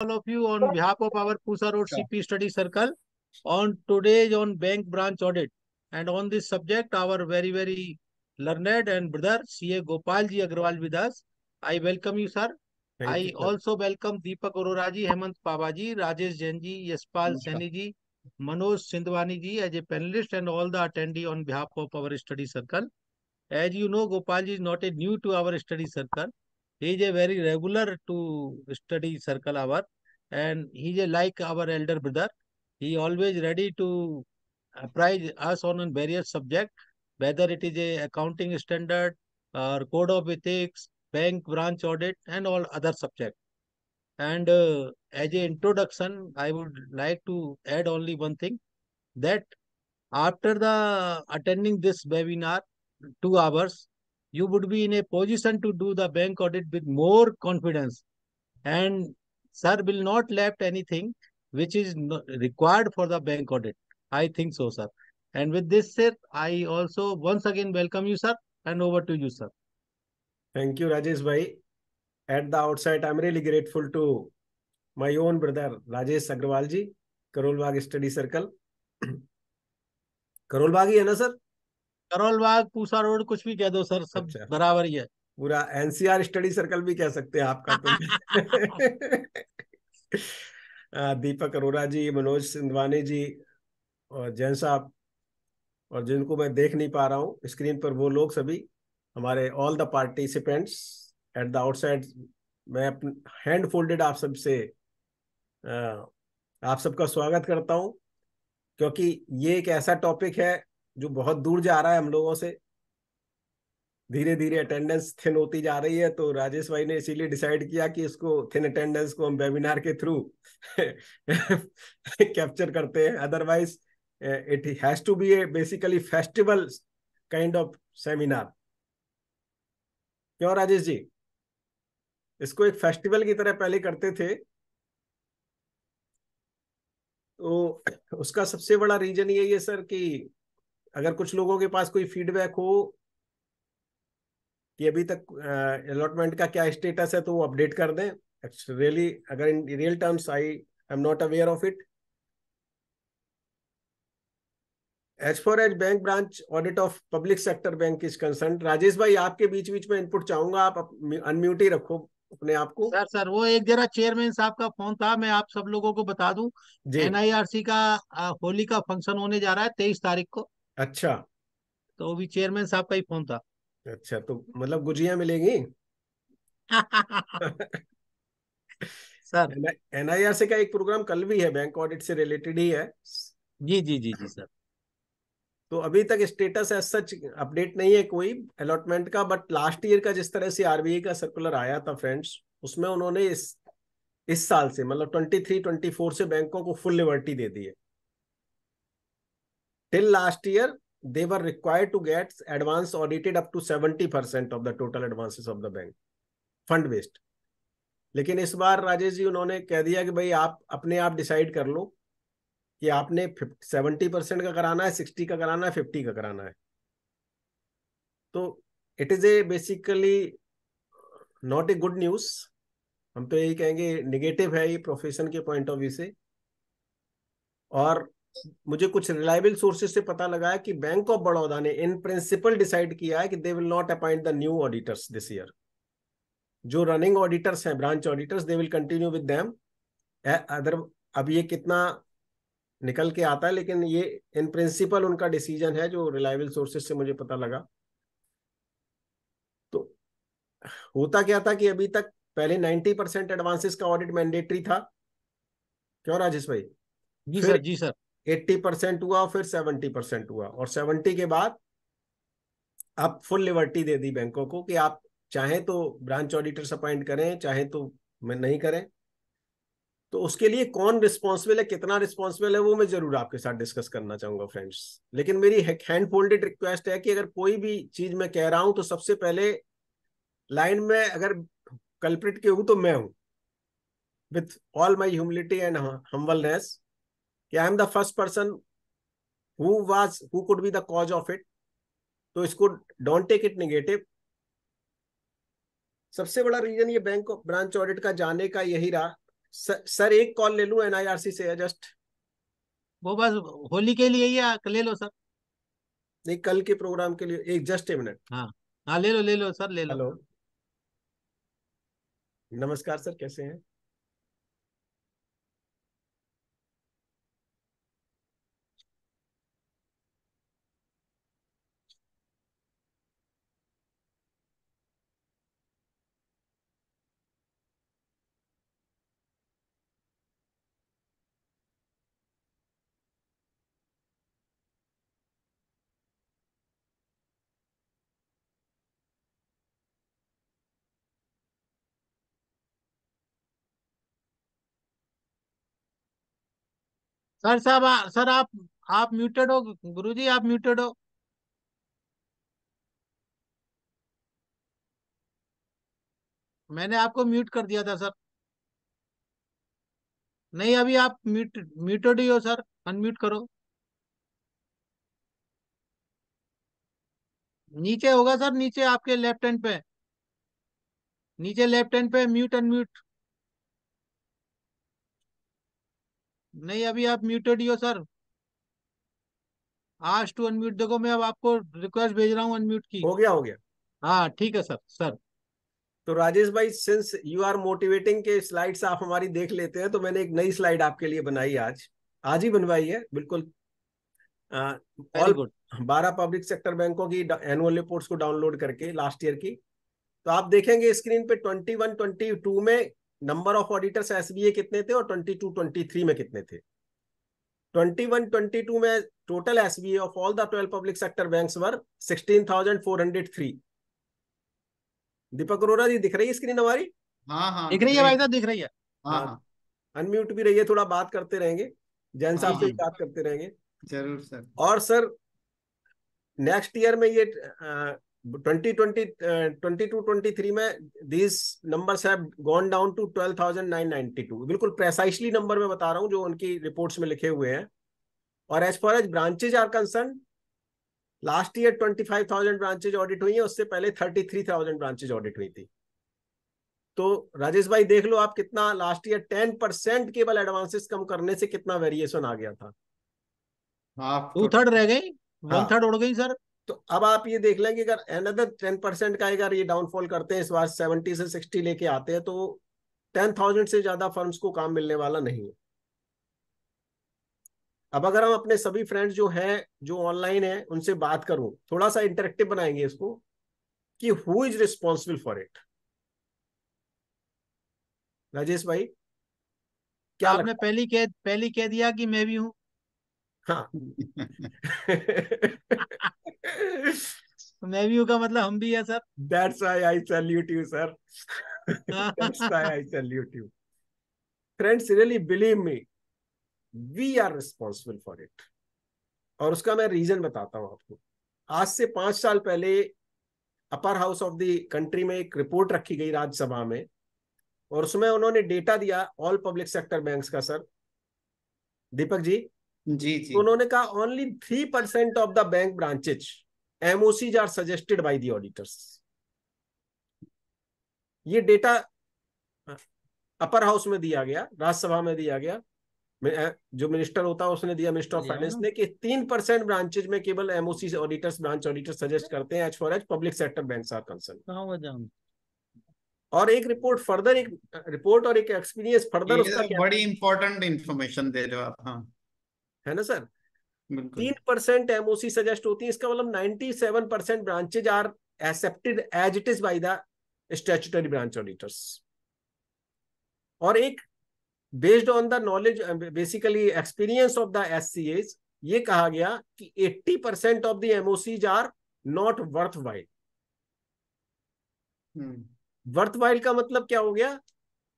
all of you on behalf of our Pusa Road CP Study Circle on today's on bank branch audit. And on this subject, our very, very learned and brother, CA ji Agrawal with us. I welcome you, sir. Thank I you, sir. also welcome Deepak arora ji Hemant pawa ji Rajesh jain Jainji, Yaspal Saini ji Manoj Sindwani ji as a panelist and all the attendee on behalf of our study circle. As you know, gopal ji is not a new to our study circle. He is a very regular to study circle hour and he is a, like our elder brother. He always ready to apprise us on various subject, whether it is a accounting standard or code of ethics, bank branch audit and all other subject. And uh, as a introduction, I would like to add only one thing that after the attending this webinar, two hours, you would be in a position to do the bank audit with more confidence. And sir will not left anything which is required for the bank audit. I think so, sir. And with this, sir, I also once again welcome you, sir, and over to you, sir. Thank you, Rajesh Bhai. At the outset, I'm really grateful to my own brother, Rajesh Agrawalji, Karolbagh Study Circle. Karolbagh, hai na, sir? Karol Bagh Pusa road कुछ भी कह दो sir सब अच्छा। बराबर ही है पूरा NCR study circle भी कह सकते हैं आपका तो दीपक अरोरा जी मनोज सिंधवानी जी और जैन साहब और जिनको मैं देख नहीं पा रहा हूँ स्क्रीन पर वो लोग सभी हमारे all the participants at the outside मैं अपने हैंड फोल्डेड आप सब से आप सबका स्वागत करता हूँ क्योंकि ये एक ऐसा टॉपिक है जो बहुत दूर जा रहा है हम लोगों से धीरे धीरे अटेंडेंस थिन होती जा रही है तो राजेश भाई ने इसीलिए डिसाइड किया कि इसको थिन अटेंडेंस को हम वेबिनार के थ्रू कैप्चर करते हैं otherwise it has to be a basically festival kind of seminar क्यों राजेश जी इसको एक फेस्टिवल की तरह पहले करते थे तो उसका सबसे बड़ा रीजन यही है सर कि अगर कुछ लोगों के पास कोई फीडबैक हो कि अभी तक अलॉटमेंट का क्या स्टेटस है तो वो अपडेट कर दें इट्स रियली अगर in real terms I I am not aware of it as far as bank branch audit of public sector bank is concern Rajesh भाई आपके बीच बीच में इनपुट चाहूंगा आप अनम्यूट ही रखो अपने आप को सर सर वो एक जरा चेयरमैन साहब का फोन था मैं आप सब लोगों को बता दूं एनआईआरसी का होली का फंक्शन होने जा रहा है तेईस तारीख को अच्छा तो वो भी चेयरमैन साहब का ही फोन था अच्छा तो मतलब गुजिया मिलेगी सर एनआईआर से का एक प्रोग्राम कल भी है बैंक ऑडिट से रिलेटेड ही है जी जी जी जी सर तो अभी तक स्टेटस एज सच अपडेट नहीं है कोई अलॉटमेंट का बट लास्ट ईयर का जिस तरह से आरबीआई का सर्कुलर आया था फ्रेंड्स उसमें उन्होंने इस इस साल से मतलब ट्वेंटी थ्री ट्वेंटी फोर से बैंकों को फुल लिबर्टी दे दी है till last year they were required to get advance audited up to 70% of the total advances of the bank fund based लेकिन इस बार राजेश जी उन्होंने कह दिया कि भाई आप अपने आप डिसाइड कर लो कि आपने सेवेंटी परसेंट का कराना है सिक्सटी का कराना है फिफ्टी का कराना है तो it is a basically not a good news हम तो यही कहेंगे निगेटिव है ये प्रोफेशन के पॉइंट ऑफ व्यू से और मुझे कुछ रिलायबल सोर्सेज से पता लगा है कि बैंक ऑफ बड़ौदा ने इन प्रिंसिपल डिसाइड किया है कि they will not appoint the new auditors this year जो रनिंग ऑडिटर्स हैं branch auditors they will continue with them other अब ये कितना निकल के आता है लेकिन ये इन प्रिंसिपल उनका डिसीजन है जो रिलायबल सोर्सेज से मुझे पता लगा तो होता क्या था कि अभी तक पहले 90 परसेंट एडवांसेस का ऑडिट मैंडेटरी था क्यों राजेश भाई जी सर जी सर एट्टी परसेंट हुआ और फिर सेवेंटी परसेंट हुआ और सेवेंटी के बाद अब फुल लिबर्टी दे दी बैंकों को कि आप चाहे तो ब्रांच ऑडिटर्स अपॉइंट करें चाहे तो मैं नहीं करें तो उसके लिए कौन रिस्पॉन्सिबल है कितना रिस्पॉन्सिबल है वो मैं जरूर आपके साथ डिस्कस करना चाहूंगा फ्रेंड्स लेकिन मेरी हैंड फोल्डेड रिक्वेस्ट है कि अगर कोई भी चीज मैं कह रहा हूं तो सबसे पहले लाइन में अगर कल्प्रिट के हूं तो मैं हूं with all my humility and humbleness कि I am the first person who was who could be the cause of it तो इसको डोंट टेक इट नेगेटिव सबसे बड़ा रीजन ये बैंक ब्रांच ऑडिट का जाने का यही रहा सर, सर एक कॉल ले लू एनआईआरसी से जस्ट वो बस होली के लिए या ले लो सर नहीं कल के प्रोग्राम के लिए एक जस्ट ए मिनट हाँ हाँ ले लो ले लो सर ले लो हेलो नमस्कार सर कैसे हैं सर साहब सर आप आप म्यूटेड हो गुरुजी आप म्यूटेड हो मैंने आपको म्यूट कर दिया था सर नहीं अभी आप म्यूट म्यूटेड ही हो सर अनम्यूट करो नीचे होगा सर नीचे आपके लेफ्ट हैंड पे नीचे लेफ्ट हैंड पे म्यूट अनम्यूट नहीं अभी आप म्यूटेड ही हो सर आज टू अनम्यूट देखो मैं अब आपको रिक्वेस्ट भेज रहा हूँ अनम्यूट की हो गया हो गया हाँ ठीक है सर सर तो राजेश भाई सिंस यू आर मोटिवेटिंग के स्लाइड्स आप हमारी देख लेते हैं तो मैंने एक नई स्लाइड आपके लिए बनाई आज आज ही बनवाई है बिल्कुल ऑल गुड बारह पब्लिक सेक्टर बैंकों की एनुअल रिपोर्ट्स को डाउनलोड करके लास्ट ईयर की तो आप देखेंगे स्क्रीन पे ट्वेंटी वन ट्वेंटी टू में नंबर ऑफ ऑडिटर्स एसबीए कितने थे और ट्वेंटी टू ट्वेंटी थ्री में कितने थे ट्वेंटी वन ट्वेंटी टू में total SBA of all the twelve public sector banks were sixteen thousand four hundred three Deepak Arora ji दिख रही है स्क्रीन हमारी हाँ हाँ दिख रही है भाई साहब दिख रही है हाँ हाँ अनम्यूट हाँ, भी रहिए थोड़ा बात करते रहेंगे जैन साहब से बात करते रहेंगे जरूर सर और सर नेक्स्ट ईयर में ये 2022-23 में नंबर में बता रहा हूं जो उनकी रिपोर्ट में लिखे हुए हैं और as far as branches are concern last year twenty five thousand branches audit हुई है उससे पहले thirty three thousand branches audit हुई थी तो राजेश भाई देख लो आप कितना लास्ट ईयर टेन परसेंट केवल एडवांसेस कम करने से कितना वेरिएशन आ गया था टू हाँ, थर्ड रह गई वन थर्ड हाँ। उड़ गई सर तो अब आप ये देख लेंगे अगर अनदर टेन परसेंट का अगर ये डाउनफॉल करते हैं इस बार सेवेंटी से सिक्सटी लेके आते हैं तो टेन थाउजेंड से ज्यादा फर्म्स को काम मिलने वाला नहीं है अब अगर हम अपने सभी फ्रेंड्स जो हैं जो ऑनलाइन है उनसे बात करूं थोड़ा सा इंटरेक्टिव बनाएंगे इसको कि who is responsible for it Rajesh भाई क्या आपने पहली कह पहली कह दिया कि मैं भी हूं हाँ मैं भी हूँ का मतलब हम भी है sir that's I I salute you sir I I salute you friends really believe me we are responsible for it और उसका मैं रीजन बताता हूं आपको आज से पांच साल पहले upper house of the country में एक रिपोर्ट रखी गई राज्यसभा में और उसमें उन्होंने डेटा दिया ऑल पब्लिक सेक्टर बैंक्स का सर दीपक जी जी जी तो उन्होंने कहा only three percent of the bank branches MOCs are suggested by the auditors ये डेटा अपर हाउस में दिया गया राज्यसभा में दिया गया जो मिनिस्टर होता है उसने दिया मिनिस्टर ऑफ फाइनेंस ने कि तीन परसेंट ब्रांचेज में केवल MOC auditors branch auditor suggest करते हैं as far as public sector bank are concern और एक रिपोर्ट फर्दर एक रिपोर्ट और एक एक्सपीरियंस फर्दर उसका तो बड़ी इंपॉर्टेंट इन्फॉर्मेशन दे रहे हो आप हाँ है ना सर तीन परसेंट एमओसी सजेस्ट होती है इसका मतलब ninety seven percent branches are accepted as it is by the statutory branch auditors और एक based on the knowledge basically experience of the S C as ये कहा गया कि eighty percent of the MOCs are not worthwhile worthwhile का मतलब क्या हो गया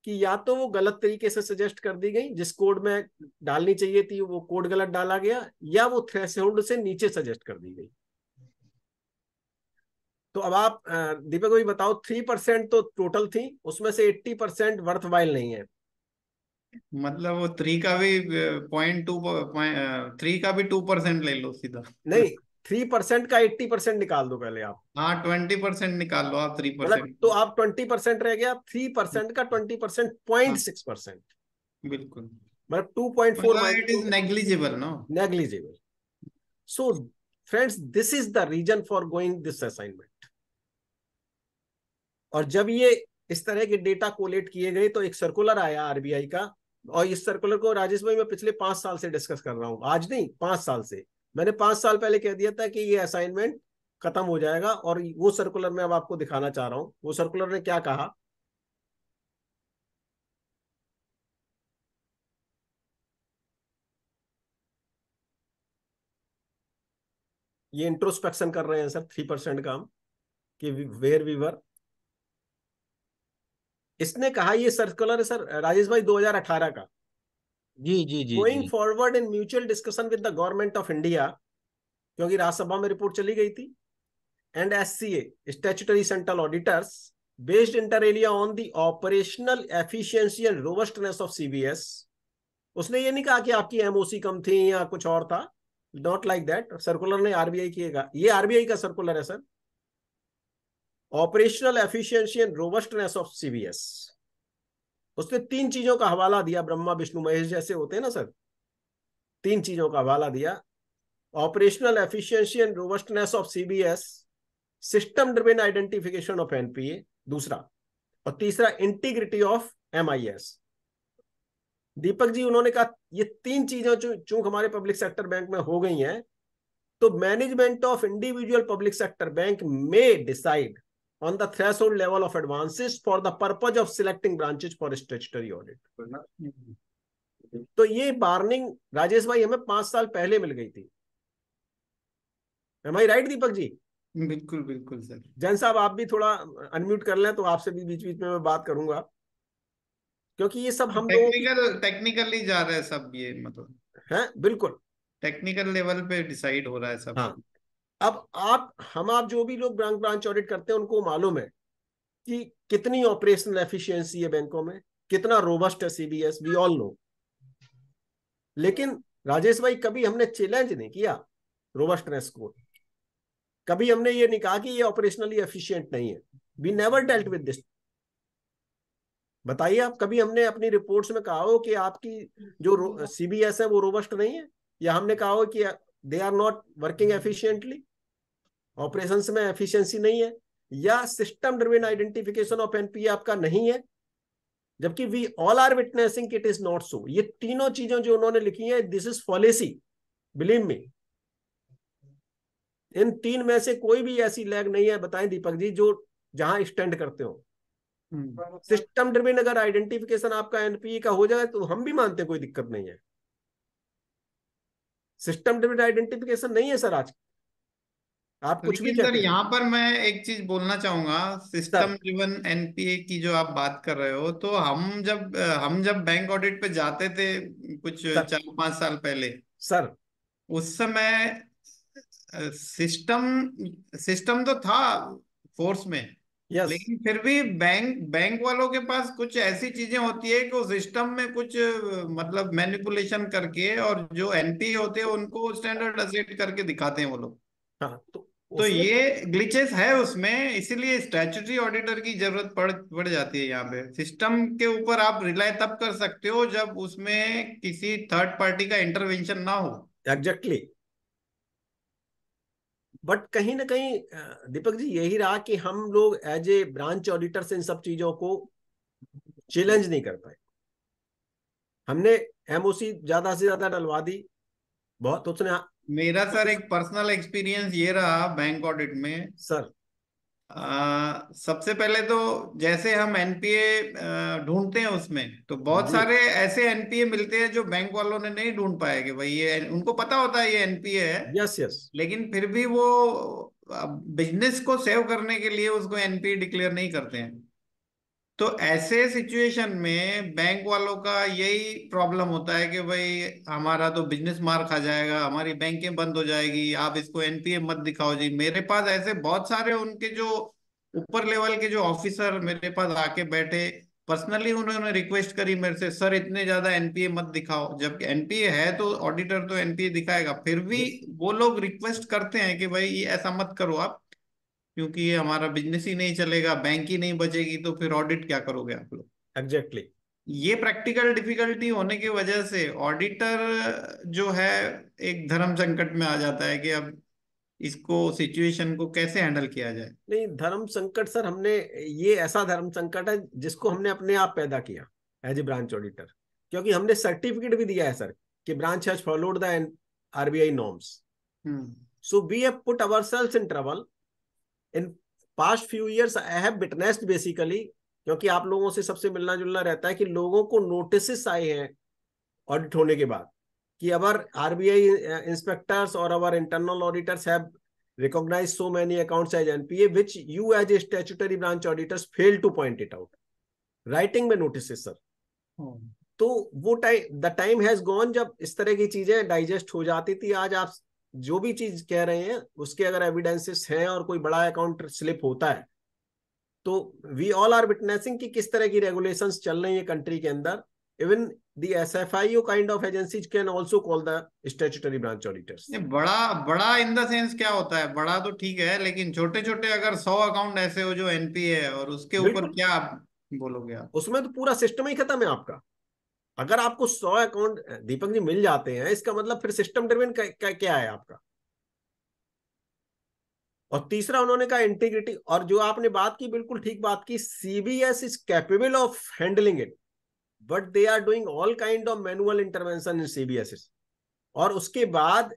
कि या तो वो गलत तरीके से सजेस्ट कर दी गई जिस कोड में डालनी चाहिए थी वो कोड गलत डाला गया या वो थ्रेस से नीचे सजेस्ट कर दी गई तो अब आप दीपक भाई बताओ थ्री परसेंट तो टोटल थी उसमें से एट्टी परसेंट वर्थ वाइल नहीं है मतलब वो थ्री का भी पॉइंट टू थ्री का भी टू परसेंट ले लो सीधा नहीं थ्री परसेंट का एट्टी परसेंट निकाल दो पहले आप हाँ ट्वेंटी परसेंट निकाल लो आप थ्री परसेंट मतलब तो आप ट्वेंटी परसेंट रह गया थ्री परसेंट का ट्वेंटी परसेंट हाँ। पॉइंट सिक्स परसेंट बिल्कुल मतलब two point four it is negligible no negligible so friends this is the reason for going this assignment और जब ये इस तरह के डेटा कोलेट किए गए तो एक सर्कुलर आया आरबीआई का और इस सर्कुलर को राजेश भाई मैं पिछले पांच साल से डिस्कस कर रहा हूं आज नहीं पांच साल से मैंने पांच साल पहले कह दिया था कि ये असाइनमेंट खत्म हो जाएगा और वो सर्कुलर में अब आपको दिखाना चाह रहा हूं वो सर्कुलर ने क्या कहा ये इंट्रोस्पेक्शन कर रहे हैं सर थ्री परसेंट काम कि वेयर वीवर इसने कहा ये सर्कुलर है सर राजेश भाई 2018 का जी जी जी going forward in mutual discussion with the government of India क्योंकि राज्यसभा में रिपोर्ट चली गई थी and S C A statutory central auditors based inter area on the operational efficiency and robustness of CBS उसने ये नहीं कहा कि आपकी एमओसी कम थी या कुछ और था नॉट लाइक दैट सर्कुलर ने आरबीआई किएगा ये आरबीआई का सर्कुलर है sir operational efficiency and robustness of CBS उसने तीन चीजों का हवाला दिया ब्रह्मा विष्णु महेश जैसे होते हैं ना सर तीन चीजों का हवाला दिया operational efficiency and robustness of CBS system driven identification of NPA दूसरा और तीसरा integrity of M Deepak ji उन्होंने कहा ये तीन चीजें चूंकि हमारे पब्लिक सेक्टर बैंक में हो गई हैं तो management of individual public sector bank में decide on the threshold level of advances for the purpose of selecting branches for statutory audit. तो ये वार्निंग राजेश भाई हमें पांच साल पहले मिल गई थी हमारी राइट दीपक जी बिल्कुल बिल्कुल सर जैन साहब आप भी थोड़ा अनम्यूट कर लें तो आपसे भी बीच बीच में मैं बात करूंगा क्योंकि ये सब हम टेक्निकल टेक्निकली जा रहा है सब ये मतलब है बिल्कुल टेक्निकल लेवल पे डिसाइड हो रहा है सब हाँ अब आप हम आप जो भी लोग बैंक ब्रांच ऑडिट करते हैं उनको मालूम है कि कितनी ऑपरेशनल एफिशिएंसी है बैंकों में कितना रोबस्ट है सीबीएस वी ऑल नो लेकिन राजेश भाई कभी हमने चैलेंज नहीं किया रोबस्टनेस को कभी हमने ये नहीं कहा कि ये ऑपरेशनली एफिशिएंट नहीं है we never dealt with this बताइए आप कभी हमने अपनी रिपोर्ट्स में कहा हो कि आपकी जो सीबीएस है वो रोबस्ट नहीं है या हमने कहा हो कि they are not working efficiently operation में एफिशिएंसी नहीं है या system driven identification of NPA आपका नहीं है जबकि we all are witnessing it is not so ये तीनों चीजें जो उन्होंने लिखी है this is policy believe me in तीन में से कोई भी ऐसी लैग नहीं है बताएं दीपक जी जो जहां स्टैंड करते हो हम्म। सिस्टम ड्रिविन अगर आइडेंटिफिकेशन आपका एनपीए का हो जाए तो हम भी मानते कोई दिक्कत नहीं है सिस्टम ड्रिवेन आइडेंटिफिकेशन नहीं है सर आज आप कुछ भी सर यहाँ पर मैं एक चीज बोलना चाहूंगा सिस्टम ड्रिवन एनपीए की जो आप बात कर रहे हो तो हम जब हम जब बैंक ऑडिट पे जाते थे कुछ चार पांच साल पहले सर उस समय सिस्टम सिस्टम तो था फोर्स में लेकिन फिर भी बैंक बैंक वालों के पास कुछ ऐसी चीजें होती है कि सिस्टम में कुछ मतलब मैनिपुलेशन करके और जो एनपीए होते हैं उनको स्टैंडर्ड असेट करके दिखाते हैं वो लोग हाँ तो तो ये ग्लिचेस है उसमें इसीलिए स्टैचुटरी ऑडिटर की जरूरत पड़ पड़ जाती है यहाँ पे सिस्टम के ऊपर आप रिलाय तब कर सकते हो जब उसमें किसी थर्ड पार्टी का इंटरवेंशन ना हो एग्जैक्टली बट कहीं ना कहीं दीपक जी यही रहा कि हम लोग एज ए ब्रांच ऑडिटर से इन सब चीजों को चैलेंज नहीं कर पाए हमने एमओसी ज्यादा से ज्यादा डलवा दी बहुत उसने मेरा सर एक पर्सनल एक्सपीरियंस ये रहा बैंक ऑडिट में सर आ, सबसे पहले तो जैसे हम एनपीए ढूंढते हैं उसमें तो बहुत सारे ऐसे एनपीए मिलते हैं जो बैंक वालों ने नहीं ढूंढ पाए कि भाई ये उनको पता होता है ये एनपीए है यस यस लेकिन फिर भी वो बिजनेस को सेव करने के लिए उसको एनपीए डिक्लेयर नहीं करते हैं तो ऐसे सिचुएशन में बैंक वालों का यही प्रॉब्लम होता है कि भाई हमारा तो बिजनेस मार खा जाएगा हमारी बैंकें बंद हो जाएगी आप इसको एनपीए मत दिखाओ जी मेरे पास ऐसे बहुत सारे उनके जो ऊपर लेवल के जो ऑफिसर मेरे पास आके बैठे पर्सनली उन्होंने रिक्वेस्ट करी मेरे से सर इतने ज्यादा एनपीए मत दिखाओ जबकि एनपीए है तो ऑडिटर तो एनपीए दिखाएगा फिर भी वो लोग रिक्वेस्ट करते हैं कि भाई ऐसा मत करो आप क्योंकि ये हमारा बिजनेस ही नहीं चलेगा बैंक ही नहीं बचेगी तो फिर ऑडिट क्या करोगे आप लोग एग्जैक्टली exactly. ये प्रैक्टिकल डिफिकल्टी होने की वजह से ऑडिटर जो है एक धर्म संकट में आ जाता है कि अब इसको सिचुएशन को कैसे हैंडल किया जाए नहीं धर्म संकट सर हमने ये ऐसा धर्म संकट है जिसको हमने अपने आप पैदा किया एज ए ब्रांच ऑडिटर क्योंकि हमने सर्टिफिकेट भी दिया है सर कि branch has followed the RBI norms so we have put ourselves in trouble in past few years I have witnessed basically क्योंकि आप लोगों से सबसे मिलना जुलना रहता है कि लोगों को नोटिस आए हैं ऑडिट होने के बाद कि अवर आरबीआई इंस्पेक्टर्स और our internal auditors have recognized so many accounts as NPA, which you as a statutory branch auditors fail to point it out writing में notices सर hmm. तो वो time the time has gone जब इस तरह की चीजें digest हो जाती थी आज आप जो भी चीज कह रहे हैं उसके अगर एविडेंसेस हैं और कोई बड़ा अकाउंट स्लिप होता है तो वी ऑल आर विटनेसिंग कि किस तरह की रेगुलेशंस चल रही है कंट्री के अंदर even the S F I U kind of agencies can also call the statutory branch auditors बड़ा बड़ा इन द सेंस क्या होता है बड़ा तो ठीक है लेकिन छोटे छोटे अगर सौ अकाउंट ऐसे हो जो एनपी है और उसके ऊपर क्या बोलोगे आप उसमें तो पूरा सिस्टम ही खत्म है आपका अगर आपको सौ अकाउंट दीपक जी मिल जाते हैं इसका मतलब फिर सिस्टम ड्रिवेन क्या है आपका और तीसरा उन्होंने कहा इंटीग्रिटी और जो आपने बात की बिल्कुल ठीक बात की CBS is capable of handling it but they are doing all kind of manual intervention in CBS और उसके बाद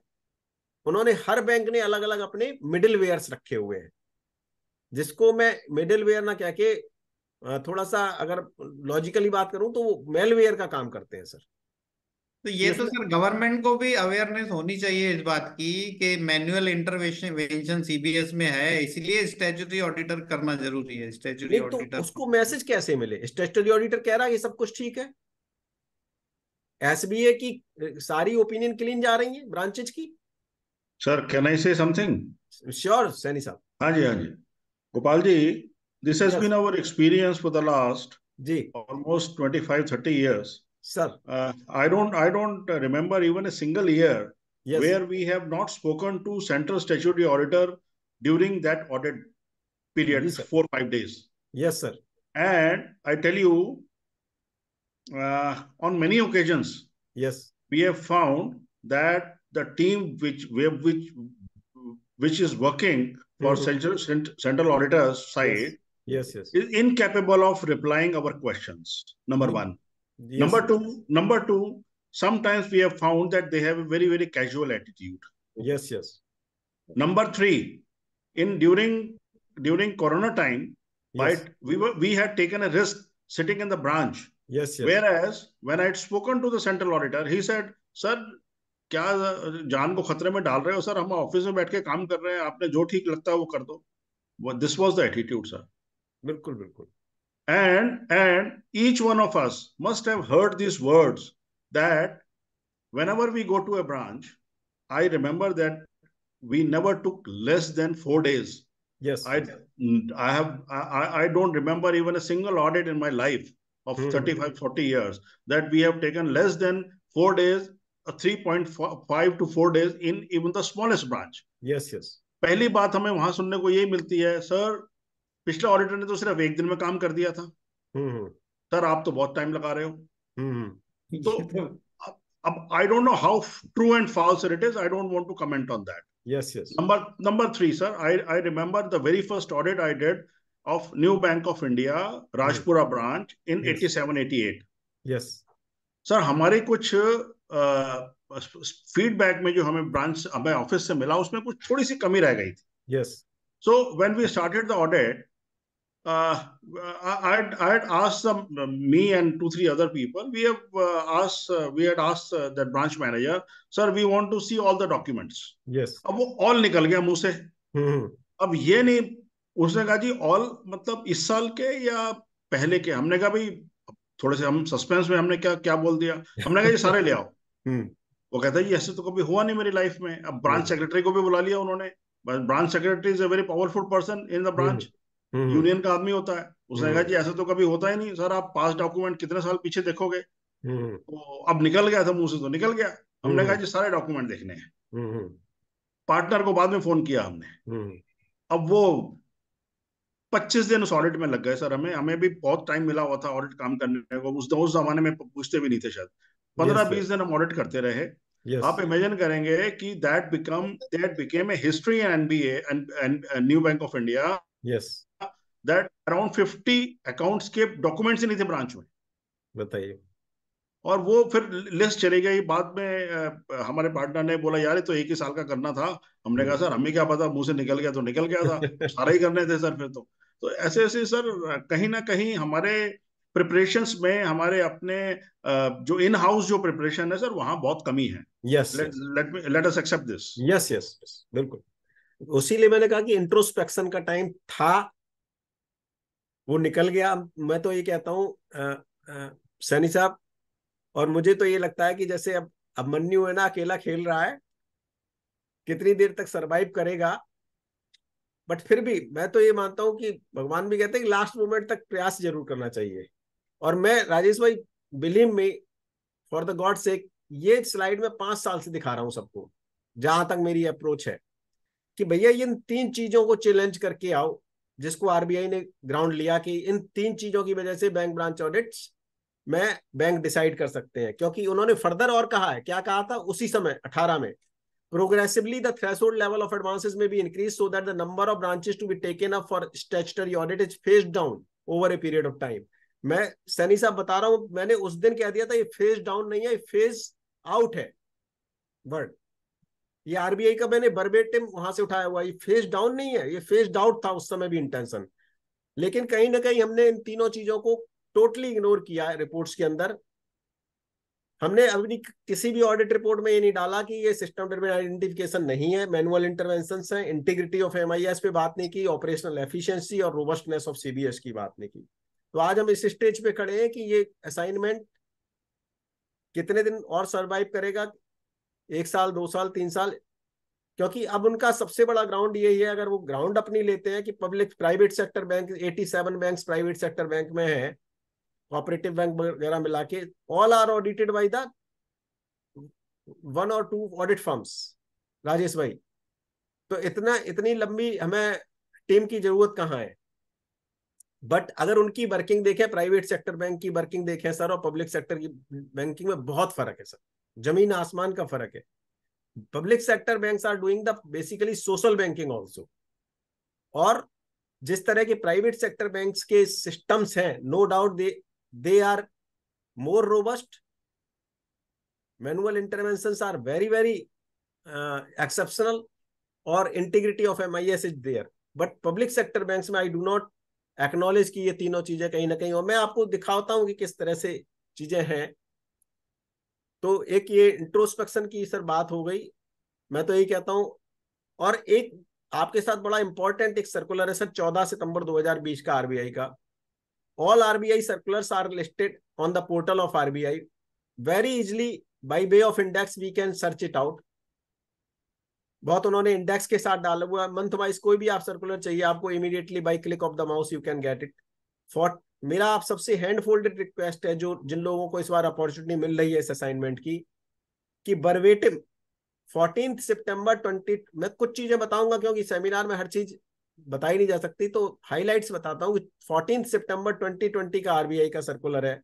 उन्होंने हर बैंक ने अलग अलग अपने मिडिल वेयर्स रखे हुए हैं जिसको मैं मिडिल वेयर ना कह के थोड़ा सा अगर लॉजिकली बात करूं तो वो मेलवेयर का काम करते हैं सर तो ये तो सर गवर्नमेंट को भी अवेयरनेस होनी चाहिए इस बात की कि मैनुअल इंटरवेंशन सीबीएस में है इसलिए स्टेचुरी ऑडिटर करना जरूरी है स्टेचुरी तो ऑडिटर तो उसको मैसेज कैसे मिले स्टेचुरी ऑडिटर कह रहा है ये सब कुछ ठीक है एसबीए की सारी ओपिनियन क्लीन जा रही है ब्रांचेज की सर कैन आई से समथिंग श्योर सैनी साहब हाँ जी हाँ जी गोपाल जी This has yes. been our experience for the last Ji. almost 25, 30 years. Sir. Uh, I don't I don't remember even a single year yes. where we have not spoken to Central Statutory Auditor during that audit period, yes, four, five days. Yes, sir. And I tell you, uh, on many occasions, yes, we have found that the team which which which is working for mm -hmm. central central auditors side yes. yes yes is incapable of replying our questions number one yes. number two number two sometimes we have found that they have a very very casual attitude yes yes number three in during during corona time yes. By, we were we had taken a risk sitting in the branch yes, yes whereas when i had spoken to the central auditor he said sir क्या जान को खतरे में डाल रहे हो sir हम office में बैठ के काम कर रहे हैं आपने जो ठीक लगता है वो कर दो this was the attitude sir bilkul and and each one of us must have heard these words that whenever we go to a branch i remember that we never took less than 4 days yes i i have i i don't remember even a single audit in my life of mm. 35 40 years that we have taken less than 4 days 3.5 to 4 days in even the smallest branch yes yes पहली बात हमें वहां सुनने को यही मिलती है sir पिछले ऑडिटर ने तो सिर्फ एक दिन में काम कर दिया था हम्म, हम्म। सर आप तो बहुत टाइम लगा रहे हो हम्म, तो अब I don't know how true and false it is I don't want to comment on that yes yes number number three sir I I remember the very first audit I did of New Bank of India Rajpura branch in in seven eighty eight yes sir हमारे कुछ feedback में जो हमें branch हमें office से मिला उसमें कुछ थोड़ी सी कमी रह गई थी yes so when we started the audit uh, I, I had asked them, uh, me and two, three other people, we have uh, asked, uh, we had asked uh, that branch manager, sir, we want to see all the documents. Yes. अब वो all निकल गया मुंह हम्म। अब ये नहीं उसने कहा जी all मतलब इस साल के या पहले के हमने कहा भाई थोड़े से हम सस्पेंस में हमने क्या क्या बोल दिया हमने कहा ये सारे ले आओ हम्म। वो कहता है ऐसे तो कभी हुआ नहीं मेरी लाइफ में अब ब्रांच हम्म। सेक्रेटरी को भी बुला लिया उन्होंने branch secretary is a very powerful person in the branch hmm. Union का आदमी होता है उसने कहा जी ऐसा तो कभी होता ही नहीं सर आप पास डॉक्यूमेंट कितने साल पीछे देखोगे हम्म। तो अब निकल गया था मुंह से तो निकल गया हमने हम्म। कहा जी सारे डॉक्यूमेंट देखने हैं पार्टनर को बाद में फोन किया हमने अब वो पच्चीस दिन उस ऑडिट में लग गए सर हमें हमें भी बहुत टाइम मिला हुआ था ऑडिट काम करने को उस उस जमाने में पूछते भी नहीं थे शायद पंद्रह बीस दिन हम ऑडिट करते रहे yes. आप इमेजिन करेंगे कि that become that became a history and a New Bank of India yes that around fifty accounts के डॉक्यूमेंट्स ही नहीं थे ब्रांच में बताइए और वो फिर लिस्ट चली गई बाद में हमारे पार्टनर ने बोला यार तो एक ही साल का करना था हमने कहा सर हमें क्या पता मुंह से निकल गया तो निकल गया था सारे ही करने थे सर फिर तो तो ऐसे ऐसे सर कहीं ना कहीं हमारे प्रिपरेशन में हमारे अपने जो इन हाउस जो प्रिपरेशन है सर वहां बहुत कमी है yes let us accept this yes yes बिल्कुल उसीलिए मैंने कहा कि इंट्रोस्पेक्शन का टाइम था वो निकल गया मैं तो ये कहता हूँ सनी साहब और मुझे तो ये लगता है कि जैसे अब अब मन्यू है ना अकेला खेल रहा है कितनी देर तक सरवाइव करेगा बट फिर भी मैं तो ये मानता हूँ कि भगवान भी कहते हैं कि लास्ट मोमेंट तक प्रयास जरूर करना चाहिए और मैं राजेश भाई बिलीव में फॉर द गॉड से ये स्लाइड में पांच साल से दिखा रहा हूँ सबको जहां तक मेरी अप्रोच है कि भैया इन तीन चीजों को चैलेंज करके आओ जिसको आरबीआई ने ग्राउंड लिया कि इन तीन चीजों की वजह से बैंक ब्रांच ऑडिट्स में बैंक डिसाइड कर सकते हैं क्योंकि उन्होंने फर्दर और कहा है क्या कहा था उसी समय अठारह में progressively the threshold level of advances may be increased so that the number of branches to be taken up for statutory audit is phased down over a period of time मैं सैनी साहब बता रहा हूं मैंने उस दिन कह दिया था ये फेज डाउन नहीं है फेज आउट है वर्ड ये आरबीआई का मैंने बरबेटिम वहां से उठाया हुआ ये फेस डाउन नहीं है ये फेस डाउट था उस समय भी इंटेंशन लेकिन कहीं ना कहीं हमने इन तीनों चीजों को टोटली इग्नोर किया है रिपोर्ट्स के अंदर हमने अभी किसी भी ऑडिट रिपोर्ट में ये नहीं डाला कि ये सिस्टम आइडेंटिफिकेशन नहीं है मैनुअल इंटरवेंशन है इंटीग्रिटी ऑफ एम पे बात नहीं की ऑपरेशनल एफिशिएंसी और रोबस्टनेस ऑफ सीबीएस की बात नहीं की तो आज हम इस स्टेज पे खड़े हैं कि ये असाइनमेंट कितने दिन और सर्वाइव करेगा एक साल दो साल तीन साल क्योंकि अब उनका सबसे बड़ा ग्राउंड यही है अगर वो ग्राउंड अपनी लेते हैं कि public private sector bank 87 bank private sector bank में है ऑपरेटिव बैंक वगैरह मिला के all are audited by the one और टू ऑडिट फर्म्स राजेश भाई तो इतना इतनी लंबी हमें टीम की जरूरत कहाँ है बट अगर उनकी वर्किंग देखें प्राइवेट सेक्टर बैंक की वर्किंग देखें सर और पब्लिक सेक्टर की बैंकिंग में बहुत फर्क है सर जमीन आसमान का फर्क है public sector bank are doing the basically social banking also और जिस तरह के प्राइवेट सेक्टर बैंक्स के सिस्टम्स हैं no doubt they they are more robust manual intervention are very very exceptional और integrity of M I S is there but public sector bank में I do not acknowledge की ये तीनों चीजें कहीं ना कहीं और मैं आपको दिखाता हूँ कि किस तरह से चीजें हैं तो एक ये इंट्रोस्पेक्शन की सर बात हो गई मैं तो यही कहता हूं और एक आपके साथ बड़ा इंपॉर्टेंट एक सर्कुलर है सर 14 सितंबर 2020 का आरबीआई का all RBI circulars are listed on the portal of RBI very easily by way of index we can search it out बहुत उन्होंने इंडेक्स के साथ डाला हुआ मंथ वाइज कोई भी आप सर्कुलर चाहिए आपको immediately by click of the mouse you can get it for मेरा आप सबसे हैंड फोल्डेड रिक्वेस्ट है जो जिन लोगों को इस बार अपॉर्चुनिटी मिल रही है इस असाइनमेंट की कि बरवेटिम फोर्टीन सितंबर ट्वेंटी मैं कुछ चीजें बताऊंगा क्योंकि सेमिनार में हर चीज बताई नहीं जा सकती तो हाईलाइट्स बताता हूँ फोर्टीन सितंबर ट्वेंटी ट्वेंटी का आरबीआई का सर्कुलर है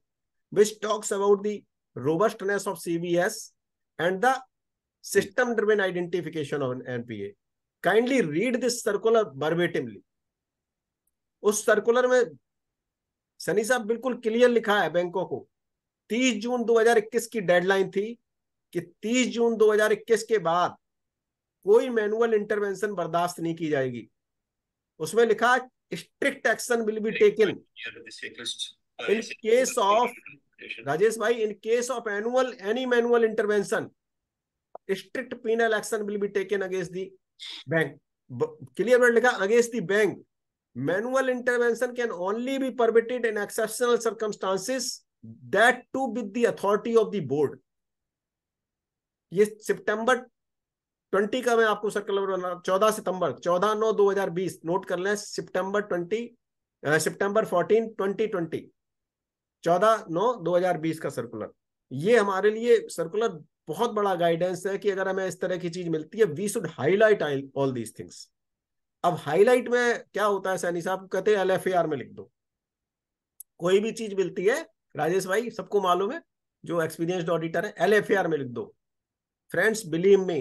which talks about the robustness of CBS and the system driven identification on npa kindly read this circular बर्वेटिवली उस सर्कुलर में सनी साहब बिल्कुल क्लियर लिखा है बैंकों को 30 जून 2021 की डेडलाइन थी कि 30 जून 2021 के बाद कोई मैनुअल इंटरवेंशन बर्दाश्त नहीं की जाएगी उसमें लिखा strict action will be taken in case of Rajesh भाई in case of annual any manual intervention strict penal action will be taken against the bank clear word लिखा against the bank manual intervention can only be permitted in exceptional circumstances that too with the authority of the board ये सितंबर 20 का मैं आपको circular बना 14 सितंबर 14 नौ 2020 note कर लें सितंबर 20 सितंबर 14 2020 14 नौ 2020 का circular ये हमारे लिए सर्कुलर बहुत बड़ा गाइडेंस है कि अगर हमें इस तरह की चीज मिलती है we should highlight all these things अब हाईलाइट में क्या होता है सैनी साहब कहते हैं एल में लिख दो कोई भी चीज मिलती है राजेश भाई सबको मालूम है जो एक्सपीरियंस ऑडिटर है एल में लिख दो friends believe me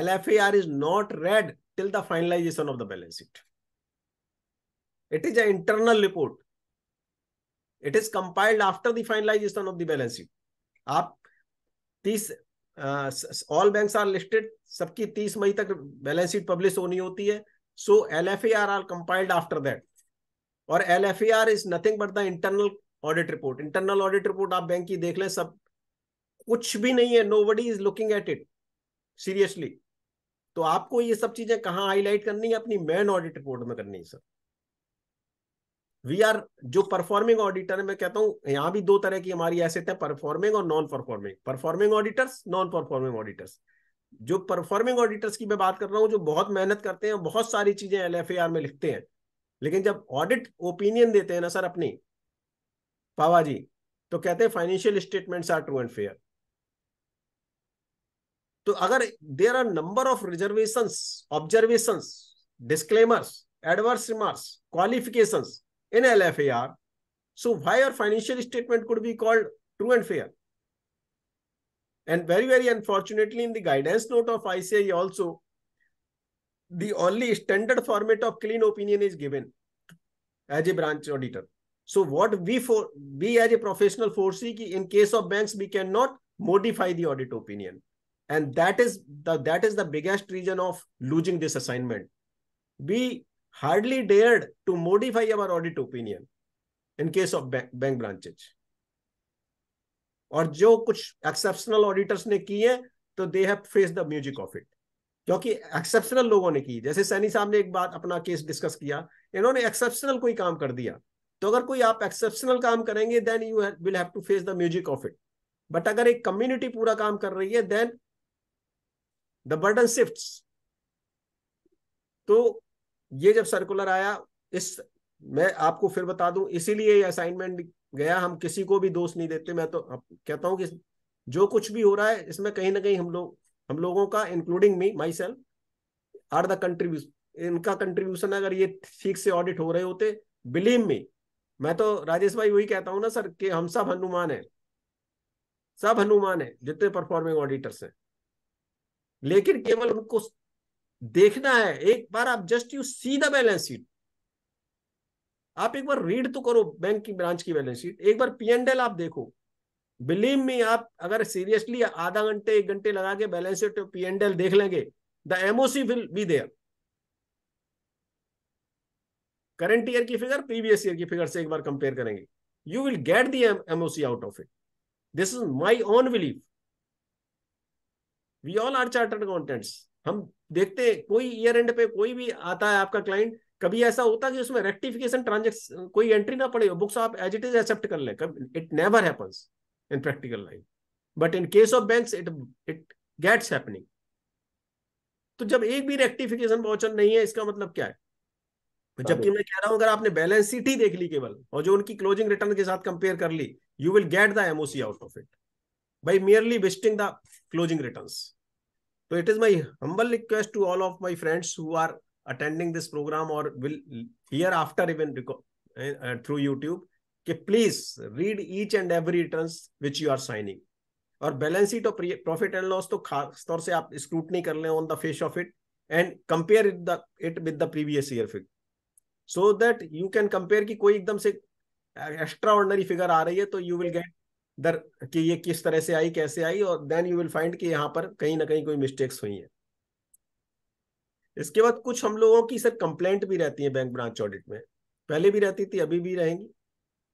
L F is not read till the finalisation of the balance sheet it is an internal report. It is compiled after the finalization of the balance sheet. आप तीस all banks are listed सबकी तीस मई तक balance sheet publish होनी होती है So LFAR are compiled after that. और LFAR is nothing but the internal audit report. Internal audit report आप बैंक की देख लें सब कुछ भी नहीं है nobody is looking at it seriously तो आपको ये सब चीजें कहाँ हाईलाइट करनी है अपनी मेन ऑडिट रिपोर्ट में करनी है सर वी आर जो परफॉर्मिंग ऑडिटर है मैं कहता हूँ यहाँ भी दो तरह की हमारी एसेट है परफॉर्मिंग और non performing performing auditors non performing auditors जो परफॉर्मिंग ऑडिटर्स की मैं बात कर रहा हूँ जो बहुत मेहनत करते हैं बहुत सारी चीजें एल में लिखते हैं लेकिन जब ऑडिट ओपिनियन देते हैं ना सर अपनी पावा जी तो कहते हैं financial statements are true and fair तो अगर there are number of reservation observation disclaimers adverse remarks qualification in L F A R so why are financial statements could be called true and fair And very, very unfortunately, in the guidance note of ICAI also, the only standard format of clean opinion is given as a branch auditor. So what we for we as a professional foresee in case of banks, we cannot modify the audit opinion. And that is the that is the biggest reason of losing this assignment. We hardly dared to modify our audit opinion in case of bank, bank branches. और जो कुछ exceptional auditors ने की है तो they have face the music of it क्योंकि exceptional लोगों ने की जैसे सैनी साहब ने एक बात अपना केस डिस्कस किया इन्होंने एक्सेप्शनल कोई काम कर दिया तो अगर कोई आप एक्सेप्शनल काम करेंगे then you will have to face the music of it but अगर एक कम्युनिटी पूरा काम कर रही है देन द बर्डन शिफ्ट तो ये जब सर्कुलर आया इस मैं आपको फिर बता दूं इसीलिए असाइनमेंट गया हम किसी को भी दोष नहीं देते मैं तो कहता हूँ कि जो कुछ भी हो रहा है इसमें कहीं ना कहीं हम लोग हम लोगों का including me myself are the contribution इनका कंट्रीब्यूशन अगर ये ठीक से ऑडिट हो रहे होते बिलीव मी मैं तो राजेश भाई वही कहता हूँ ना सर कि हम सब हनुमान है सब हनुमान है जितने परफॉर्मिंग ऑडिटर्स हैं लेकिन केवल उनको देखना है एक बार आप just you see the balance sheet आप एक बार रीड तो करो बैंक की ब्रांच की बैलेंस शीट एक बार पी एंड एल आप देखो बिलीव मी आप अगर सीरियसली आधा घंटे एक घंटे लगा के balance sheet P and L देख लेंगे the MOC will be there current year की फिगर प्रीवियस ईयर की फिगर से एक बार कंपेयर करेंगे you will get the MOC out of it this is my own belief we all are chartered accountants हम देखते हैं कोई ईयर एंड पे कोई भी आता है आपका क्लाइंट कभी ऐसा होता कि उसमें रेक्टिफिकेशन ट्रांजेक्शन कोई एंट्री ना पड़े बुक्स आप एज इट इज एक्सेप्ट कर लें it never happens in practical life but in case of bank it it gets happening तो जब एक भी रेक्टिफिकेशन वाउचर नहीं है इसका मतलब क्या है तो जबकि मैं कह रहा हूं अगर आपने बैलेंस शीट ही देख ली केवल और जो उनकी क्लोजिंग रिटर्न के साथ कंपेयर कर ली you will get the MOC out of it by merely visiting the closing return तो it is my humble request to all of my friends who are attending this program or will hereafter even eh, uh, through YouTube, कि please read each and every returns which you are signing. और balance sheet और profit and loss तो खास तौर से आप scrutiny कर लें on the face of it and compare it the it with the previous year figure so that you can compare कि कोई एकदम से एक्स्ट्रा ऑर्डनरी फिगर आ रही है तो यू विल गेट दर कि ये किस तरह से आई कैसे आई और देन यू विल फाइंड कि यहाँ पर कहीं ना कहीं कोई मिस्टेक्स हुई है इसके बाद कुछ हम लोगों की सर कंप्लेंट भी रहती है बैंक ब्रांच ऑडिट में पहले भी रहती थी अभी भी रहेंगी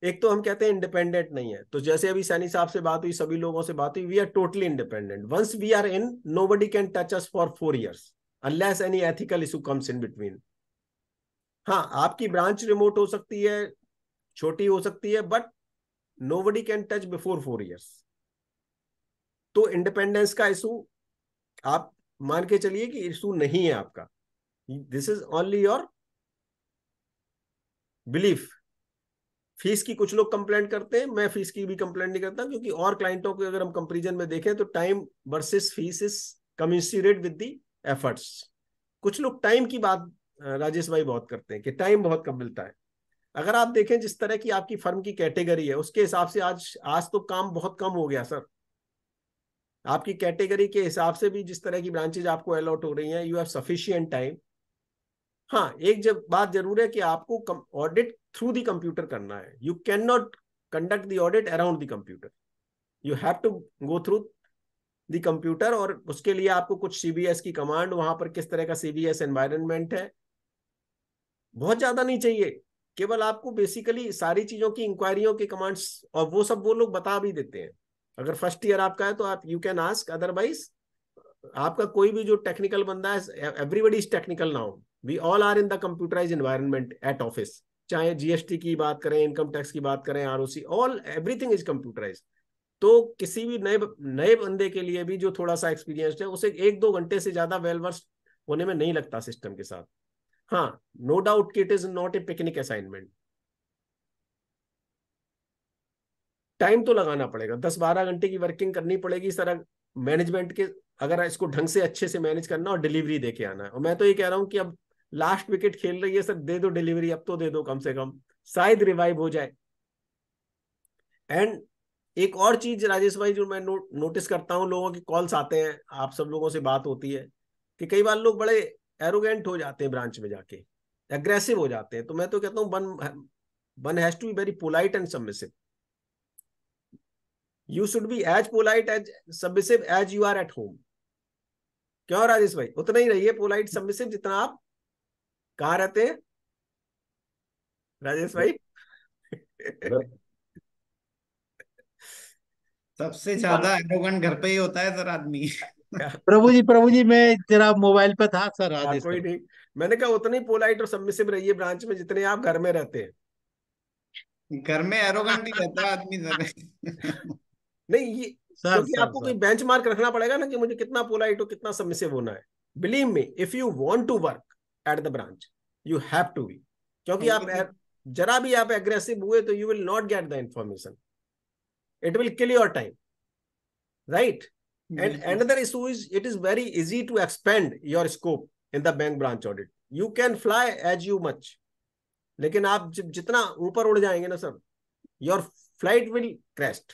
एक तो हम कहते हैं इंडिपेंडेंट नहीं है तो जैसे अभी सैनी साहब से बात हुई सभी लोगों से बात हुई we are totally independent once we are in nobody can touch us for four years unless any ethical issue comes in between हाँ आपकी ब्रांच रिमोट हो सकती है छोटी हो सकती है but nobody can touch before four years तो इंडिपेंडेंस का इशू आप मान के चलिए कि इशू नहीं है आपका this is only your belief fees की कुछ लोग कंप्लेंट करते हैं मैं फीस की भी कंप्लेंट नहीं करता क्योंकि और क्लाइंटों के अगर हम कंपेरिजन में देखें तो time versus fees is commensurate with the efforts कुछ लोग टाइम की बात राजेश भाई बहुत करते हैं कि टाइम बहुत कम मिलता है अगर आप देखें जिस तरह की आपकी फर्म की कैटेगरी है उसके हिसाब से आज आज तो काम बहुत कम हो गया सर आपकी कैटेगरी के हिसाब से भी जिस तरह की ब्रांचेज आपको अलॉट हो रही हैं यू हैव सफिशियंट टाइम हाँ एक जब बात जरूर है कि आपको ऑडिट थ्रू दी कंप्यूटर करना है you can not conduct the audit around the computer you have to go through the computer और उसके लिए आपको कुछ सीबीएस की कमांड वहां पर किस तरह का सीबीएस एनवायरमेंट है बहुत ज्यादा नहीं चाहिए केवल आपको बेसिकली सारी चीजों की इंक्वायरियों के कमांड्स और वो सब वो लोग बता भी देते हैं अगर फर्स्ट ईयर आपका है तो आप यू कैन आस्क अदरवाइज आपका कोई भी जो टेक्निकल बंदा है everybody is technical now we all are in the computerise environment at office चाहे जीएसटी की बात करें इनकम टैक्स की बात करें or all everything is computerise तो किसी भी नए नए बंदे के लिए भी जो थोड़ा सा एक्सपीरियंस है उसे एक दो घंटे से ज्यादा वेल वर्स होने में नहीं लगता सिस्टम के साथ हाँ no doubt it is not a picnic assignment time तो लगाना पड़ेगा दस बारह घंटे की वर्किंग करनी पड़ेगी सर मैनेजमेंट के अगर इसको ढंग से अच्छे से मैनेज करना और डिलीवरी दे के आना है और मैं तो ये कह रहा हूँ कि अब लास्ट विकेट खेल रही है सर दे दो डिलीवरी अब तो दे दो कम से कम शायद रिवाइव हो जाए एंड एक और चीज राजेश भाई जो मैं नो, नोटिस करता हूँ लोगों के कॉल्स आते हैं आप सब लोगों से बात होती है कि कई बार लोग बड़े एरोगेंट हो जाते हैं ब्रांच में जाके एग्रेसिव हो जाते हैं तो मैं तो कहता हूँ one one has to be very polite and submissive you should be as polite as submissive as you are at home क्यों राजेश भाई उतना ही रहिए पोलाइट सबमिसिव जितना आप कहा रहते हैं राजेश भाई सबसे ज्यादा एरोगेंट घर पे ही होता है सर आदमी प्रभु जी प्रभु जी मैं तेरा मोबाइल पे था सर हाँ, आज कोई नहीं मैंने कहा उतनी पोलाइट और सबमिसिव रहिए ब्रांच में जितने आप घर में रहते हैं घर में एरोगेंट ही रहता है आदमी सर नहीं ये क्योंकि तो आपको कोई बेंच मार्क रखना पड़ेगा ना कि मुझे कितना पोलाइट हो कितना सबमिसिव होना है believe me if you want to work at the branch you have to be क्योंकि आप जरा भी आप एग्रेसिव हुए तो you will not get the information it will kill your time right and another issue is it is very easy to expand your scope in the bank branch audit you can fly as you much लेकिन आप जितना ऊपर उड़ जाएंगे ना sir your flight will crash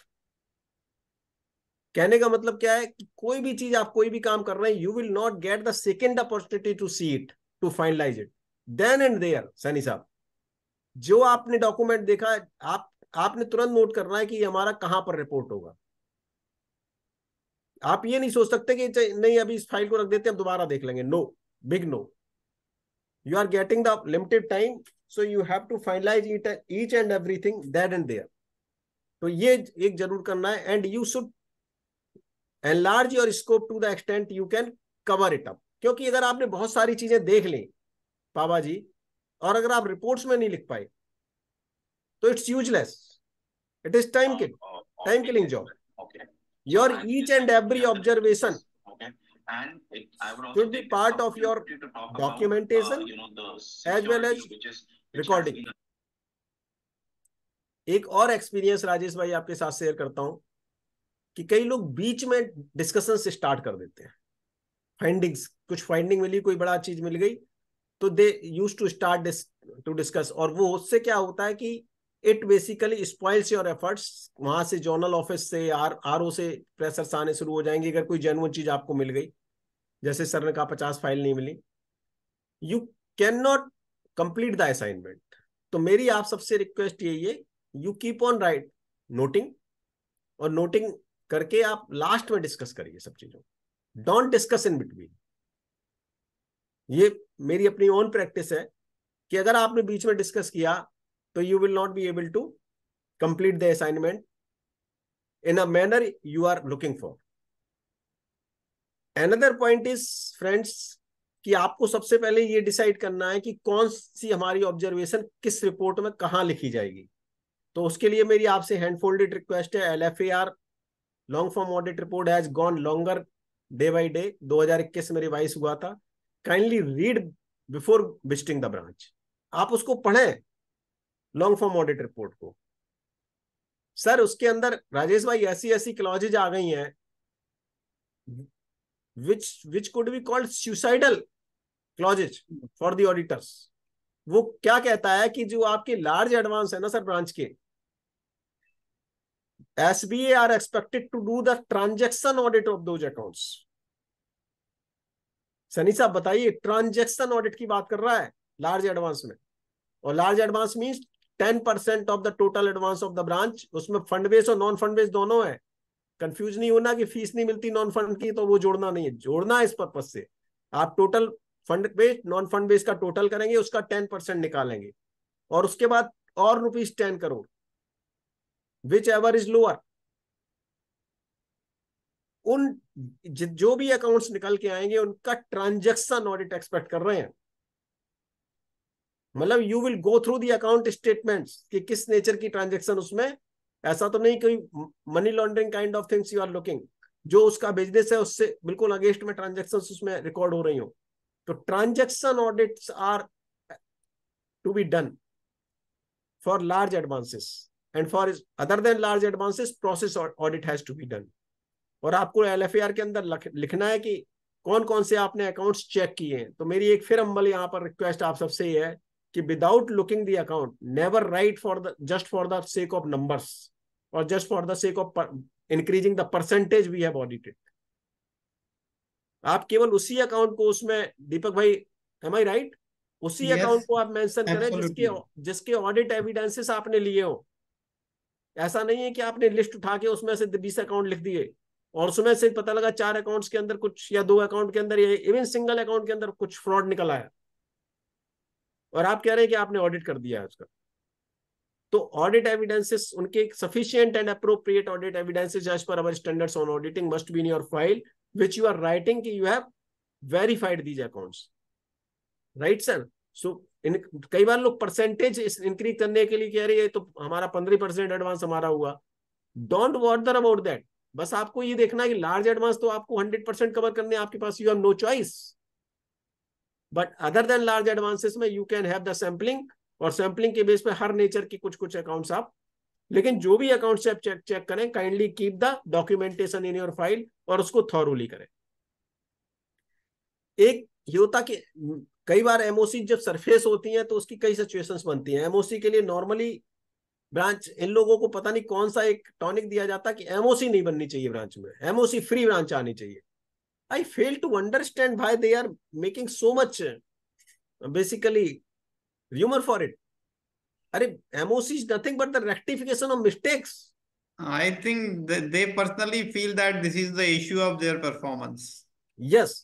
कहने का मतलब क्या है कि कोई भी चीज आप कोई भी काम कर रहे हैं you will not get the second opportunity to see it to finalise it then and there Saini साहब जो आपने डॉक्यूमेंट देखा आप आपने तुरंत नोट करना है कि हमारा कहां पर रिपोर्ट होगा आप ये नहीं सोच सकते कि नहीं अभी इस फाइल को रख देते हैं दोबारा देख लेंगे no big no you are getting the limited time so you have to finalise each and everything that and there तो ये एक जरूर करना है and you should enlarge your scope to the extent you can cover it up क्योंकि अगर आपने बहुत सारी चीजें देख ली बाबा जी और अगर आप रिपोर्ट्स में नहीं लिख पाए तो it's useless it is time kill time killing job your each and every observation and be part of your should be part of your documentation uh, as well as recording. एक और experience Rajesh भाई आपके साथ share करता हूं कि कई लोग बीच में डिस्कशन से स्टार्ट कर देते हैं फाइंडिंग्स कुछ फाइंडिंग मिली कोई बड़ा चीज मिल गई तो they use to start to discuss और वो उससे क्या होता है कि it basically spoils your efforts वहां से जोनल ऑफिस से आर आर से प्रेसर आने शुरू हो जाएंगे अगर कोई जेनुअन चीज आपको मिल गई जैसे सर ने कहा पचास फाइल नहीं मिली you can not complete the assignment तो मेरी आप सबसे रिक्वेस्ट यही है you keep on right noting और नोटिंग करके आप लास्ट में डिस्कस करिए सब चीजों डोंट डिस्कस इन बिटवीन ये मेरी अपनी ओन प्रैक्टिस है कि अगर आपने बीच में डिस्कस किया तो you will not be able to complete the assignment in a manner you are looking for another point is friends कि आपको सबसे पहले ये डिसाइड करना है कि कौन सी हमारी ऑब्जर्वेशन किस रिपोर्ट में कहा लिखी जाएगी तो उसके लिए मेरी आपसे हैंड फोल्डेड रिक्वेस्ट है L F A R long form audit report has gone longer day by day 2021 में रिवाइज हुआ था kindly read before visiting the branch आप उसको पढ़ें लॉन्ग फॉर्म ऑडिट रिपोर्ट को सर उसके अंदर राजेश भाई ऐसी ऐसी क्लॉजेज आ गई हैं which which could be called suicidal clauses for the auditors वो क्या कहता है कि जो आपके लार्ज एडवांस है ना सर ब्रांच के SBA are expected to do the transaction audit of those accounts. Sunny साहब बताइए ट्रांजेक्शन ऑडिट की बात कर रहा है लार्ज एडवांस में और large advance mean ten percent of the total advance of the branch उसमें फंड बेस और नॉन फंड बेस दोनों है कंफ्यूज नहीं होना कि फीस नहीं मिलती नॉन फंड की तो वो जोड़ना नहीं है जोड़ना है इस पर्पज से आप total fund base non fund base का टोटल करेंगे उसका टेन परसेंट निकालेंगे और उसके बाद और rupees ten crore whichever is lower उन जो भी अकाउंट्स निकल के आएंगे उनका ट्रांजैक्शन ऑडिट एक्सपेक्ट कर रहे हैं मतलब you will go through the account statements कि किस नेचर की ट्रांजैक्शन उसमें ऐसा तो नहीं कोई money laundering kind of things you are looking जो उसका बिजनेस है उससे बिल्कुल अगेंस्ट में ट्रांजेक्शन उसमें रिकॉर्ड हो रही हो तो transaction audits are to be done for large advances and for is other than large advances process audit has to be done और आपको एल के अंदर लिखना है कि कौन कौन से आपने अकाउंट्स चेक किए हैं तो मेरी एक फिर अम्बल यहाँ पर रिक्वेस्ट आप सबसे ये है कि without looking the account never write for the just for the sake of numbers और just for the sake of increasing the percentage we have audited आप केवल उसी अकाउंट को उसमें दीपक भाई एम आई राइट उसी अकाउंट yes, को आप मेंशन करें जिसके जिसके ऑडिट एविडेंसेस आपने लिए हो ऐसा नहीं है कि आपने लिस्ट उठा के उसमें से बीस अकाउंट लिख दिए और उसमें से पता लगा चार अकाउंट्स के अंदर कुछ या दो अकाउंट के अंदर या इवन सिंगल अकाउंट के अंदर कुछ फ्रॉड निकल आया और आप कह रहे हैं कि आपने ऑडिट कर दिया है उसका तो ऑडिट एविडेंसेस उनके sufficient and appropriate audit evidences as per our standards on auditing must be in your file which you are writing you have verified these accounts right sir so in कई बार लोग percentage increase करने के लिए कह रहे हैं तो हमारा पंद्रह परसेंट एडवांस हमारा हुआ डोंट वॉर्डर अबाउट दैट बस आपको ये देखना कि लार्ज एडवांस तो आपको हंड्रेड परसेंट कवर करने आपके पास you have no choice but other than large advances में you can have the sampling और सैम्पलिंग के बेस पे हर नेचर के कुछ कुछ अकाउंट्स आप लेकिन जो भी अकाउंट्स आप चेक चेक करें kindly keep the documentation in your file और उसको थॉरूली करें एक ये होता कि कई बार एमओसी जब सरफेस होती हैं तो उसकी कई सिचुएशंस बनती हैं एमओसी के लिए नॉर्मली ब्रांच इन लोगों को पता नहीं कौन सा एक टॉनिक दिया जाता कि एमओसी नहीं बननी चाहिए ब्रांच में एमओसी फ्री ब्रांच आनी चाहिए आई फेल टू अंडरस्टैंड भाई they are making so much basically humour for it अरे MOC is nothing but the rectification of mistakes I think they personally feel that this is the issue of their performance yes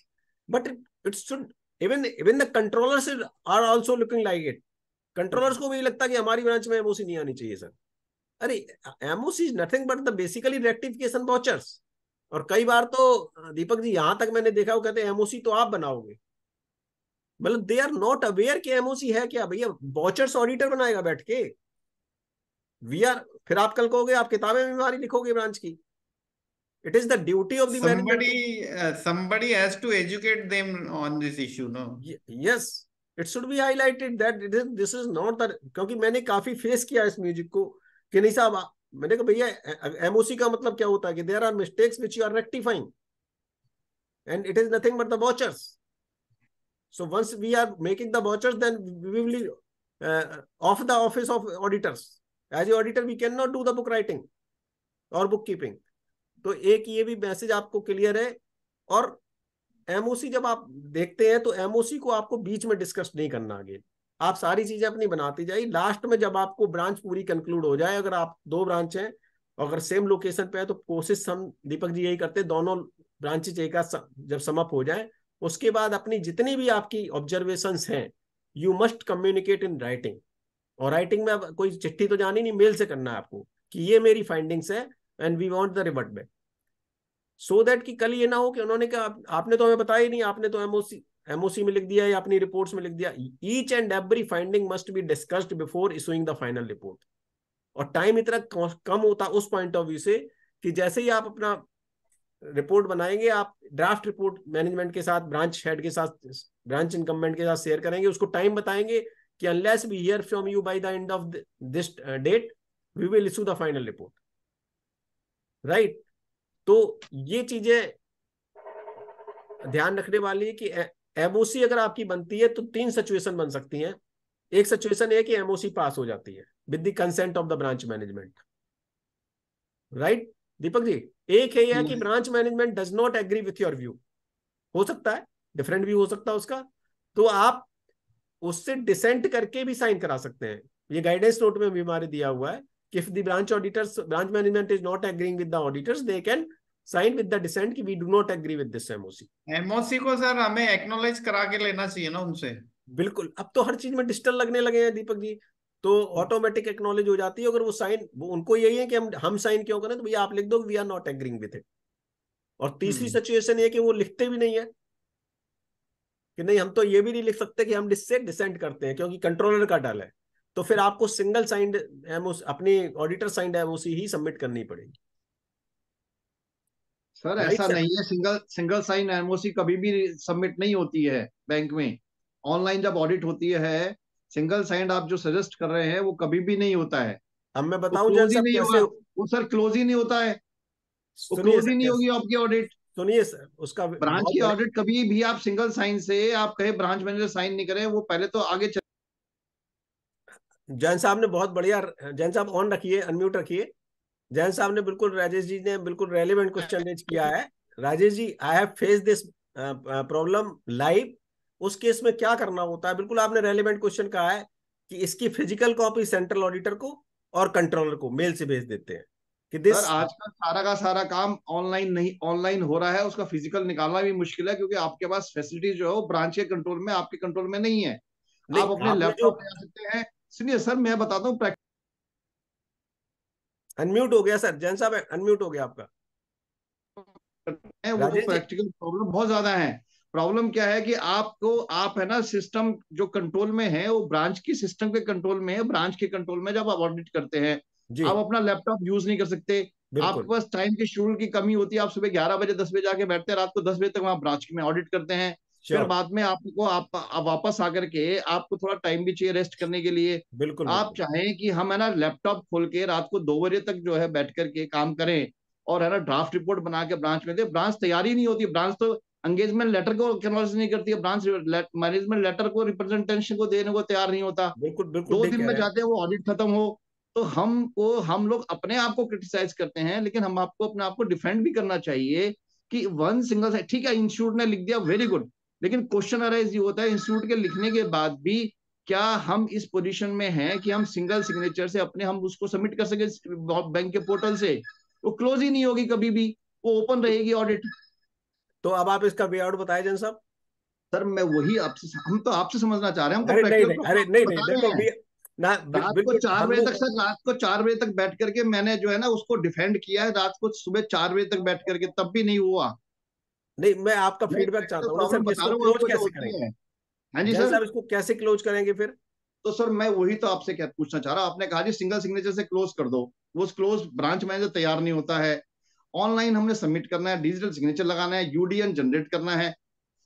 but it should even even the controllers are also looking like it controllers को भी लगता कि हमारी branch में MOC नहीं आनी चाहिए sir अरे MOC is nothing but the basically rectification vouchers और कई बार तो दीपक जी यहां तक मैंने देखा वो कहते हैं एमओसी तो आप बनाओगे मतलब दे आर नॉट अवेयर कि एमओसी है क्या भैया वाउचर्स ऑडिटर बनाएगा बैठ के वी आर फिर आप कल कहोगे आप किताबें भी हमारी लिखोगे ब्रांच की it is the duty of the somebody uh, somebody has to educate them on this issue no yes it should be highlighted that this is not the क्योंकि मैंने काफी फेस किया इस म्यूजिक को कि नहीं साहब मैंने कहा भैया एमओसी का मतलब क्या होता है कि there are mistakes which you are rectifying and it is nothing but the vouchers so once we are making the vouchers then we will of the office of auditors as a auditor we can not do the book writing और book keeping तो एक ये भी message आपको clear है और MOC जब आप देखते हैं तो एमओसी को आपको बीच में डिस्कस नहीं करना आगे आप सारी चीजें अपनी बनाती जाइए लास्ट में जब आपको ब्रांच पूरी कंक्लूड हो जाए अगर आप दो ब्रांच हैं अगर सेम लोकेशन पे है तो कोशिश हम दीपक जी यही करते हैं दोनों ब्रांचेज एक जब समअप हो जाए उसके बाद अपनी जितनी भी आपकी ऑब्जर्वेशन हैं you must communicate in writing और राइटिंग में कोई चिट्ठी तो जानी नहीं मेल से करना है आपको कि ये मेरी फाइंडिंग्स है and we want the revert back so so that कि कल ये ना हो कि उन्होंने कहा आप, आपने तो हमें बताया ही नहीं आपने तो एमओसी एमओसी में लिख दिया या अपनी रिपोर्ट्स में लिख दिया each and every finding must be discussed before issuing the final report और टाइम इतना कम होता उस पॉइंट ऑफ व्यू से कि जैसे ही आप अपना रिपोर्ट बनाएंगे आप ड्राफ्ट रिपोर्ट मैनेजमेंट के साथ ब्रांच हेड के साथ ब्रांच इनकमेंट के साथ शेयर करेंगे उसको टाइम बताएंगे कि unless we hear from you by the end of this date we will issue the final report right तो ये चीजें ध्यान रखने वाली है कि एमओसी अगर आपकी बनती है तो तीन सिचुएशन बन सकती हैं एक सिचुएशन है कि एमओसी पास हो जाती है with the consent of the branch management right Deepak ji एक है यह कि branch management does not agree with your view हो सकता है डिफरेंट व्यू हो सकता है उसका तो आप उससे डिसेंट करके भी साइन करा सकते हैं ये गाइडेंस नोट में भी हमारे दिया हुआ है if the branch auditors, branch management is not agreeing with the auditors, they can sign with the dissent कि we do not agree with this MOC. MOC को सर हमें acknowledge करा के लेना चाहिए ना उनसे. बिल्कुल अब तो हर चीज में डिजिटल लगने लगे हैं दीपक जी तो ऑटोमेटिक एक्नोलेज हो जाती है अगर वो साइन वो उनको यही है कि हम हम साइन क्यों करें तो भैया आप लिख दो we are not agreeing with it और तीसरी सिचुएशन हम्म। ये कि वो लिखते भी नहीं है कि नहीं हम तो ये भी नहीं लिख सकते कि हम डिससेट डिसेंट करते हैं क्योंकि कंट्रोलर का डर है तो फिर आपको सिंगल साइंड अपने ऑडिटर साइंड एमओसी ही सबमिट करनी पड़ेगी सर ऐसा नहीं है सिंगल सिंगल साइन एमओसी कभी भी सबमिट नहीं होती है बैंक में ऑनलाइन जब ऑडिट होती है सिंगल साइन आप जो सजेस्ट कर रहे हैं वो कभी भी नहीं होता है अब मैं बताऊं तो नहीं कैसे... वो सर क्लोज ही नहीं होता है क्लोज ही नहीं होगी आपकी ऑडिट सुनिए सर उसका ब्रांच की ऑडिट कभी भी आप सिंगल साइन से आप कहे ब्रांच मैनेजर साइन नहीं करें वो पहले तो आगे जैन साहब ने बहुत बढ़िया जैन साहब ऑन रखिए अनम्यूट रखिए जैन साहब ने बिल्कुल राजेश जी ने बिल्कुल रेलिवेंट क्वेश्चन रेज किया है Rajesh ji I have face this problem live उस केस में क्या करना होता है बिल्कुल आपने रेलिवेंट क्वेश्चन कहा है कि इसकी फिजिकल कॉपी सेंट्रल ऑडिटर को और कंट्रोलर को मेल से भेज देते हैं कि दिस आज का सारा का सारा काम ऑनलाइन नहीं ऑनलाइन हो रहा है उसका फिजिकल निकालना भी मुश्किल है क्योंकि आपके पास फैसिलिटी जो है वो ब्रांच के कंट्रोल में आपके कंट्रोल में नहीं है आप अपने लैपटॉप जा सकते हैं सुनिए सर मैं बताता हूँ अनम्यूट हो गया सर जैन साहब अनम्यूट हो गया आपका वो तो प्रैक्टिकल प्रॉब्लम बहुत ज्यादा है प्रॉब्लम क्या है कि आपको आप है ना सिस्टम जो कंट्रोल में है वो ब्रांच की सिस्टम के कंट्रोल में है ब्रांच के कंट्रोल में जब आप ऑडिट करते हैं आप अपना लैपटॉप यूज नहीं कर सकते आपके पास टाइम के शेड्यूल की कमी होती है आप सुबह ग्यारह बजे दस बजे जाके बैठते हैं रात को दस बजे तक वहां ब्रांच में ऑडिट करते हैं फिर बाद में आपको आप, आप वापस आकर के आपको थोड़ा टाइम भी चाहिए रेस्ट करने के लिए बिल्कुल आप चाहें कि हम है ना लैपटॉप खोल के रात को दो बजे तक जो है बैठ करके काम करें और है ना ड्राफ्ट रिपोर्ट बना के ब्रांच में दे ब्रांच तैयारी नहीं होती ब्रांच तो एंगेजमेंट लेटर को कन्वर्स नहीं करती है ब्रांच मैनेजमेंट लेटर को रिप्रेजेंटेशन को देने को तैयार नहीं होता बिल्कुल बिल्कुल दो दिन में जाते हैं वो ऑडिट खत्म हो तो हमको हम लोग अपने आप को क्रिटिसाइज करते हैं लेकिन हम आपको अपने आप को डिफेंड भी करना चाहिए कि वन सिंगल ठीक है इंस्टीट्यूट ने लिख दिया वेरी गुड लेकिन क्वेश्चन अराइज ये होता है इंस्टीट्यूट के लिखने के बाद भी क्या हम इस पोजीशन में हैं कि हम सिंगल सिग्नेचर से अपने हम उसको सबमिट कर सके बैंक के पोर्टल से वो क्लोज ही नहीं होगी कभी भी वो ओपन रहेगी ऑडिट तो अब आप इसका वे आउट बताए जन साहब सर मैं वही आपसे हम तो आपसे समझना चाह रहे हैं हम तो अरे नहीं नहीं अरे नहीं नहीं देखो ना रात को चार बजे तक सर रात को चार बजे तक बैठ करके मैंने जो है ना उसको डिफेंड किया है रात को सुबह चार बजे तक बैठ करके तब भी नहीं हुआ नहीं मैं आपका फीडबैक चाहता तो हूँ सर इसको क्लोज कैसे करेंगे हाँ जी सर इसको कैसे क्लोज करेंगे फिर तो सर मैं वही तो आपसे क्या पूछना चाह रहा आपने कहा जी सिंगल सिग्नेचर से क्लोज कर दो वो क्लोज ब्रांच मैनेजर तैयार नहीं होता है ऑनलाइन हमने सबमिट करना है डिजिटल सिग्नेचर लगाना है यूडीएन जनरेट करना है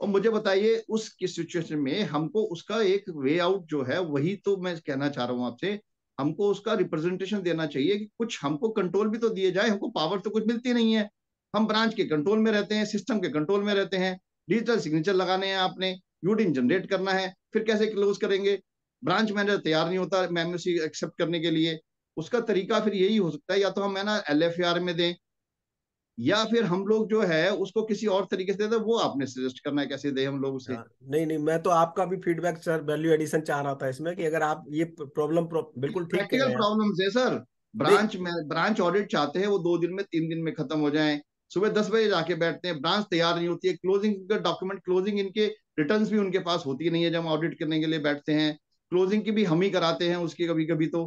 और मुझे बताइए उस किस सिचुएशन में हमको उसका एक वे आउट जो है वही तो मैं कहना चाह रहा हूँ आपसे हमको उसका रिप्रेजेंटेशन देना चाहिए कि कुछ हमको कंट्रोल भी तो दिए जाए हमको पावर तो कुछ मिलती नहीं है हम ब्रांच के कंट्रोल में रहते हैं सिस्टम के कंट्रोल में रहते हैं डिजिटल सिग्नेचर लगाने हैं आपने यूडिन जनरेट करना है फिर कैसे क्लोज करेंगे ब्रांच मैनेजर तैयार नहीं होता मेमोसी एक्सेप्ट करने के लिए उसका तरीका फिर यही हो सकता है या तो हम है ना एल में दें या फिर हम लोग जो है उसको किसी और तरीके से दे वो आपने सजेस्ट करना है कैसे दे हम लोग उसे हाँ, नहीं नहीं मैं तो आपका भी फीडबैक सर वैल्यू एडिशन चाह रहा था इसमें कि अगर आप ये प्रॉब्लम बिल्कुल ठीक प्रैक्टिकल प्रॉब्लम है सर ब्रांच में ब्रांच ऑडिट चाहते हैं वो दो दिन में तीन दिन में खत्म हो जाए सुबह दस बजे जाके बैठते हैं ब्रांच तैयार नहीं होती है क्लोजिंग डॉक्यूमेंट क्लोजिंग इनके रिटर्न भी उनके पास होती नहीं है जब हम ऑडिट करने के लिए बैठते हैं क्लोजिंग की भी हम ही कराते हैं उसकी कभी कभी तो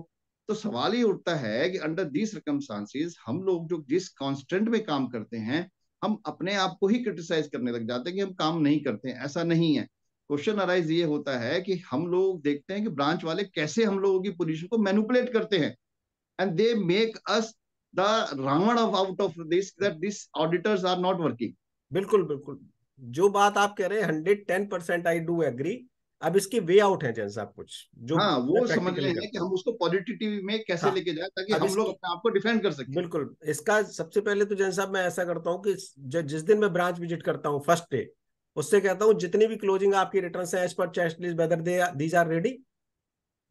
तो सवाल ये उठता है कि अंडर दीज सर्कमस्टांसिस हम लोग जो जिस कॉन्स्टेंट में काम करते हैं हम अपने आप को ही क्रिटिसाइज करने लग जाते हैं कि हम काम नहीं करते हैं ऐसा नहीं है क्वेश्चन अराइज ये होता है कि हम लोग देखते हैं कि ब्रांच वाले कैसे हम लोगों की पोजिशन को मैनुपुलेट करते हैं and they make us the round of out of this that these auditors are not working बिल्कुल बिल्कुल जो बात आप कह रहे हैं hundred ten percent I do agree अब इसके वे आउट है जैसा कुछ जो हाँ, वो समझ लेंगे कि हम उसको पॉजिटिव में कैसे हाँ, लेके जाए ताकि हम लोग अपने आप को डिफेंड कर सके बिल्कुल इसका सबसे पहले तो जैसा मैं ऐसा करता हूँ कि जिस दिन मैं ब्रांच विजिट करता हूँ फर्स्ट डे उससे कहता हूँ जितनी भी क्लोजिंग आपकी रिटर्न है as per checklist whether they these are ready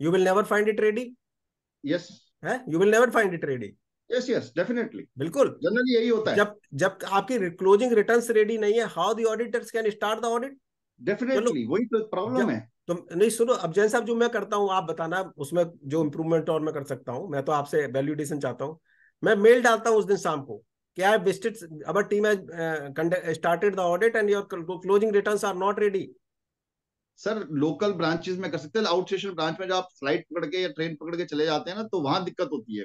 you will never find it ready yes है you will never find it ready yes yes definitely बिल्कुल जनरली यही होता है जब जब आपकी क्लोजिंग रिटर्न्स रेडी नहीं है how the auditors can start the audit definitely वही तो प्रॉब्लम है तो नहीं सुनो अब जो मैं करता हूँ आप बताना उसमें जो इम्प्रूवमेंट और मैं कर सकता हूँ मैं तो आपसे वैल्यूडेशन चाहता हूँ मैं मेल डालता हूँ उस दिन शाम को क्या visited team started the audit and your closing returns are not ready sir local branches में कर सकते हैं ब्रांच में जब आप फ्लाइट पकड़ के या ट्रेन पकड़ के चले जाते हैं ना तो वहां दिक्कत होती है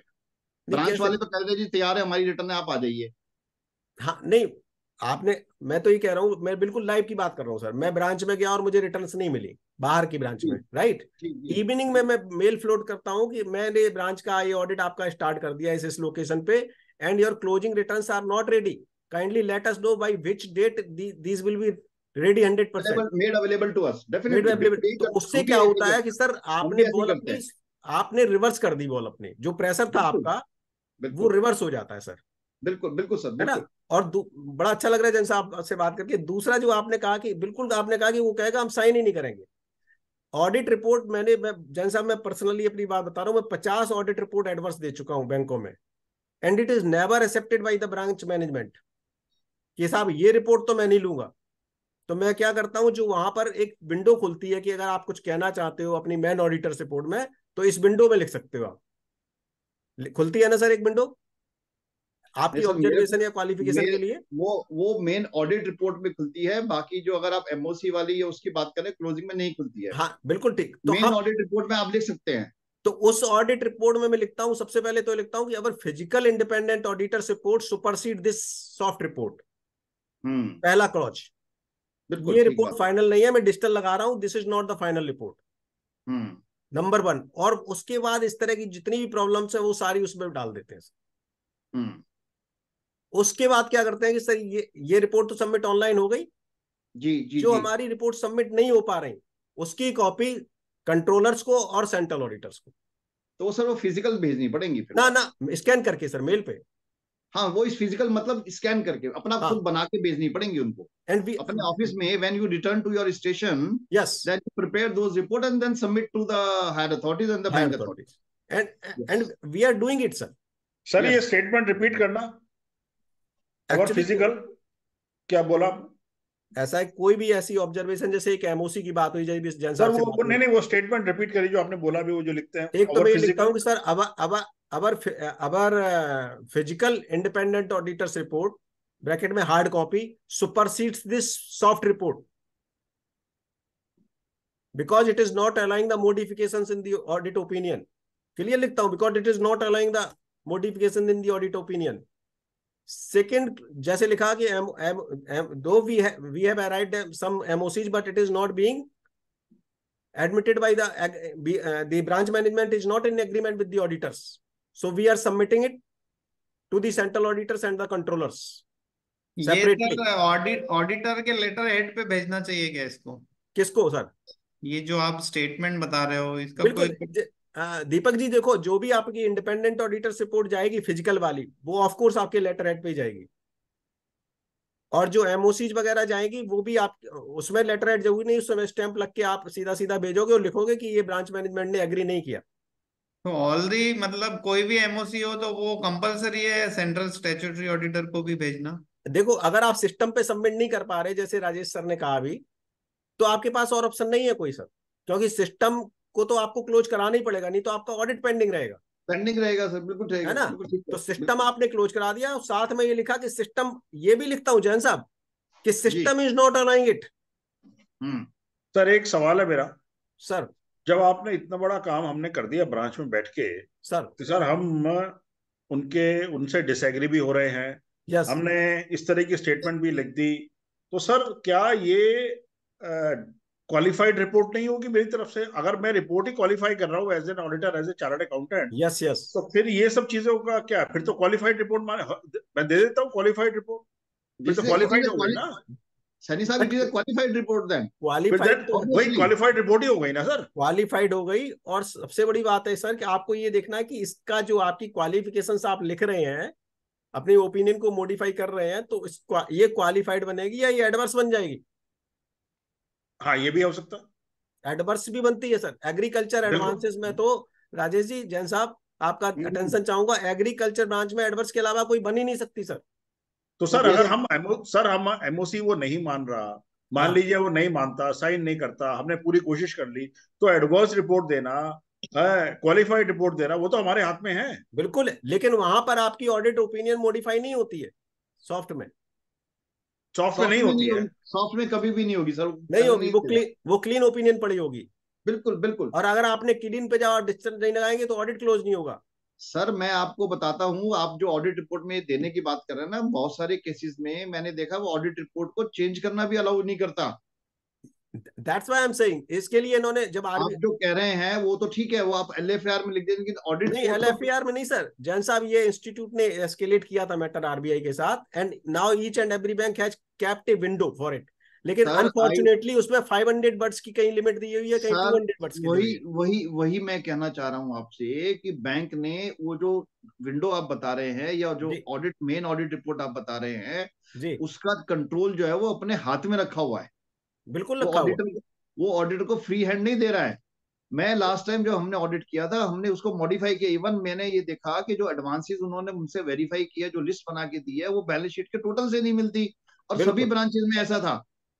ब्रांच वाले तो कह रहे जी तैयार है हमारी रिटर्न है आप आ जाइए हाँ नहीं आपने मैं तो ये कह रहा हूँ मैं बिल्कुल लाइव की बात कर रहा हूँ सर मैं ब्रांच में गया और मुझे रिटर्न्स नहीं मिली बाहर की ब्रांच में राइट इवनिंग में मैं मेल फ्लोट करता हूँ कि मैंने ब्रांच का ये ऑडिट आपका स्टार्ट कर दिया इस इस लोकेशन पे and your closing return are not ready kindly let us know by which date these will be ready hundred percent made available to us definitely तो उससे क्या होता है कि सर आपने बोल अपनी आपने रिवर्स कर दी बॉल अपने जो प्रेशर था आपका वो रिवर्स हो जाता है सर बिल्कुल बिल्कुल सर बिल्कुल। है ना और बड़ा अच्छा लग रहा है जैसे से बात करके दूसरा जो आपने कहा कि बिल्कुल आपने कहा कि वो कहेगा हम साइन ही नहीं करेंगे ऑडिट रिपोर्ट मैंने मैं जैन साहब मैं पर्सनली अपनी बात बता रहा हूँ मैं पचास ऑडिट रिपोर्ट एडवर्स दे चुका हूँ बैंकों में and it is never accepted by the branch management कि साहब ये रिपोर्ट तो मैं नहीं लूंगा तो मैं क्या करता हूँ जो वहां पर एक विंडो खुलती है कि अगर आप कुछ कहना चाहते हो अपनी मैन ऑडिटर रिपोर्ट में तो इस विंडो में लिख सकते हो आप खुलती है ना सर एक विंडो आपकी ऑब्जर्वेशन या क्वालिफिकेशन के लिए वो वो मेन ऑडिट रिपोर्ट में खुलती है बाकी जो अगर आप एमओसी वाली या उसकी बात करें क्लोजिंग में नहीं खुलती है हाँ बिल्कुल ठीक तो मेन ऑडिट रिपोर्ट में आप लिख सकते हैं तो उस ऑडिट रिपोर्ट में मैं लिखता हूं सबसे पहले तो लिखता हूं कि अगर physical independent auditor report supersede this soft report पहला क्रॉच ये रिपोर्ट फाइनल नहीं है मैं डिजिटल लगा रहा हूं this is not the final report number one और उसके बाद इस तरह की जितनी भी प्रॉब्लम्स है वो सारी उसमें डाल देते हैं हम्म। उसके बाद क्या करते हैं कि सर ये ये रिपोर्ट तो सबमिट ऑनलाइन हो गई जी जी जो जी. हमारी रिपोर्ट सबमिट नहीं हो पा रही उसकी कॉपी कंट्रोलर्स को और सेंट्रल ऑडिटर्स को तो सर वो फिजिकल भेजनी पड़ेगी ना ना स्कैन करके सर मेल पे हाँ वो इस फिजिकल मतलब स्कैन करके अपना हाँ. खुद बना के भेजनी पड़ेंगी उनको एंड we... अपने ऑफिस में when you return to your station yes then prepare those report and then submit to the higher authorities and the bank authorities and and we are doing it sir sir ये statement repeat करना और physical क्या बोला ऐसा है कोई भी ऐसी ऑब्जर्वेशन जैसे एक एमओसी की बात हुई जैसे सर वो, वो नहीं नहीं वो स्टेटमेंट रिपीट करिए जो आपने बोला भी वो जो लिखते हैं एक तो मैं लिखता हूँ कि सर अब अब अबर अबर physical independent auditors report bracket में hard copy supersedes this soft report because it is not aligning the modification in the audit opinion clear लिखता हूं because it is not aligning the modification in the audit opinion second जैसे लिखा कि एम एम एम दो we have we have arrived some MOCs but it is not being admitted by the the branch management is not in agreement with the auditors so we are submitting it to the central auditors and the controllers तो separately. ये audit auditor के letter head पे भेजना चाहिए क्या इसको किसको sir ये जो आप स्टेटमेंट बता रहे हो इसका बिल्कुल कोई... दीपक जी देखो जो भी आपकी इंडिपेंडेंट ऑडिटर रिपोर्ट जाएगी फिजिकल वाली वो ऑफ कोर्स आपके लेटर हेड पे जाएगी और जो एमओसी वगैरह जाएगी वो भी आप उसमें लेटर हेड जरूरी नहीं उसमें स्टैंप लग के आप सीधा सीधा भेजोगे और लिखोगे कि ये ब्रांच मैनेजमेंट ने एग्री नहीं किया तो ऑल दी मतलब कोई भी एमओसी हो तो वो कंपलसरी है सेंट्रल स्टेचुटरी ऑडिटर को भी भेजना देखो अगर आप सिस्टम पे सबमिट नहीं कर पा रहे जैसे राजेश सर ने कहा अभी तो आपके पास और ऑप्शन नहीं है कोई सर क्योंकि सिस्टम को तो आपको क्लोज कराना ही पड़ेगा नहीं तो आपका ऑडिट पेंडिंग रहेगा पेंडिंग रहेगा सर बिल्कुल है ना तो सिस्टम आपने क्लोज करा दिया और साथ में ये लिखा कि सिस्टम ये भी लिखता हूं जैन साहब कि system is not aligning it sir एक सवाल है मेरा सर जब आपने इतना बड़ा काम हमने कर दिया ब्रांच में बैठ के सर तो सर हम उनके उनसे डिसएग्री भी हो रहे हैं yes. हमने इस तरह की स्टेटमेंट भी लिख दी तो सर क्या ये क्वालिफाइड रिपोर्ट नहीं होगी मेरी तरफ से अगर मैं रिपोर्ट ही क्वालिफाई कर रहा हूँ as an auditor as a chartered accountant yes yes तो फिर ये सब चीजों का क्या फिर तो क्वालिफाइड रिपोर्ट माने मैं दे देता हूँ क्वालिफाइड रिपोर्ट फिर तो क्वालिफाइड होगा ना सनी साहब is a qualified report then qualified वही क्वालिफाइड रिपोर्ट ही हो गई ना सर क्वालिफाइड हो गई और सबसे बड़ी बात है सर कि आपको ये देखना है कि इसका जो आपकी आप लिख रहे हैं अपने ओपिनियन को मॉडिफाई कर रहे हैं तो इस ये क्वालिफाइड बनेगी या ये एडवर्स बन जाएगी हाँ ये भी हो सकता है एडवर्स भी बनती है सर एग्रीकल्चर एडवांसेस में तो राजेश जी जैन साहब आपका अटेंशन हम्म। चाहूंगा एग्रीकल्चर ब्रांच में एडवर्स के अलावा कोई बन ही नहीं सकती सर तो सर अगर हम सर हम एमओसी वो नहीं मान रहा मान हाँ। लीजिए वो नहीं मानता साइन नहीं करता हमने पूरी कोशिश कर ली तो एडवर्स रिपोर्ट देना क्वालिफाइड रिपोर्ट देना वो तो हमारे हाथ में है बिल्कुल लेकिन वहां पर आपकी ऑडिट ओपिनियन मॉडिफाई नहीं होती है सॉफ्ट में सॉफ्ट में नहीं होती है सॉफ्ट में कभी भी नहीं होगी सर नहीं होगी वो क्लीन वो क्लीन ओपिनियन पड़ी होगी बिल्कुल बिल्कुल और अगर आपने क्लीन पे जाओ डिस्टेंस नहीं लगाएंगे तो ऑडिट क्लोज नहीं होगा सर मैं आपको बताता हूँ आप जो ऑडिट रिपोर्ट में देने की बात कर रहे हैं ना बहुत सारे केसेस में मैंने देखा वो ऑडिट रिपोर्ट को चेंज करना भी अलाउ नहीं करता That's why I'm saying इसके लिए इन्होंने जब आप जो कह रहे हैं वो तो ठीक है वो आप आर में लिख दें ऑडिट नहीं आर तो- में नहीं सर जैन साहब ये इंस्टीट्यूट ने एस्केलेट किया था मैटर आरबीआई के साथ and now each and every bank has kept a window for it लेकिन अनफॉर्चुनेटली उसमें 500 बर्ड्स की कहीं लिमिट दी हुई है कहीं 200 बर्ड्स की वही वही वही मैं कहना चाह रहा हूँ आपसे कि बैंक ने वो जो विंडो आप बता रहे हैं या जो ऑडिट मेन ऑडिट रिपोर्ट आप बता रहे हैं उसका कंट्रोल जो है वो अपने हाथ में रखा हुआ है बिल्कुल रखा हुआ वो ऑडिटर को फ्री हैंड नहीं दे रहा है मैं लास्ट टाइम जो हमने ऑडिट किया था हमने उसको मॉडिफाई किया इवन मैंने ये देखा कि जो एडवांसेस उन्होंने मुझसे वेरीफाई किया जो लिस्ट बना के दी है वो बैलेंस शीट के टोटल से नहीं मिलती और सभी ब्रांचेस में ऐसा था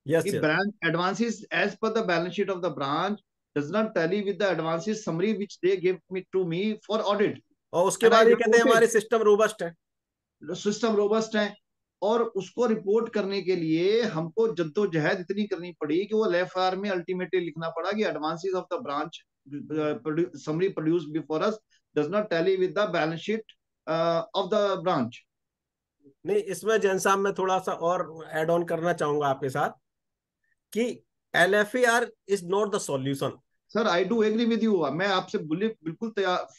Yes. the branch advances as per the balance sheet of the branch does not tally with the advances summary which they give me to me for audit. और उसके बाद ये कहते हैं हमारे सिस्टम रोबस्ट है सिस्टम रोबस्ट है और उसको रिपोर्ट करने के लिए हमको जद्दोजहद इतनी करनी पड़ी कि वो एफ में अल्टीमेटली लिखना पड़ा कि advances of the branch summary produce before us does not tally with the balance sheet of the branch नहीं इसमें जैन साहब मैं थोड़ा सा और एड ऑन करना चाहूंगा आपके साथ कि L F A R is not the solution sir I do agree with you मैं आपसे बिल्कुल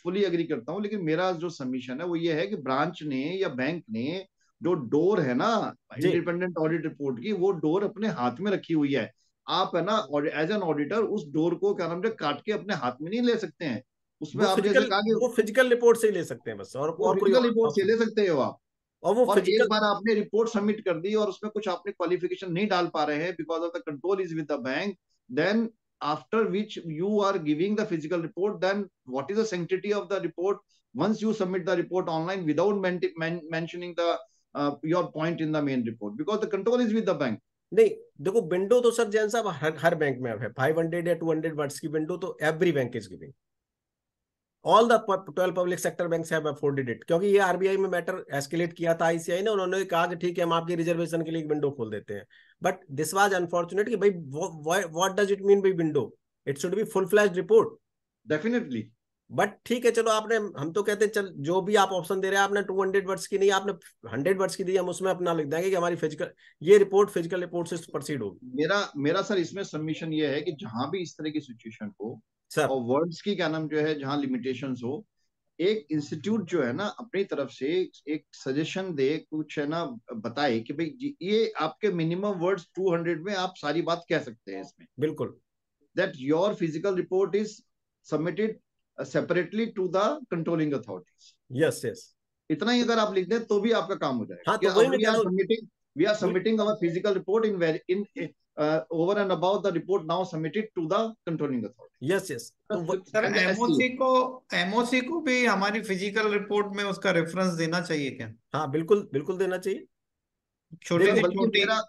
फुली एग्री करता हूँ लेकिन मेरा जो सबमिशन है वो ये है कि ब्रांच ने या बैंक ने जो डोर है ना इंडिपेंडेंट ऑडिट रिपोर्ट की वो डोर अपने हाथ में रखी हुई है आप है ना एज एन ऑडिटर उस डोर को क्या नाम काट के अपने हाथ में नहीं ले सकते हैं उसमें आप फिजिकल, जैसे वो फिजिकल रिपोर्ट से ही ले सकते हैं बस और, और फिजिकल रिपोर्ट से ले सकते हो आप और वो और एक बार आपने रिपोर्ट सबमिट कर दी और उसमें कुछ आपने क्वालिफिकेशन नहीं डाल पा रहे हैं because of the control is with after which you are giving the physical report then what is identity of the report once you submit the report online without mentioning your point in the main report because the control is with bank नहीं देखो window तो sir Jain साहब हर, हर bank में है five hundred या two hundred words की window तो every bank is giving all the twelve public sector bank have afforded it क्योंकि ये आरबीआई में मैटर एस्केलेट किया था आईसीआई ने उन्होंने कहा कि ठीक है हम आपकी रिजर्वेशन के लिए एक विंडो खोल देते हैं बट दिस वाज अनफॉर्चुनेट कि भाई what does it mean by window it should be full flash report definitely but ठीक है चलो आपने हम तो कहते हैं चल जो भी आप ऑप्शन दे रहे हैं आपने टू हंड्रेड वर्ड्स की नहीं आपने हंड्रेड वर्ड्स की दी हम उसमें अपना लिख देंगे कि हमारी फिजिकल ये रिपोर्ट फिजिकल रिपोर्ट से प्रोसीड होगी मेरा मेरा सर इसमें सबमिशन ये है कि जहां भी इस तरह की सिचुएशन हो सर और वर्ड्स की क्या नाम जो है जहाँ लिमिटेशन हो एक इंस्टीट्यूट जो है ना अपनी तरफ से एक सजेशन दे कुछ है ना बताए कि भाई ये आपके मिनिमम वर्ड्स 200 में आप सारी बात कह सकते हैं इसमें बिल्कुल that your physical report is submitted separately to the controlling authorities yes yes इतना ही अगर आप लिख दें तो भी आपका काम हो जाएगा हाँ, तो we are submitting our physical report in in uh, over and above the report now submitted to the controlling authority. Yes, yes. sir moc ko moc ko bhi hamari physical report mein uska reference dena chahiye kya ha bilkul bilkul dena chahiye छोटे छोटे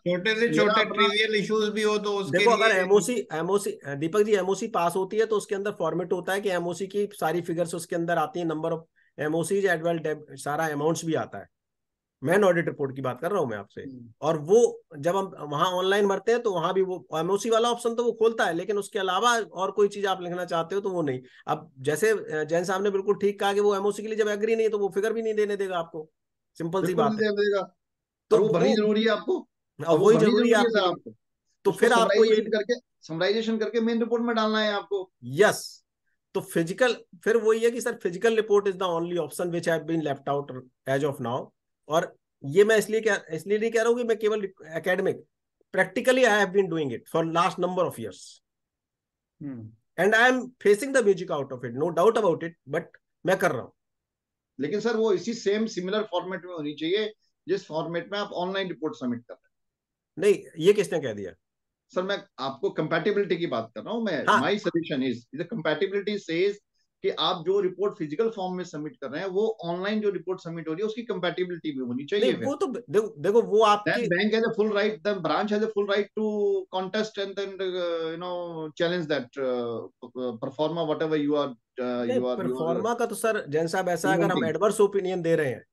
छोटे से छोटे trivial issues भी हो तो उसके देखो अगर MOC MOC Deepak ji MOC pass होती है तो उसके अंदर फॉर्मेट होता है कि एमओसी की सारी फिगर्स उसके अंदर आती है नंबर ऑफ एमओसी एडवेल सारा अमाउंट्स भी आता है मैन ऑडिट रिपोर्ट की बात कर रहा हूँ मैं आपसे हम्म। और वो जब हम वहां ऑनलाइन भरते हैं तो वहां भी वो एमओसी वाला ऑप्शन तो वो खोलता है लेकिन उसके अलावा और कोई चीज आप लिखना चाहते हो तो वो नहीं अब जैसे जैन साहब ने बिल्कुल ठीक कहा कि वो एमओसी के लिए जब एग्री नहीं है तो वो फिगर भी नहीं देने देगा आपको सिंपल सी बात है तो वो भरनी जरूरी है आपको वही जरूरी है आपको तो फिर आपको ये करके समराइजेशन करके मेन रिपोर्ट में डालना है आपको यस तो फिजिकल फिर वही है कि sir physical report is the only option which have been left out as of now और ये मैं इसलिए क्या इसलिए नहीं कह रहा हूँ कि मैं केवल academic practically I have been doing it for last number of years and I am facing the music out of it no doubt about it but मैं कर रहा हूँ लेकिन सर वो इसी सेम सिमिलर फॉर्मेट में होनी चाहिए जिस फॉर्मेट में आप ऑनलाइन रिपोर्ट सबमिट कर रहे हैं नहीं ये किसने कह दिया सर मैं आपको कंपैटिबिलिटी की बात कर रहा हूँ मैं my suggestion is the compatibility says कि आप जो रिपोर्ट फिजिकल फॉर्म में सबमिट कर रहे हैं वो ऑनलाइन जो रिपोर्ट सबमिट हो रही है उसकी कंपेटेबिलिटी भी होनी चाहिए वो तो देखो वो आप bank has a full right the branch has a full right to contest and then you know challenge that proforma whatever you are you are proforma का तो सर जैन साहब ऐसा अगर हम एडवर्स ओपिनियन दे रहे हैं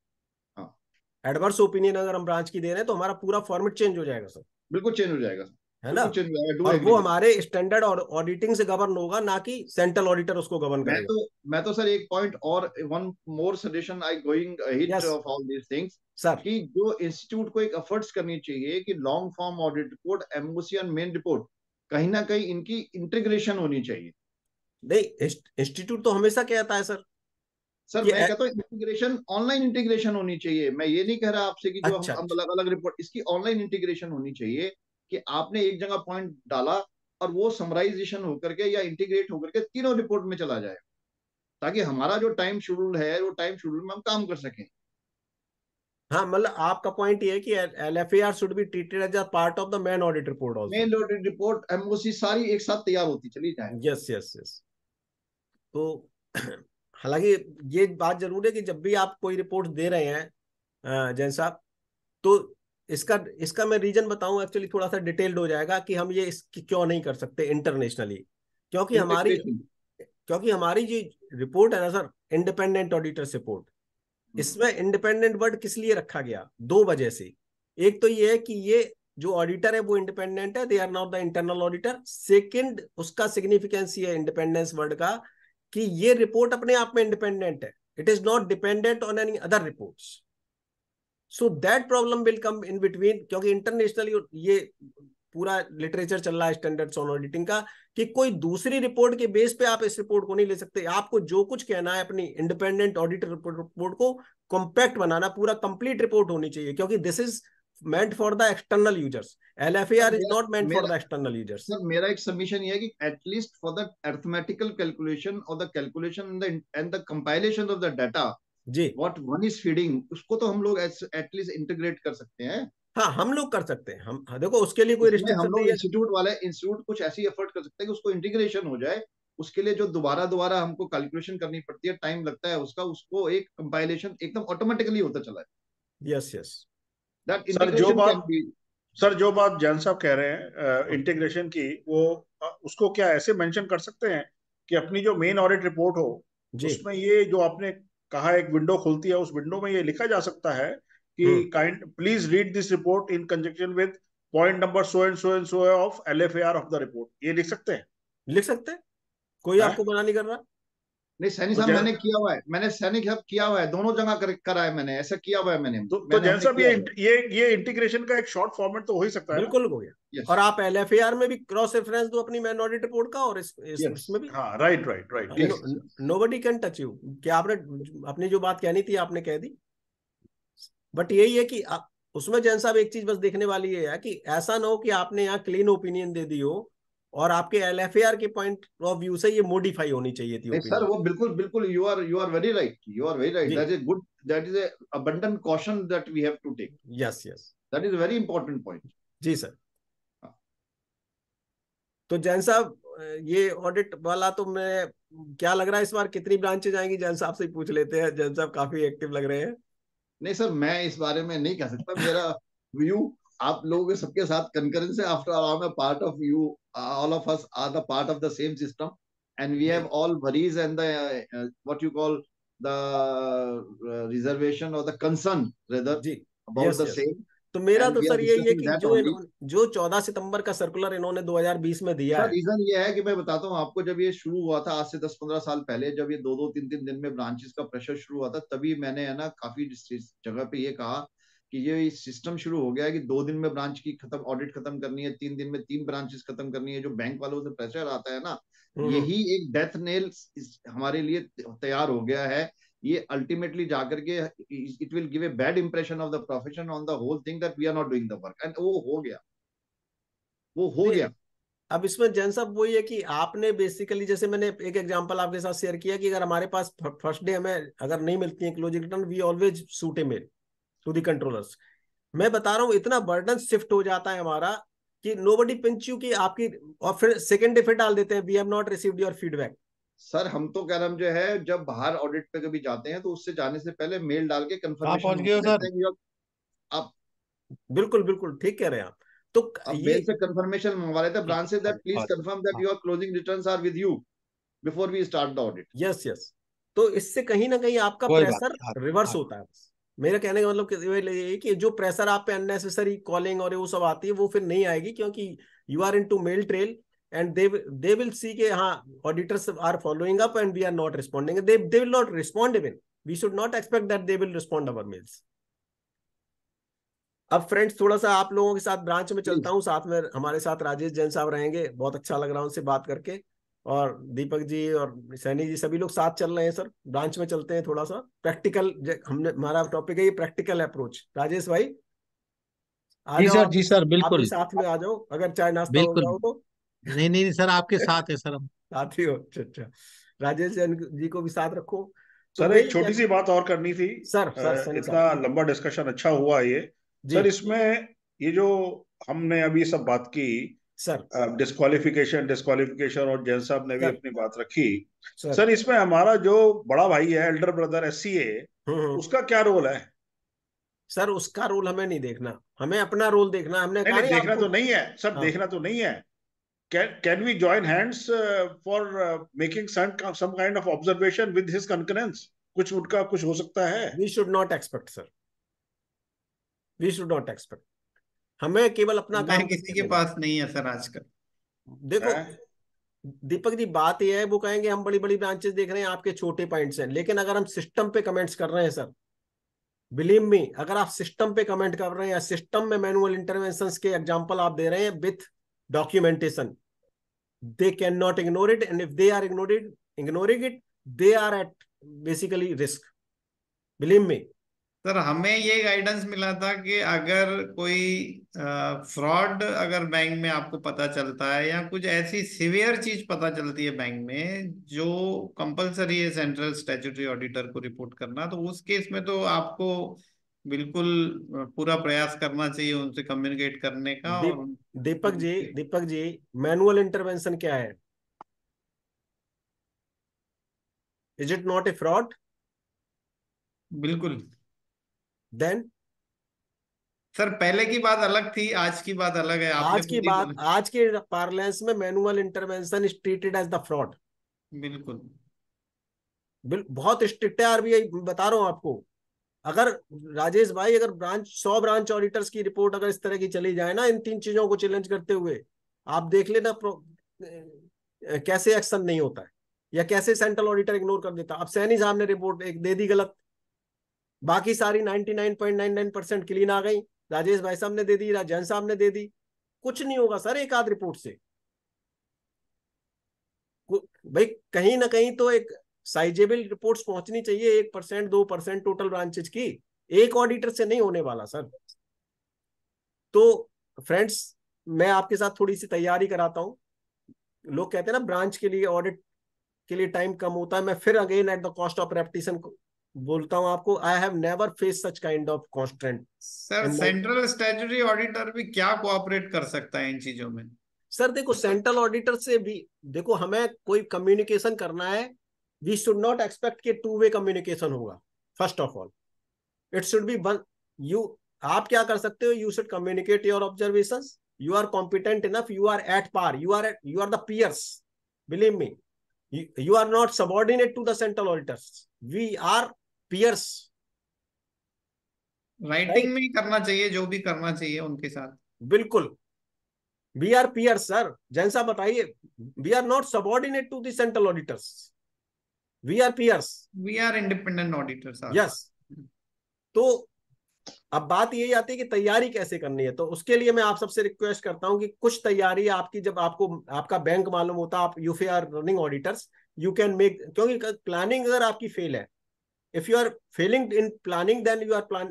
एडवर्स हाँ। ओपिनियन अगर हम ब्रांच की दे रहे हैं तो हमारा पूरा फॉर्मेट चेंज हो जाएगा सर बिल्कुल चेंज हो जाएगा सर है तो ना और वो हमारे स्टैंडर्ड और ऑडिटिंग से गवर्न होगा ना कि सेंट्रल ऑडिटर उसको गवर्न करेगा मैं तो मैं तो सर एक पॉइंट और one more suggestion I going hit of all these things sir कि जो इंस्टीट्यूट को एक एफर्ट्स करनी चाहिए कि long form audit report MOC और मेन रिपोर्ट कहीं ना कहीं इनकी इंटीग्रेशन होनी चाहिए नहीं इंस्टीट्यूट तो हमेशा कहता है सर सर मैं कहता हूँ इंटीग्रेशन ऑनलाइन इंटीग्रेशन होनी चाहिए मैं ये नहीं कह रहा आपसे कि जो अच्छा, हम अलग अलग रिपोर्ट इसकी ऑनलाइन इंटीग्रेशन होनी चाहिए कि आपने एक जगह पॉइंट डाला और वो समराइजेशन होकर के या इंटीग्रेट होकर के तीनों रिपोर्ट में चला जाए ताकि हमारा जो टाइम शेड्यूल है वो टाइम शेड्यूल में हम काम कर सकें हाँ मतलब आपका पॉइंट ये है कि LFAR should be treated as a part of the main audit report also main audit report MOC सारी एक साथ तैयार होती चली जाए यस यस यस तो हालांकि ये बात जरूर है कि जब भी आप कोई रिपोर्ट दे रहे हैं जैन साहब तो इसका इसका मैं रीजन बताऊं एक्चुअली थोड़ा सा डिटेल्ड हो जाएगा कि हम ये इसकी क्यों नहीं कर सकते इंटरनेशनली क्योंकि हमारी क्योंकि हमारी जो रिपोर्ट है ना सर इंडिपेंडेंट ऑडिटर्स रिपोर्ट इसमें इंडिपेंडेंट वर्ड किस लिए रखा गया दो वजह से एक तो ये है कि ये जो ऑडिटर है वो इंडिपेंडेंट है they are not the internal auditor second उसका सिग्निफिकेंस ये इंडिपेंडेंस वर्ड का कि ये रिपोर्ट अपने आप में इंडिपेंडेंट है it is not dependent on any other reports so that problem will come in between क्योंकि इंटरनेशनल ये पूरा लिटरेचर चल रहा है स्टैंडर्ड्स ऑन ऑडिटिंग का कि कोई दूसरी रिपोर्ट के बेस पे आप इस रिपोर्ट को नहीं ले सकते आपको जो कुछ कहना है अपनी इंडिपेंडेंट ऑडिटर रिपोर्ट को कॉम्पैक्ट बनाना पूरा कंप्लीट रिपोर्ट होनी चाहिए क्योंकि this is meant for the external users L F LFAR is not meant for the external users sir मेरा एक सबमिशन ये है कि at least for the arithmetical calculation और the calculation and the compilation of the data जी what one is feeding उसको तो हम लोग एटलीस्ट इंटीग्रेट कर सकते हैं हाँ हम लोग कर सकते हैं हम हाँ, देखो उसके लिए कोई रिश्ते हम लोग इंस्टीट्यूट वाले इंस्टीट्यूट कुछ ऐसी एफर्ट कर सकते हैं कि उसको इंटीग्रेशन हो जाए उसके लिए जो दोबारा दोबारा हमको कैलकुलेशन करनी पड़ती है टाइम लगता है उसका उसको एक कंपाइलेशन एकदम ऑटोमेटिकली होता चला है यस यस सर जो बात सर जो बात जैन साहब कह रहे हैं इंटीग्रेशन की वो उसको क्या ऐसे मेंशन कर सकते हैं कि अपनी जो मेन ऑडिट रिपोर्ट हो उसमें ये जो आपने कहा एक विंडो खुलती है उस विंडो में ये लिखा जा सकता है कि kind please read this report in conjunction with point number so and so and so of L F A R of the report ये लिख सकते हैं लिख सकते हैं कोई हाँ? आपको मना नहीं कर रहा नहीं सैनी साहब तो मैंने किया हुआ है मैंने सैनिक साहब किया हुआ है दोनों जगह कर, करा है मैंने ऐसा किया हुआ है मैंने तो, तो जैन साहब ये ये ये इंटीग्रेशन का एक शॉर्ट फॉर्मेट तो हो ही सकता है बिल्कुल हो गया और आप एलएफएआर में भी क्रॉस रेफरेंस दो अपनी मैन ऑडिट रिपोर्ट का और इसमें भी right right right nobody can touch you क्या आपने अपनी जो बात कहनी थी आपने कह दी बट यही है कि उसमें जैन साहब एक चीज बस देखने वाली है कि ऐसा ना हो कि आपने यहाँ क्लीन ओपिनियन दे दी हो और आपके एल एफ ए आर के पॉइंट ऑफ व्यू से ये मॉडिफाई होनी चाहिए थी सर वो बिल्कुल बिल्कुल you are you are very right you are very right that is good that is abundant caution that we have to take yes yes that is very important point जी sir हाँ। तो जैन साहब ये audit वाला तो मैं क्या लग रहा है इस बार कितनी ब्रांचेज आएंगी जैन साहब से पूछ लेते हैं जैन साहब काफी एक्टिव लग रहे हैं नहीं सर मैं इस बारे में नहीं कह सकता मेरा व्यू आप लोगों के सबके साथ कंकरेंस है after all I am part of you all of us are the part of the same system and we have all worries and the what you call the reservation और the concern rather जी, about the same तो मेरा तो sir यही है कि जो जो 14 सितंबर का सर्कुलर इन्होंने 2020 में दिया है रीजन ये है कि मैं बताता हूँ आपको जब ये शुरू हुआ था आज से 10-15 साल पहले जब ये दो दो तीन तीन दिन में ब्रांचेस का प्रेशर शुरू हुआ था तभी मैंने है ना काफी जगह पे ये कहा कि ये सिस्टम शुरू हो गया है कि दो दिन में ब्रांच की खत्म ऑडिट खत्म करनी है तीन दिन में तीन ब्रांचेस खत्म करनी है जो बैंक वालों से प्रेशर आता है ना हम्म। यही एक डेथ नेल हमारे लिए तैयार हो गया है ये अल्टीमेटली जाकर के it will give a bad impression of the profession on the whole thing that we are not doing the work and वो हो गया वो हो गया अब इसमें जैन साहब वही है कि आपने बेसिकली जैसे मैंने एक एग्जांपल आपके साथ शेयर किया कि अगर हमारे पास फर्स्ट डे हमें अगर नहीं मिलती है closing return we always shoot a mail to the controllers मैं बता रहा हूं इतना बर्डन शिफ्ट हो जाता है हमारा कि नो बडी पिंच यू की आपकी और फिर सेकेंड डे फिर डाल देते हैं we have not received your feedback sir हम तो कह रहे हम जो है जब बाहर ऑडिट पे कभी जाते हैं तो उससे जाने से पहले मेल डाल के कंफर्मेशन आप बिल्कुल बिल्कुल ठीक कह रहे हैं आप तो ये... मेल से कंफर्मेशन मंगवा रहे थे ब्रांच से that please confirm that your closing returns are with you before we start the audit yes yes तो इससे कहीं ना कहीं आपका प्रेशर रिवर्स हाँ, हाँ। होता है मेरा कहने का मतलब कि, कि जो प्रेशर आप पे अननेसेसरी कॉलिंग और वो सब आती है वो फिर नहीं आएगी क्योंकि you are in to mail trail and they they will see के हाँ auditors are following up and we are not responding they they will not respond even we should not expect that they will respond our mails अब friends थोड़ा सा आप लोगों के साथ branch में चलता हूँ साथ में हमारे साथ राजेश जैन साहब रहेंगे बहुत अच्छा लग रहा है उनसे बात करके और दीपक जी और सैनी जी सभी लोग साथ चल रहे हैं सर ब्रांच में चलते हैं थोड़ा सा प्रैक्टिकल हमने हमारा टॉपिक है ये प्रैक्टिकल अप्रोच राजेश भाई जी सर जी सर बिल्कुल साथ में आ जाओ अगर चाय नाश्ता हो जाओ तो नहीं नहीं सर आपके साथ है सर हम साथ ही हो अच्छा अच्छा राजेश जी को भी साथ रखो सर एक छोटी सी बात और करनी थी सर सर इतना लंबा डिस्कशन अच्छा हुआ ये सर इसमें ये जो हमने अभी सब बात की सर डिस्कालिफिकेशन डिस्कालिफिकेशन और जैन साहब ने भी अपनी बात रखी सर, सर इसमें हमारा जो बड़ा भाई है एल्डर ब्रदर एस सी उसका क्या रोल है सर उसका रोल हमें नहीं देखना हमें अपना रोल देखना हमने नहीं, नहीं, देखना तो नहीं है सर हाँ। देखना तो नहीं है can we join hands for making some kind of observation with his concurrence कुछ उठका कुछ हो सकता है we should not expect sir we should not expect हमें केवल अपना काम किसी के पास नहीं है सर आजकल देखो दीपक जी बात यह है वो कहेंगे हम बड़ी बड़ी ब्रांचेस देख रहे हैं आपके छोटे पॉइंट्स हैं लेकिन अगर हम सिस्टम पे कमेंट्स कर रहे हैं सर बिलीव मी अगर आप सिस्टम पे कमेंट कर रहे हैं या सिस्टम में मैनुअल इंटरवेंशन के एग्जाम्पल आप दे रहे हैं with documentation they can not ignore it and if they are ignore it ignoring it they are at basically risk believe me sir हमें ये गाइडेंस मिला था कि अगर कोई फ्रॉड अगर बैंक में आपको पता चलता है या कुछ ऐसी सिवियर चीज पता चलती है बैंक में जो कंपलसरी है सेंट्रल स्टेचुटरी ऑडिटर को रिपोर्ट करना तो उस केस में तो आपको बिल्कुल पूरा प्रयास करना चाहिए उनसे कम्युनिकेट करने का और दीपक जी दीपक जी मैनुअल इंटरवेंशन क्या है is it not a fraud बिल्कुल देन सर पहले की बात अलग थी आज की बात अलग है आज की बात आज के पार्लेंस में manual intervention is treated as the fraud बिल्कुल बिल, बहुत स्ट्रिक्ट है आरबीआई बता रहा हूं आपको अगर राजेश भाई अगर ब्रांच सौ ब्रांच ऑडिटर्स की रिपोर्ट अगर इस तरह की चली जाए ना इन तीन चीजों को चैलेंज करते हुए आप देख लेना कैसे एक्शन नहीं होता है या कैसे सेंट्रल ऑडिटर इग्नोर कर देता अब सैनी साहब ने रिपोर्ट एक दे दी गलत बाकी सारी 99.99 परसेंट क्लीन आ गई राजेश भाई साहब ने दे दी राजन साहब ने दे दी कुछ नहीं होगा सर एक आध रिपोर्ट से भाई कहीं ना कहीं तो एक साइजेबल रिपोर्ट्स पहुंचनी चाहिए एक परसेंट दो परसेंट टोटल ब्रांचेज की एक ऑडिटर से नहीं होने वाला सर तो फ्रेंड्स मैं आपके साथ थोड़ी सी तैयारी कराता हूं लोग कहते हैं ना ब्रांच के लिए ऑडिट के लिए टाइम कम होता है मैं फिर again at the cost of reputation बोलता हूँ आपको I have never face such kind of constant sir central statutory auditor भी क्या कोऑपरेट कर सकता है इन चीजों में सर देखो सेंट्रल ऑडिटर से भी देखो हमें कोई कम्युनिकेशन करना है वी शुड नॉट एक्सपेक्ट के टू वे कम्युनिकेशन होगा first of all it should be one you आप क्या कर सकते हो you should communicate your observation you are competent enough you are at par you are at you are the peers believe me you are not subordinate to the central auditors we are peers writing में करना चाहिए जो भी करना चाहिए उनके साथ बिल्कुल we are peer sir Jain साहब बताइए we are not subordinate to central auditors we are peers we are independent auditors yes तो अब बात यही आती है कि तैयारी कैसे करनी है तो उसके लिए मैं आप सबसे रिक्वेस्ट करता हूं कि कुछ तैयारी आपकी जब आपको आपका बैंक मालूम होता आप you are running auditors you can make क्योंकि प्लानिंग अगर आपकी फेल है if you are failing in planning then you are plan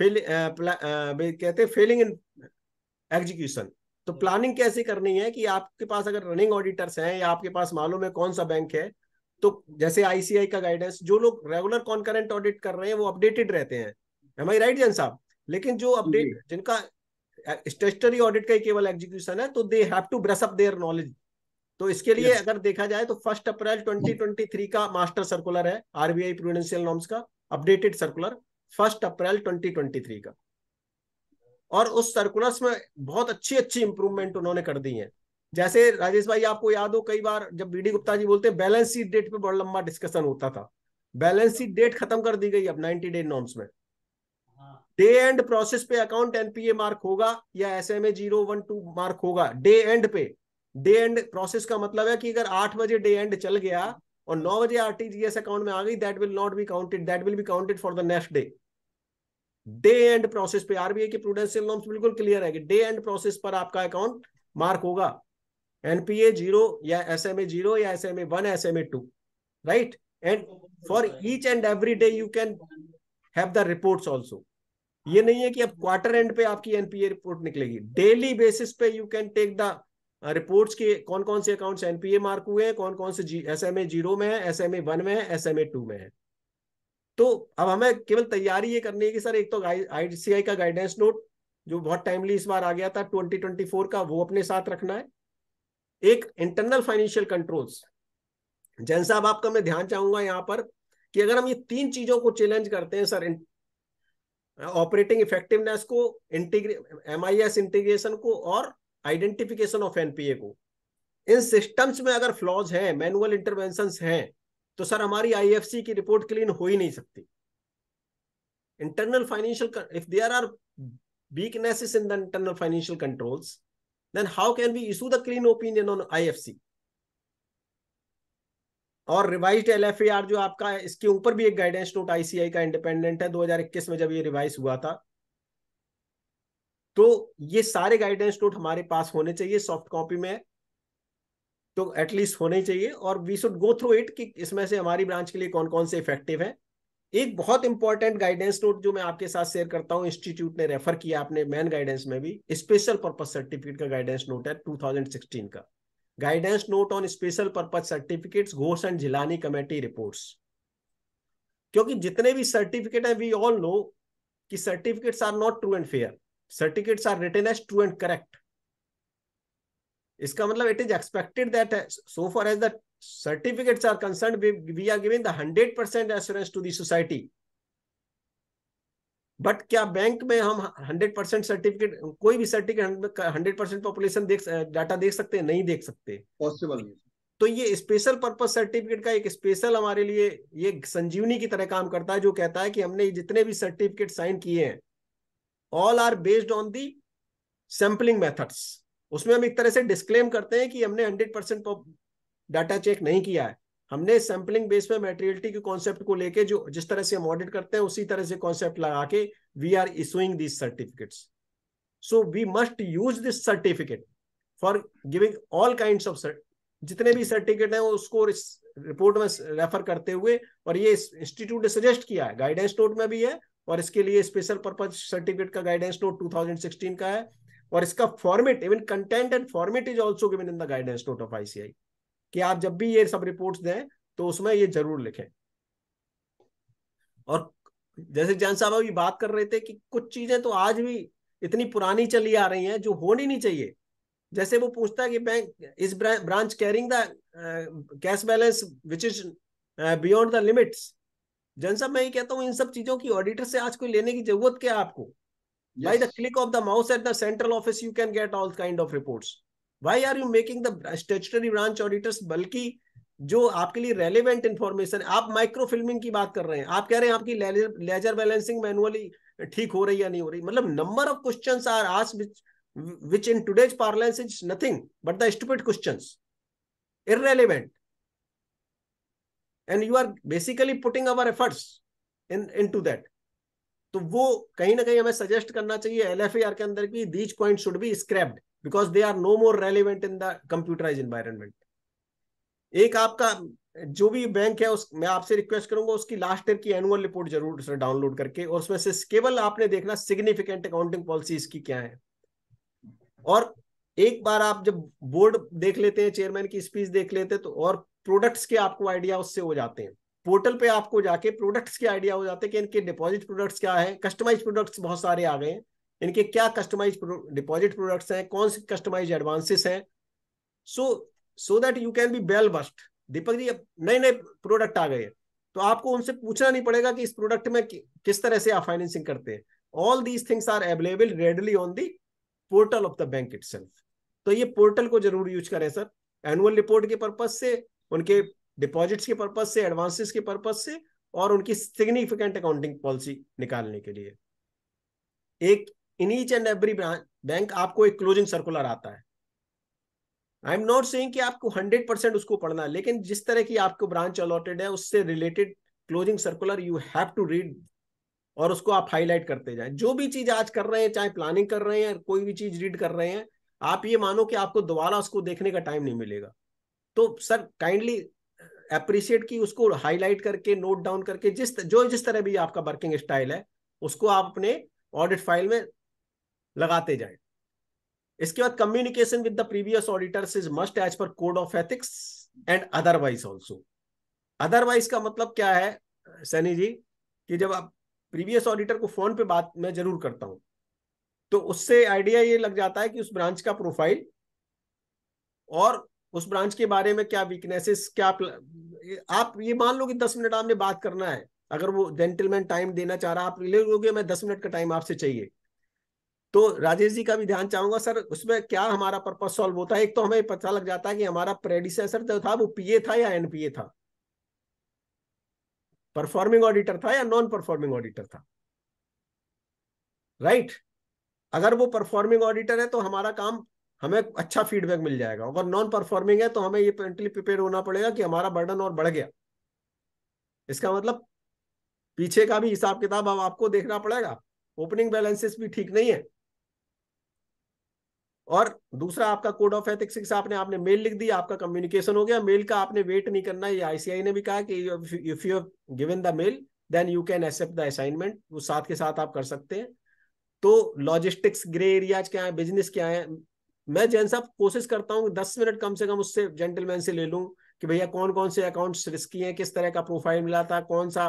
fail uh, uh, कहते failing in execution तो प्लानिंग कैसे करनी है कि आपके पास अगर रनिंग ऑडिटर्स हैं या आपके पास मालूम है कौन सा बैंक है तो जैसे आईसीआई का गाइडेंस जो लोग रेगुलर कॉन्करेंट ऑडिट कर रहे हैं वो अपडेटेड रहते हैं एम आई राइट जैन साहब लेकिन जो अपडेट जिनका स्टेटरी uh, ऑडिट का ही केवल एग्जीक्यूशन है तो they have to brush up their knowledge तो इसके लिए अगर देखा जाए तो फर्स्ट अप्रैल 2023 का मास्टर सर्कुलर है आरबीआई प्रूडेंशियल नॉर्म्स का अपडेटेड सर्कुलर फर्स्ट अप्रैल 2023 का और उस सर्कुलर्स में बहुत अच्छी अच्छी इंप्रूवमेंट उन्होंने कर दी है जैसे राजेश भाई आपको याद हो कई बार जब बी डी गुप्ता जी बोलते हैं बैलेंस शीट डेट पे बहुत लंबा डिस्कशन होता था बैलेंस शीट डेट खत्म कर दी गई अब नाइनटी डे नॉर्म्स में डे एंड प्रोसेस पे अकाउंट एनपीए मार्क होगा या S M A zero one two mark होगा डे एंड पे डे एंड प्रोसेस का मतलब है कि अगर आठ बजे डे एंड चल गया और नौ बजे आरटीजीएस अकाउंट में आ गई that will not be counted that will be counted for the next day day end process पे आरबीआई के प्रूडेंशियल नॉर्म्स बिल्कुल क्लियर है कि डे एंड प्रोसेस पर आपका अकाउंट मार्क होगा एनपीए जीरो या एस एम ए जीरो या S M A one S M A two right and for each and every day you can have the reports also ये नहीं है कि अब क्वार्टर एंड पे आपकी एनपीए रिपोर्ट निकलेगी डेली बेसिस पे you can take the reports के कौन कौन से अकाउंट्स एनपीए मार्क हुए हैं कौन कौन से एस एम ए जीरो में है एस एम ए वन में है एस एम ए टू में है तो अब हमें केवल तैयारी ये करनी है कि सर एक तो आईसीआई का गाइडेंस नोट जो बहुत टाइमली इस बार आ गया था 2024 का वो अपने साथ रखना है एक इंटरनल फाइनेंशियल कंट्रोल्स जैन साहब आपका मैं ध्यान चाहूंगा यहाँ पर कि अगर हम ये तीन चीजों को चैलेंज करते हैं सर ऑपरेटिंग इफेक्टिवनेस को इंटीग्रे एम इंटीग्रेशन को और आइडेंटिफिकेशन ऑफ एनपीए को इन सिस्टम्स में अगर फ्लॉज हैं मैनुअल इंटरवेंशन हैं तो सर हमारी आईएफसी की रिपोर्ट क्लीन हो ही नहीं सकती internal financial if there are weaknesses in the internal financial controls then how can be issue the clean opinion on IFC और रिवाइज एलएफएआर जो आपका इसके ऊपर भी एक गाइडेंस नोट आईसीआई का इंडिपेंडेंट है 2021 में जब ये रिवाइज हुआ था तो ये सारे गाइडेंस नोट हमारे पास होने चाहिए सॉफ्ट कॉपी में तो एटलीस्ट होने चाहिए और we should go through it कि इसमें से हमारी ब्रांच के लिए कौन कौन से इफेक्टिव है एक बहुत इंपॉर्टेंट गाइडेंस नोट जो मैं आपके साथ शेयर करता हूँ इंस्टीट्यूट ने रेफर किया आपने मेन गाइडेंस में भी स्पेशल पर्पज सर्टिफिकेट का गाइडेंस नोट है टू का guidance note on special purpose certificate Ghosh and Jilani committee report क्योंकि जितने भी सर्टिफिकेट है वी ऑल नो कि certificates are not true and fair certificates are written as true and correct इसका मतलब it is expected that so far as the certificates are concerned we, we are giving the 100% assurance to the society but क्या bank में हम 100 percent certificate कोई भी certificate 100 percent population देख data देख सकते हैं नहीं देख सकते पॉसिबल नहीं तो ये स्पेशल पर्पज सर्टिफिकेट का एक स्पेशल हमारे लिए ये संजीवनी की तरह काम करता है जो कहता है कि हमने जितने भी सर्टिफिकेट साइन किए हैं all are based on the sampling methods उसमें हम एक तरह से डिस्क्लेम करते हैं कि हमने हंड्रेड परसेंट डाटा चेक नहीं किया है हमने सैंपलिंग बेस में मेटेरियलिटी के कॉन्सेप्ट को लेके जो जिस तरह से हम ऑडिट करते हैं उसी तरह से कॉन्सेप्ट लगा के we are issuing these certificates so we must use this certificate for giving all kind of जितने भी सर्टिफिकेट हैं उसको रिपोर्ट में रेफर करते हुए और ये इंस्टीट्यूट ने सजेस्ट किया है गाइडेंस नोट में भी है और इसके लिए स्पेशल पर्पज सर्टिफिकेट का गाइडेंस नोट 2016 का है और इसका format even content and format is also given in the guidance note of ICI कि आप जब भी ये सब रिपोर्ट दें तो उसमें ये जरूर लिखें और जैसे जैन साहब अभी बात कर रहे थे कि कुछ चीजें तो आज भी इतनी पुरानी चली आ रही हैं जो होनी नहीं चाहिए जैसे वो पूछता है कि बैंक इस branch carrying the cash balance which is beyond the limits जन साहब मैं ये कहता हूँ इन सब चीजों की ऑडिटर से आज कोई लेने की जरूरत क्या आपको by the click of the mouse at the central office you can get all kind of report why are you making the statutory branch auditors बल्कि जो आपके लिए रेलिवेंट इन्फॉर्मेशन आप माइक्रो फिल्मिंग की बात कर रहे हैं आप कह रहे हैं आपकी लेजर बैलेंसिंग मैनुअली ठीक हो रही या नहीं हो रही मतलब नंबर ऑफ क्वेश्चन आर आज which which in today's parlance is nothing but the stupid question irrelevant and you are basically putting our efforts in in to that तो वो कहीं ना कहीं हमें सजेस्ट करना चाहिए एल एफ आर के अंदर की these point should be scrapped because they are no more relevant in the computerise environment एक आपका जो भी बैंक है उस मैं आपसे रिक्वेस्ट करूंगा उसकी लास्ट ईयर की एनुअल रिपोर्ट जरूर डाउनलोड करके और उसमें से केवल आपने देखना सिग्निफिकेंट अकाउंटिंग पॉलिसी इसकी क्या है और एक बार आप जब बोर्ड देख लेते हैं चेयरमैन की स्पीच देख लेते हैं तो और प्रोडक्ट्स के आपको आइडिया उससे हो जाते हैं पोर्टल पे आपको जाके प्रोडक्ट्स के आइडिया हो जाते हैं कि इनके डिपॉजिट प्रोडक्ट्स क्या है कस्टमाइज प्रोडक्ट्स बहुत सारे आ गए हैं इनके क्या कस्टमाइज डिपॉजिट प्रोडक्ट्स हैं कौन से कस्टमाइज एडवांसेस हैं so so that you can be well versed Deepak ji अब नए नए प्रोडक्ट आ गए तो आपको उनसे पूछना नहीं पड़ेगा कि इस प्रोडक्ट में कि, किस तरह से आप फाइनेंसिंग करते हैं all these things are available readily on the portal of the bank it तो ये पोर्टल को जरूर यूज करें सर एनुअल रिपोर्ट के पर्पज से उनके डिपॉजिट्स के पर्पज से एडवांसेस के पर्पज से और उनकी सिग्निफिकेंट अकाउंटिंग पॉलिसी निकालने के लिए एक in each and every bank आपको एक क्लोजिंग सर्कुलर आता है आई एम नॉट सेइंग कि आपको हंड्रेड परसेंट उसको पढ़ना है लेकिन जिस तरह की आपको ब्रांच अलॉटेड है उससे related closing circular you have to read और उसको आप हाईलाइट करते जाए जो भी चीज आज कर रहे हैं चाहे प्लानिंग कर रहे हैं कोई भी चीज रीड कर रहे हैं आप ये मानो कि आपको दोबारा उसको देखने का टाइम नहीं मिलेगा तो सर काइंडली अप्रिशिएट की उसको हाईलाइट करके नोट डाउन करके जिस जो जिस तरह भी आपका वर्किंग स्टाइल है उसको आप अपने ऑडिट फाइल में लगाते जाए इसके बाद communication with the previous auditors is must as per code of ethics and otherwise also otherwise का मतलब क्या है सैनी जी कि जब आप प्रीवियस ऑडिटर को फोन पे बात मैं जरूर करता हूं तो उससे आइडिया ये लग जाता है कि उस ब्रांच का प्रोफाइल और उस ब्रांच के बारे में क्या वीकनेसेस क्या आप ये मान लो कि दस मिनट आपने बात करना है अगर वो जेंटलमैन टाइम देना चाह रहा आप ले लोगे मैं दस मिनट का टाइम आपसे चाहिए तो राजेश जी का भी ध्यान चाहूंगा सर उसमें क्या हमारा पर्पज सॉल्व होता है एक तो हमें पता लग जाता है कि हमारा प्रेडिसेसर जो तो था वो पीए था या एनपीए था परफॉर्मिंग ऑडिटर था या नॉन परफॉर्मिंग ऑडिटर था राइट right? अगर वो परफॉर्मिंग ऑडिटर है तो हमारा काम हमें अच्छा फीडबैक मिल जाएगा अगर नॉन परफॉर्मिंग है तो हमें ये मेंटली प्रिपेयर होना पड़ेगा कि हमारा बर्डन और बढ़ गया इसका मतलब पीछे का भी हिसाब किताब अब आपको देखना पड़ेगा ओपनिंग बैलेंसेस भी ठीक नहीं है और दूसरा आपका कोड ऑफ एथिक्स आपने आपने मेल लिख दिया आपका कम्युनिकेशन हो गया मेल का आपने वेट नहीं करना ये आईसीआई ने भी कहा कि if you given the mail then you can accept the assignment वो साथ के साथ आप कर सकते हैं तो लॉजिस्टिक्स ग्रे एरियाज क्या है बिजनेस क्या है मैं जैन साहब कोशिश करता हूँ दस मिनट कम से कम उससे जेंटलमैन से ले लूँ कि भैया कौन कौन से अकाउंट्स रिस्की हैं किस तरह का प्रोफाइल मिला था कौन सा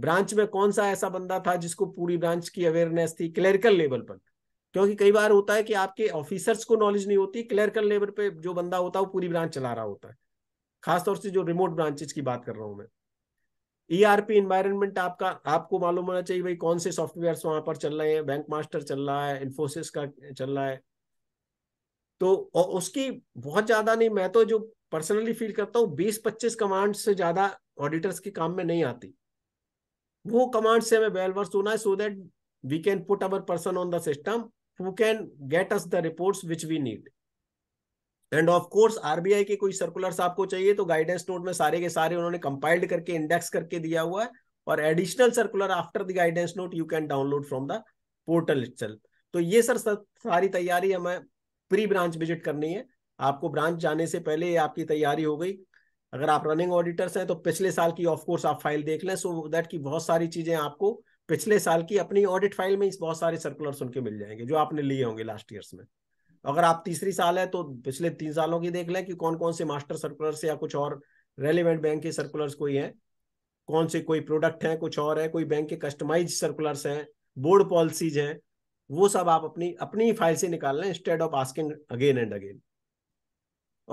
ब्रांच में कौन सा ऐसा बंदा था जिसको पूरी ब्रांच की अवेयरनेस थी क्लरिकल लेवल पर क्योंकि कई बार होता है कि आपके ऑफिसर्स को नॉलेज नहीं होती क्लरिकल लेवल पे जो बंदा होता है वो पूरी ब्रांच चला रहा होता है खासतौर से जो रिमोट ब्रांचेज की बात कर रहा हूँ मैं ईआरपी e इन्वायरमेंट आपका आपको मालूम होना चाहिए भाई कौन से सॉफ्टवेयर वहां पर चल रहे हैं बैंक मास्टर चल रहा है इन्फोसिस का चल रहा है तो उसकी बहुत ज्यादा नहीं मैं तो जो पर्सनली फील करता हूँ बीस पच्चीस कमांड से ज्यादा ऑडिटर्स के काम में नहीं आती वो कमांड से हमें वेल वर्स होना है so that we can put our person on the system who can get us the reports which we need and of course RBI के कोई सर्कुलर्स आपको चाहिए तो गाइडेंस नोट में सारे के सारे उन्होंने कंपाइल्ड करके इंडेक्स करके दिया हुआ है और additional circular after the guidance note you can download from the portal it तो ये सर सारी तैयारी हमें प्री ब्रांच विजिट करनी है आपको ब्रांच जाने से पहले आपकी तैयारी हो गई अगर आप रनिंग ऑडिटर्स हैं तो पिछले साल की ऑफ कोर्स आप फाइल देख लें सो दैट की बहुत सारी चीजें आपको पिछले साल की अपनी ऑडिट फाइल में बहुत सारे सर्कुलर उनके मिल जाएंगे जो आपने लिए होंगे लास्ट ईयर्स में अगर आप तीसरी साल है तो पिछले तीन सालों की देख लें कि कौन कौन से मास्टर सर्कुलर्स या कुछ और रेलिवेंट बैंक के सर्कुलर्स कोई है कौन से कोई प्रोडक्ट है कुछ और है कोई बैंक के कस्टमाइज सर्कुलर्स हैं बोर्ड पॉलिसीज हैं वो सब आप अपनी अपनी फाइल से निकाल लें instead of asking again and again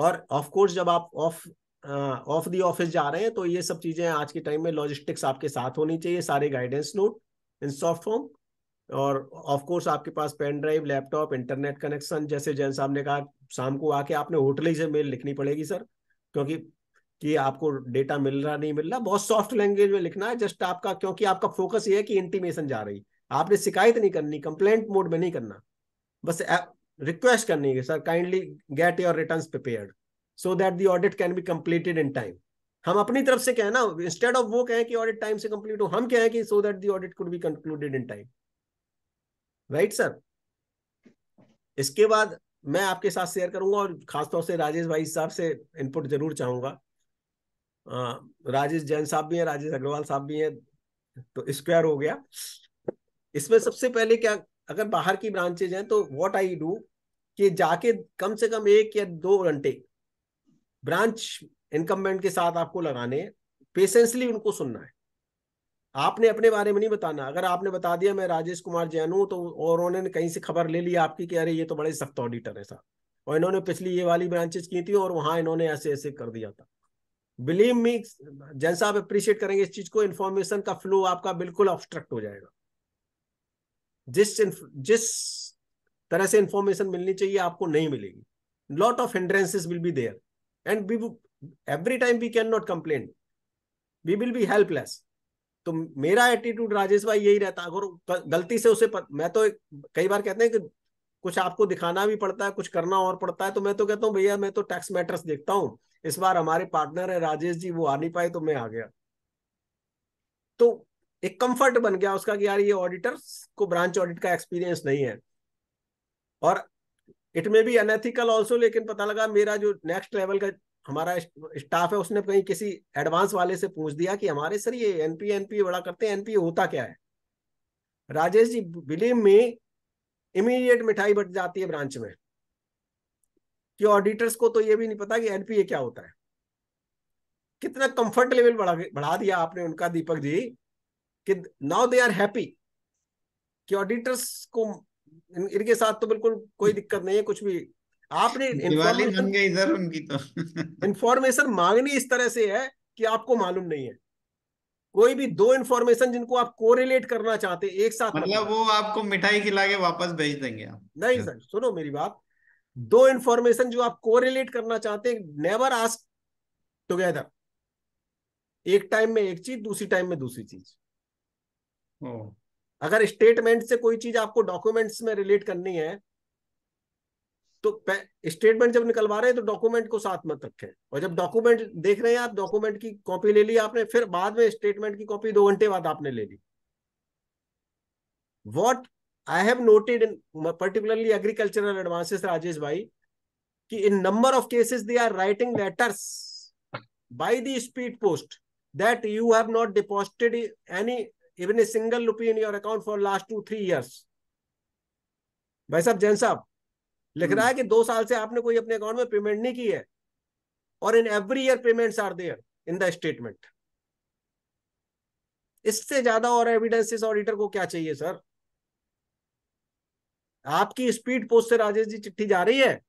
और ऑफ कोर्स जब आप ऑफ ऑफ दी ऑफिस जा रहे हैं तो ये सब चीजें आज के टाइम में लॉजिस्टिक्स आपके साथ होनी चाहिए सारे guidance note in soft form और ऑफ कोर्स आपके पास pen drive laptop internet connection जैसे जैन साहब ने कहा शाम को आके आपने होटल ही से मेल लिखनी पड़ेगी सर क्योंकि कि आपको डेटा मिल रहा नहीं मिल रहा बहुत सॉफ्ट लैंग्वेज में लिखना है जस्ट आपका क्योंकि आपका फोकस ये है कि इंटीमेशन जा रही है आपने शिकायत नहीं करनी कंप्लेंट मोड में नहीं करना बस रिक्वेस्ट करनी है sir kindly get your return prepare so that the audit can be completed in time हम अपनी तरफ से कहें ना इंस्टेड ऑफ वो कहें कि ऑडिट टाइम से कंप्लीट हो हम कहें कि so that the audit could be concluded in time right sir इसके बाद मैं आपके साथ शेयर करूंगा और खासतौर से राजेश भाई साहब से इनपुट जरूर चाहूंगा राजेश जैन साहब भी हैं राजेश अग्रवाल साहब भी हैं तो स्क्वायर हो गया इसमें सबसे पहले क्या अगर बाहर की ब्रांचेज हैं तो व्हाट आई डू कि जाके कम से कम एक या दो घंटे ब्रांच इनकमेंट के साथ आपको लगाने पेशेंसली उनको सुनना है आपने अपने बारे में नहीं बताना अगर आपने बता दिया मैं राजेश कुमार जैन हूं तो और उन्होंने कहीं से खबर ले ली आपकी कि अरे ये तो बड़े सख्त ऑडिटर है साहब और इन्होंने पिछली ये वाली ब्रांचेज की थी और वहां इन्होंने ऐसे ऐसे कर दिया था बिलीव मी जैसा आप अप्रिशिएट करेंगे इस चीज को इन्फॉर्मेशन का फ्लो आपका बिल्कुल ऑब्स्ट्रक्ट हो जाएगा जिस जिस तरह से इंफॉर्मेशन मिलनी चाहिए आपको नहीं मिलेगी lot of hindrances will be there and we every time we can not complain we will be helpless तो मेरा एटीट्यूड राजेश भाई यही रहता अगर गलती से उसे पर, मैं तो कई बार कहते हैं कि कुछ आपको दिखाना भी पड़ता है कुछ करना और पड़ता है तो मैं तो कहता हूँ भैया मैं तो टैक्स मैटर्स देखता हूँ इस बार हमारे पार्टनर है राजेश जी वो आ नहीं पाए तो मैं आ गया तो एक कंफर्ट बन गया उसका कि यार ये ऑडिटर्स को ब्रांच ऑडिट का एक्सपीरियंस नहीं है और it may be unethical also लेकिन पता लगा मेरा जो नेक्स्ट लेवल का हमारा स्टाफ है उसने कहीं किसी एडवांस वाले से पूछ दिया कि हमारे सर ये एनपी एनपी बड़ा करते हैं एनपी होता क्या है Rajesh ji believe me immediate मिठाई बट जाती है ब्रांच में कि ऑडिटर्स को तो ये भी नहीं पता कि एनपीए क्या होता है कितना कंफर्ट लेवल बढ़ा बढ़ा दिया आपने उनका दीपक जी कि नाउ दे आर हैप्पी कि ऑडिटर्स को इन, इनके साथ तो बिल्कुल कोई दिक्कत नहीं है कुछ भी आपने बन उनकी तो इंफॉर्मेशन मांगनी इस तरह से है कि आपको मालूम नहीं है कोई भी दो इन्फॉर्मेशन जिनको आप कोरिलेट करना चाहते एक साथ मतलब वो आपको मिठाई खिला के वापस भेज देंगे आप नहीं अच्छा। सर सुनो मेरी बात दो इन्फॉर्मेशन जो आप कोरिलेट करना चाहते हैं नेवर आस्क टुगेदर एक टाइम में एक चीज दूसरी टाइम में दूसरी चीज अगर स्टेटमेंट से कोई चीज आपको डॉक्यूमेंट्स में रिलेट करनी है तो स्टेटमेंट जब निकलवा रहे हैं तो डॉक्यूमेंट को साथ मत रखें और जब डॉक्यूमेंट देख रहे हैं आप डॉक्यूमेंट की कॉपी ले ली आपने फिर बाद में स्टेटमेंट की कॉपी दो घंटे बाद आपने ले ली what I have noted in particularly agricultural advances Rajesh भाई कि in number of cases they are writing letters by the speed post that you have not deposited any even a single rupee in your account for last two three years भाई साहब जैन साहब लिख रहा है हम्म। कि दो साल से आपने कोई अपने अकाउंट में पेमेंट नहीं की है और in every year payments are there in the statement इससे ज्यादा और एविडेंस इस ऑडिटर को क्या चाहिए सर आपकी स्पीड पोस्ट से राजेश जी चिट्ठी जा रही है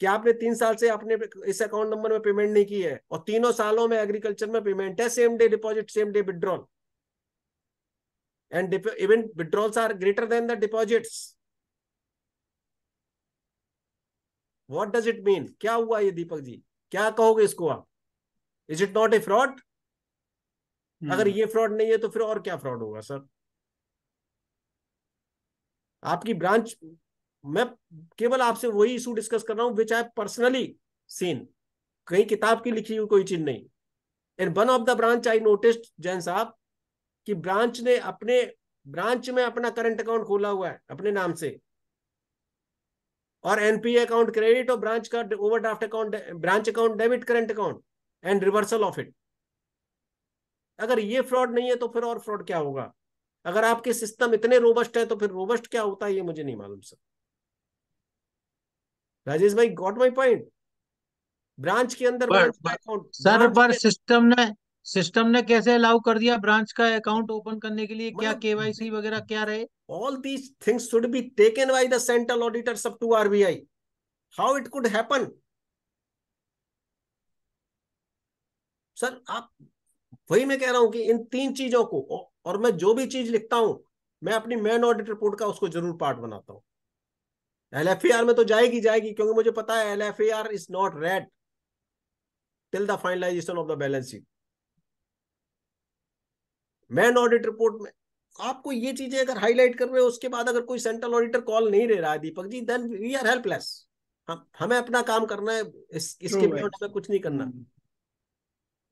कि आपने तीन साल से आपने इस अकाउंट नंबर में पेमेंट नहीं की है और तीनों सालों में एग्रीकल्चर में पेमेंट है same day deposit same day withdrawal and even withdrawals are greater than the deposits what does it mean क्या हुआ ये दीपक जी क्या कहोगे इसको आप is it not a fraud अगर ये फ्रॉड नहीं है तो फिर और क्या फ्रॉड होगा सर आपकी ब्रांच मैं केवल आपसे वही इशू डिस्कस कर रहा हूं विच आई पर्सनली सीन कहीं किताब की लिखी हुई कोई चीज नहीं in one of the branch I noticed Jain साहब कि ब्रांच ने अपने ब्रांच में अपना करंट अकाउंट खोला हुआ है अपने नाम से और एनपीए अकाउंट क्रेडिट और ब्रांच का overdraft account branch account debit current account and reversal of it अगर ये फ्रॉड नहीं है तो फिर और फ्रॉड क्या होगा अगर आपके सिस्टम इतने रोबस्ट है तो फिर रोबस्ट क्या होता है ये मुझे नहीं मालूम सर राजेश भाई गॉट माई पॉइंट ब्रांच के अंदर सर पर सिस्टम ने सिस्टम ने कैसे अलाउ कर दिया ब्रांच का अकाउंट ओपन करने के लिए क्या केवाईसी मतलब वगैरह क्या रहे all these things should be taken by the central auditors सब to RBI how it could happen sir आप वही मैं कह रहा हूं कि इन तीन चीजों को और मैं जो भी चीज लिखता हूं मैं अपनी मेन ऑडिट रिपोर्ट का उसको जरूर पार्ट बनाता हूं एल एफ में तो जाएगी जाएगी क्योंकि मुझे पता है L F is not read till the finalisation of the balance sheet main audit report में आपको ये चीजें अगर हाईलाइट कर रहे हो उसके बाद अगर कोई सेंट्रल ऑडिटर कॉल नहीं दे रहा है Deepak ji then we are helpless हम हमें अपना काम करना है इस, इसके बियॉन्ड में कुछ नहीं करना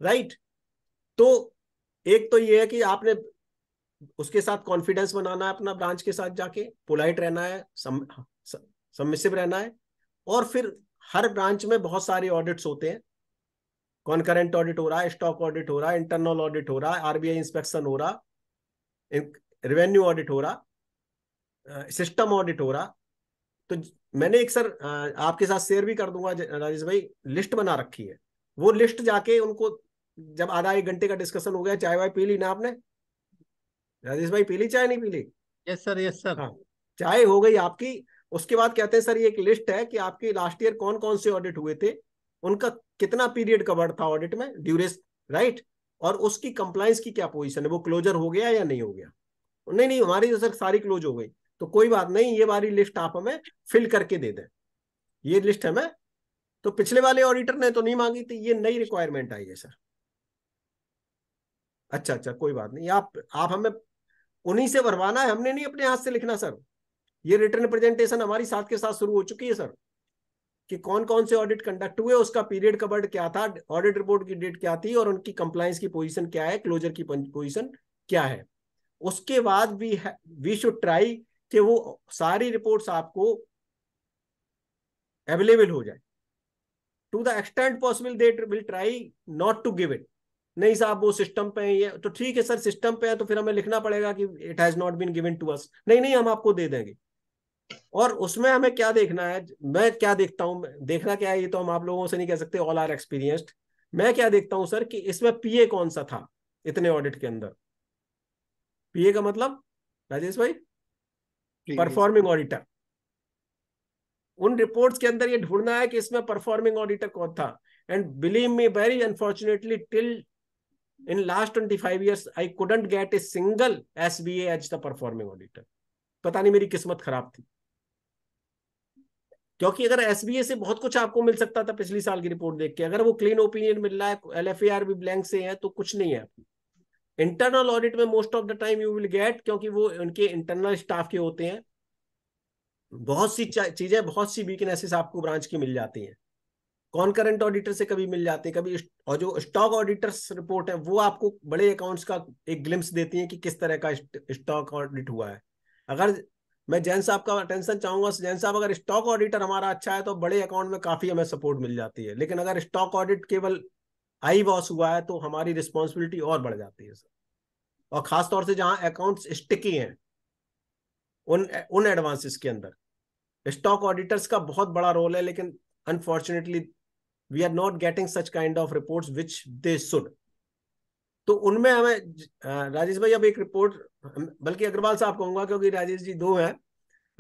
राइट hmm। right? तो एक तो ये है कि आपने उसके साथ कॉन्फिडेंस बनाना है अपना ब्रांच के साथ जाके पोलाइट रहना है सम, सम, हाँ, सम, रहना है और फिर हर ब्रांच में बहुत सारे ऑडिट्स होते हैं कॉन्करेंट ऑडिट हो रहा है स्टॉक ऑडिट हो रहा है इंटरनल ऑडिट हो रहा है आरबीआई इंस्पेक्शन हो रहा रेवेन्यू ऑडिट हो रहा सिस्टम ऑडिट हो रहा तो मैंने एक सर आपके साथ शेयर भी कर दूंगा राजेश भाई लिस्ट बना रखी है वो लिस्ट जाके उनको जब आधा एक घंटे का डिस्कशन हो गया चाय वाय पी ली ना आपने राजेश भाई पी ली चाय नहीं पी ली यस सर यस सर हाँ चाय हो गई आपकी उसके बाद कहते हैं सर ये एक लिस्ट है कि आपके लास्ट ईयर कौन कौन से ऑडिट हुए थे उनका कितना पीरियड कवर्ड था ऑडिट में ड्यूरेस राइट और उसकी कंप्लाइंस की क्या पोजीशन है वो क्लोजर हो गया या नहीं हो गया नहीं नहीं हमारी तो सर सारी क्लोज हो गई तो कोई बात नहीं ये वाली लिस्ट आप हमें फिल करके दे दें ये लिस्ट हमें तो पिछले वाले ऑडिटर ने तो नहीं मांगी थी ये नई रिक्वायरमेंट आई है सर अच्छा अच्छा कोई बात नहीं आप आप हमें उन्हीं से भरवाना है हमने नहीं अपने हाथ से लिखना सर ये रिटर्न प्रेजेंटेशन हमारी साथ के साथ शुरू हो चुकी है सर कि कौन कौन से ऑडिट कंडक्ट हुए उसका पीरियड कवर्ड क्या था ऑडिट रिपोर्ट की डेट क्या थी और उनकी कंप्लाइंस की पोजीशन क्या है क्लोजर की पोजीशन क्या है उसके बाद भी वी शुड ट्राई कि वो सारी रिपोर्ट्स आपको अवेलेबल हो जाए to the extent possible that will try not to give it नहीं साहब वो सिस्टम पे है तो ठीक है सर सिस्टम पे है तो फिर हमें लिखना पड़ेगा कि it has not been given to us नहीं नहीं हम आपको दे देंगे और उसमें हमें क्या देखना है मैं क्या देखता हूँ देखना क्या है ये तो हम आप लोगों से नहीं कह सकते ऑल आर एक्सपीरियंस्ड मैं क्या देखता हूँ सर कि इसमें पीए कौन सा था इतने ऑडिट के अंदर पीए का मतलब राजेश भाई परफॉर्मिंग ऑडिटर उन रिपोर्ट्स के अंदर ये ढूंढना है कि इसमें परफॉर्मिंग ऑडिटर कौन था and believe me very unfortunately till in last twenty five years I couldn't get a single S B as the performing auditor पता नहीं मेरी किस्मत खराब थी क्योंकि अगर एस से बहुत कुछ आपको मिल सकता था पिछली साल की रिपोर्ट देख के अगर वो क्लीन ओपिनियन मिल रहा है एल एफ भी ब्लैंक से है तो कुछ नहीं है इंटरनल ऑडिट में most of the time you will get क्योंकि वो उनके इंटरनल स्टाफ के होते हैं बहुत सी चीजें बहुत सी वीकनेसेस आपको ब्रांच की मिल जाती हैं कौन करंट ऑडिटर से कभी मिल जाते हैं कभी और जो स्टॉक ऑडिटर्स रिपोर्ट है वो आपको बड़े अकाउंट्स का एक ग्लिम्स देती है कि किस तरह का स्टॉक ऑडिट हुआ है अगर मैं जैन साहब का अटेंशन चाहूंगा तो जैन साहब अगर स्टॉक ऑडिटर हमारा अच्छा है तो बड़े अकाउंट में काफी हमें सपोर्ट मिल जाती है लेकिन अगर स्टॉक ऑडिट केवल आई वॉश हुआ है तो हमारी रिस्पॉन्सिबिलिटी और बढ़ जाती है सर और खासतौर से जहां अकाउंट स्टिकी हैं उन उन एडवांसेस के अंदर स्टॉक ऑडिटर्स का बहुत बड़ा रोल है लेकिन unfortunately we are not getting such kind of reports which they should तो उनमें हमें राजेश भाई अब एक रिपोर्ट बल्कि अग्रवाल साहब कहूंगा क्योंकि राजेश जी दो हैं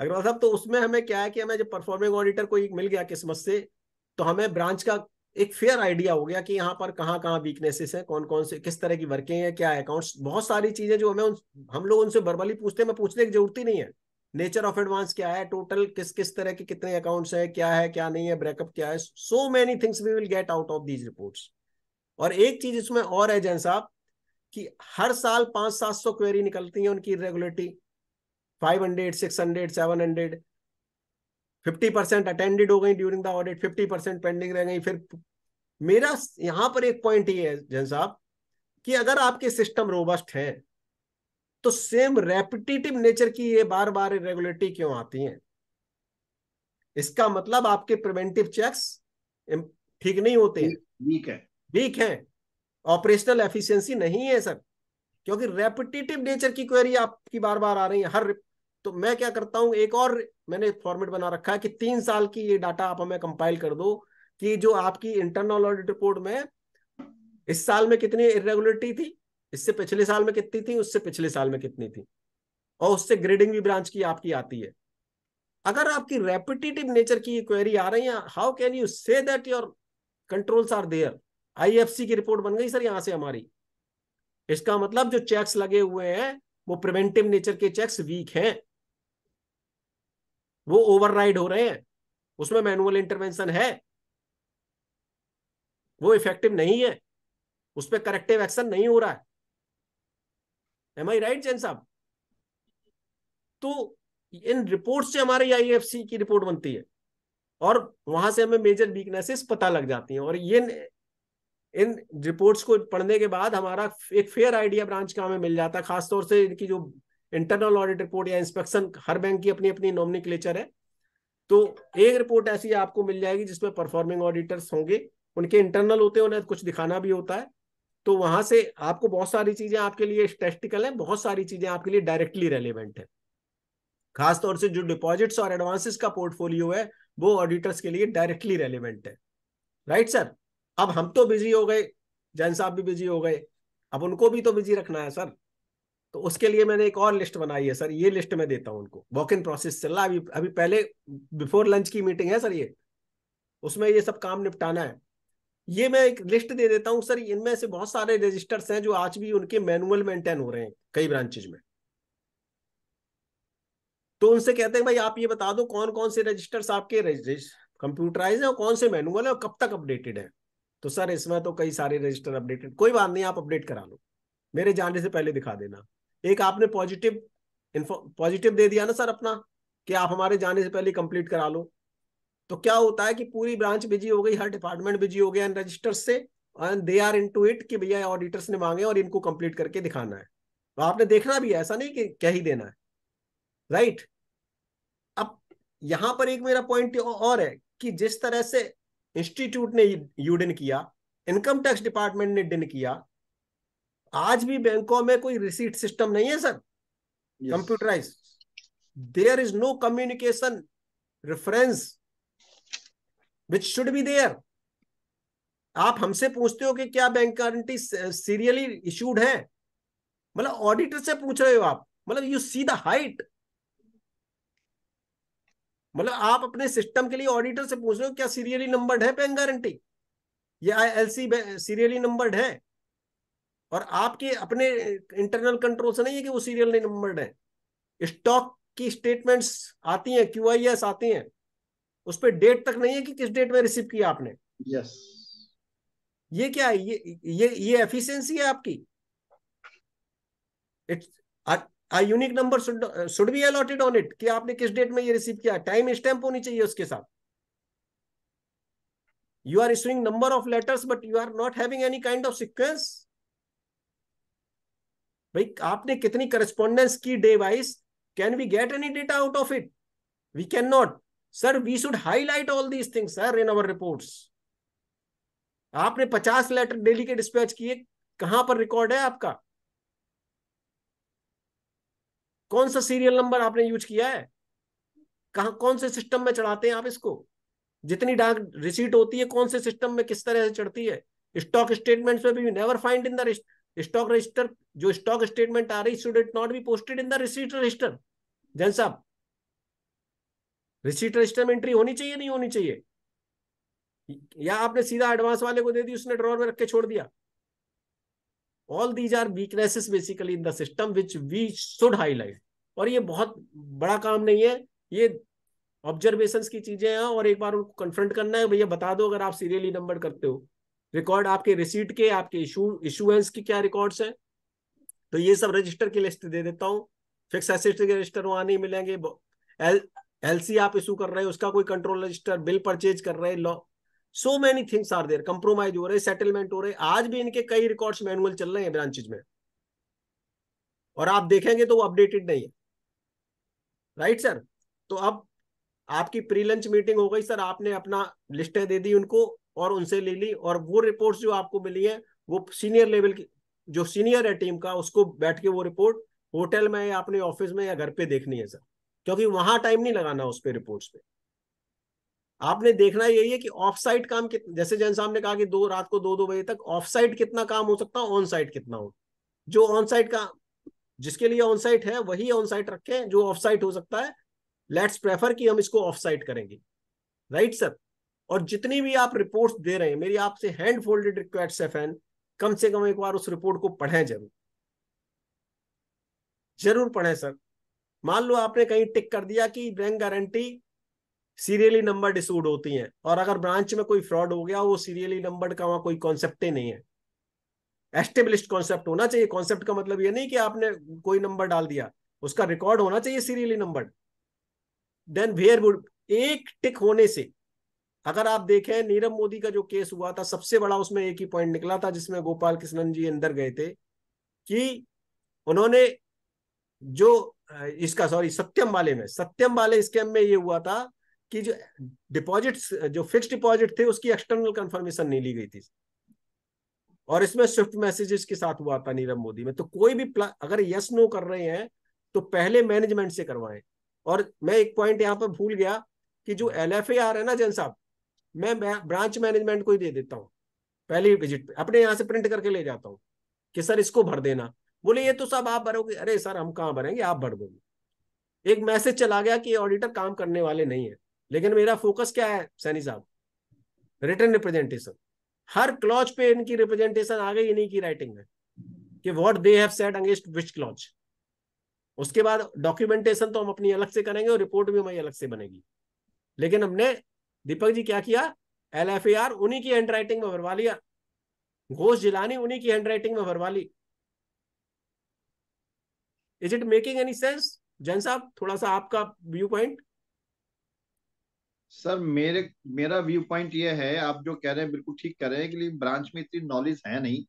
अग्रवाल साहब तो उसमें हमें क्या है कि हमें जब परफॉर्मिंग ऑडिटर कोई मिल गया किस्मत से तो हमें ब्रांच का एक फेयर आइडिया हो गया कि यहाँ पर कहाँ कहाँ वीकनेसेस है कौन कौन से किस तरह की वर्किंग है क्या अकाउंट्स बहुत सारी चीजें जो हमें उन, हम लोग उनसे बर्बली पूछते हैं मैं पूछने की जरूरत ही नहीं है नेचर ऑफ एडवांस क्या है टोटल किस किस तरह के कितने अकाउंट्स है क्या है क्या नहीं है ब्रेकअप क्या है so many things we will get out of these reports और एक चीज इसमें और है जैन साहब कि हर साल पांच सात सौ क्वेरी निकलती है उनकी regularity five hundred six hundred seven hundred fifty percent attended हो गई during the audit fifty percent pending रह गई फिर मेरा यहां पर एक पॉइंट ये है जैन साहब कि अगर आपके सिस्टम रोबस्ट है तो सेम रेपिटेटिव नेचर की ये बार बार रेगुलरिटी क्यों आती है इसका मतलब आपके प्रिवेंटिव चेक्स ठीक नहीं होते वीक है वीक है ऑपरेशनल एफिशिएंसी नहीं है सर क्योंकि रेपिटेटिव नेचर की क्वेरी आपकी बार बार आ रही है हर तो मैं क्या करता हूं एक और मैंने फॉर्मेट बना रखा है कि तीन साल की ये डाटा आप हमें कंपाइल कर दो कि जो आपकी इंटरनल ऑडिट रिपोर्ट में इस साल में कितनी इरेगुलरिटी थी इससे पिछले साल में कितनी थी उससे पिछले साल में कितनी थी और उससे ग्रेडिंग भी ब्रांच की आपकी आती है अगर आपकी रेपिटेटिव नेचर की क्वेरी आ रही है how can you say that your controls are there IFC की रिपोर्ट बन गई सर यहां से हमारी इसका मतलब जो चेक्स लगे हुए हैं वो प्रिवेंटिव नेचर के चेक्स वीक हैं वो ओवरराइड हो रहे हैं उसमें मैनुअल इंटरवेंशन है वो इफेक्टिव नहीं है उस पर करेक्टिव एक्शन नहीं हो रहा है एम आई राइट जैन साहब तो इन रिपोर्ट्स से हमारे आईएफसी की रिपोर्ट बनती है और वहां से हमें मेजर वीकनेसेस पता लग जाती हैं और ये इन रिपोर्ट्स को पढ़ने के बाद हमारा एक फेयर आइडिया ब्रांच का हमें मिल जाता है खासतौर से इनकी जो इंटरनल ऑडिट रिपोर्ट या इंस्पेक्शन हर बैंक की अपनी अपनी क्लेचर है तो एक रिपोर्ट ऐसी आपको मिल जाएगी जिसमें परफॉर्मिंग ऑडिटर्स होंगे उनके इंटरनल होते हैं उन्हें कुछ दिखाना भी होता है तो वहां से आपको बहुत सारी चीजें आपके लिए स्टेस्टिकल है बहुत सारी चीजें आपके लिए डायरेक्टली रेलिवेंट है खासतौर से जो डिपॉजिट्स और एडवांसेस का पोर्टफोलियो है वो ऑडिटर्स के लिए डायरेक्टली रेलिवेंट है राइट सर अब हम तो बिजी हो गए जैन साहब भी बिजी हो गए अब उनको भी तो बिजी रखना है सर तो उसके लिए मैंने एक और लिस्ट बनाई है सर ये लिस्ट मैं देता हूँ उनको वॉक इन प्रोसेस चल रहा अभी अभी पहले बिफोर लंच की मीटिंग है सर ये उसमें ये सब काम निपटाना है ये मैं एक लिस्ट दे देता हूँ सर इनमें से बहुत सारे रजिस्टर्स हैं जो आज भी उनके मैनुअल मेंटेन हो रहे हैं कई ब्रांचेज में तो उनसे कहते हैं भाई आप ये बता दो कौन कौन से रजिस्टर्स आपके कंप्यूटराइज हैं और कौन से मैनुअल है और कब तक अपडेटेड है तो सर इसमें तो कई सारे रजिस्टर अपडेटेड कोई बात नहीं आप अपडेट करा लो मेरे जाने से पहले दिखा देना एक आपने पॉजिटिव पॉजिटिव दे दिया ना सर अपना कि आप हमारे जाने से पहले कंप्लीट करा लो तो क्या होता है कि पूरी ब्रांच बिजी हो गई हर डिपार्टमेंट बिजी हो गया रजिस्टर से and they are in it कि भैया ऑडिटर्स ने मांगे और इनको कंप्लीट करके दिखाना है तो आपने देखना भी है ऐसा नहीं कि क्या ही देना है राइट right? अब यहां पर एक मेरा पॉइंट और है कि जिस तरह से इंस्टीट्यूट ने यूडिन किया इनकम टैक्स डिपार्टमेंट ने डिन किया आज भी बैंकों में कोई रिसीट सिस्टम नहीं है sir computerise there is no communication reference which should be there आप हमसे पूछते हो कि क्या बैंक गारंटी सीरियली इशूड है मतलब ऑडिटर से पूछ रहे हो आप मतलब यू सी द हाइट मतलब आप अपने सिस्टम के लिए ऑडिटर से पूछ रहे हो क्या सीरियली नंबर्ड है बैंक गारंटी या आईएलसी सीरियली नंबर्ड है और आपके अपने इंटरनल कंट्रोल से नहीं है कि वो सीरियल नंबर्ड है स्टॉक की स्टेटमेंट्स आती हैं क्यू आई एस आती हैं उस पर डेट तक नहीं है कि किस डेट में रिसीव किया आपने यस yes. ये क्या है ये ये ये एफिशिएंसी है आपकी it's a unique number should be allotted on it कि आपने किस डेट में ये रिसीव किया टाइम स्टैम्प होनी चाहिए उसके साथ you are issuing number of letters but you are not having any kind of sequence भाई आपने कितनी करस्पॉन्डेंस की day wise can we get any data out of it we can not sir we should highlight all these things sir in our reports आपने पचास letter daily के dispatch किए कहां पर रिकॉर्ड है आपका कौन सा सीरियल नंबर आपने यूज किया है कहा कौन से सिस्टम में चढ़ाते हैं आप इसको जितनी डाक रिसीट होती है कौन से सिस्टम में किस तरह से चढ़ती है स्टॉक स्टेटमेंट में भी never find in the stock register जो स्टॉक स्टेटमेंट आ रही should it not be posted in the receipt register Jain साहब रिसीट रजिस्टर में एंट्री होनी चाहिए नहीं होनी चाहिए या आपने सीधा एडवांस वाले को दे दी उसने ड्रॉर में रख के छोड़ दिया all these are weaknesses basically in the system which we should highlight और ये बहुत बड़ा काम नहीं है ये ऑब्जर्वेशन की चीजें हैं और एक बार उनको कन्फ्रंट करना है भैया बता दो अगर आप सीरियली नंबर करते हो रिकॉर्ड आपके रिसीट के आपके इशू इशुएंस की क्या रिकॉर्ड्स हैं तो ये सब रजिस्टर की लिस्ट दे देता हूँ फिक्स एसेट्स के रजिस्टर वहां नहीं मिलेंगे एल एलसी आप इशू कर रहे हैं उसका कोई कंट्रोल रजिस्टर बिल परचेज कर रहे हैं so many things are there compromise हो रहे सेटलमेंट हो रहे आज भी इनके कई रिकॉर्ड्स मैनुअल चल रहे हैं ब्रांचेज में और आप देखेंगे तो वो अपडेटेड नहीं है राइट right, सर तो अब आपकी प्री लंच मीटिंग हो गई सर आपने अपना लिस्टें दे दी उनको और उनसे ले ली और वो रिपोर्ट्स जो आपको मिली है वो सीनियर लेवल की जो सीनियर है टीम का उसको बैठ के वो रिपोर्ट होटल में या अपने ऑफिस में या घर पे देखनी है सर क्योंकि वहां टाइम नहीं लगाना उस पर रिपोर्ट्स पे आपने देखना यही है कि ऑफ साइड काम जैसे जैन साहब ने कहा कि दो रात को दो दो बजे तक ऑफ साइड कितना काम हो सकता है ऑन साइड कितना हो जो ऑन साइड का जिसके लिए ऑन साइट है वही ऑन साइट रखें जो ऑफ साइट हो सकता है लेट्स प्रेफर कि हम इसको ऑफ साइट करेंगे राइट सर और जितनी भी आप रिपोर्ट्स दे रहे हैं मेरी आपसे हैंड फोल्डेड रिक्वेस्ट है फैन कम से कम एक बार उस रिपोर्ट को पढ़ें जरूर जरूर पढ़ें सर मान लो आपने कहीं टिक कर दिया कि bank guarantee serially number issued होती हैं और अगर ब्रांच में कोई फ्रॉड हो गया वो सीरियली नंबर का वहां कोई कॉन्सेप्ट ही नहीं है एस्टेब्लिश कॉन्सेप्ट होना चाहिए कॉन्सेप्ट का मतलब ये नहीं कि आपने कोई नंबर डाल दिया उसका रिकॉर्ड होना चाहिए serially number then where would एक टिक होने से अगर आप देखें नीरव मोदी का जो केस हुआ था सबसे बड़ा उसमें एक ही पॉइंट निकला था जिसमें गोपाल कृष्णन जी अंदर गए थे कि उन्होंने जो इसका सॉरी सत्यम वाले में सत्यम वाले स्कैम में ये हुआ था कि जो डिपॉजिट्स जो फिक्स डिपॉजिट थे उसकी एक्सटर्नल कंफर्मेशन नहीं ली गई थी और इसमें स्विफ्ट मैसेजेस के साथ हुआ था नीरव मोदी में तो कोई भी अगर यस नो कर रहे हैं तो पहले मैनेजमेंट से करवाएं और मैं एक पॉइंट यहां पर भूल गया कि जो एल एफ ए है ना जैन साहब मैं ब्रांच मैनेजमेंट को ही दे देता हूँ पहली विजिट पे अपने यहाँ से प्रिंट करके ले जाता हूँ कि सर इसको भर देना बोले ये तो सब आप भरोगे अरे सर हम कहाँ भरेंगे आप भर दोगे एक मैसेज चला गया कि ऑडिटर काम करने वाले नहीं है लेकिन मेरा फोकस क्या है सैनी साहब रिटर्न रिप्रेजेंटेशन हर क्लॉज पे इनकी रिप्रेजेंटेशन आ गई इन्हीं की राइटिंग में कि what they have said against which clause उसके बाद डॉक्यूमेंटेशन तो हम अपनी अलग से करेंगे और रिपोर्ट भी हमारी अलग से बनेगी लेकिन हमने दीपक जी क्या किया एल एफ आर उन्हीं की हैंड राइटिंग में भरवा लिया घोष जिलानी उन्हीं की हैंड राइटिंग में भरवा ली is it making any sense Jain साहब थोड़ा सा आपका व्यू पॉइंट सर मेरे मेरा व्यू पॉइंट ये है आप जो कह रहे हैं बिल्कुल ठीक कह रहे हैं कि लेकिन ब्रांच में इतनी नॉलेज है नहीं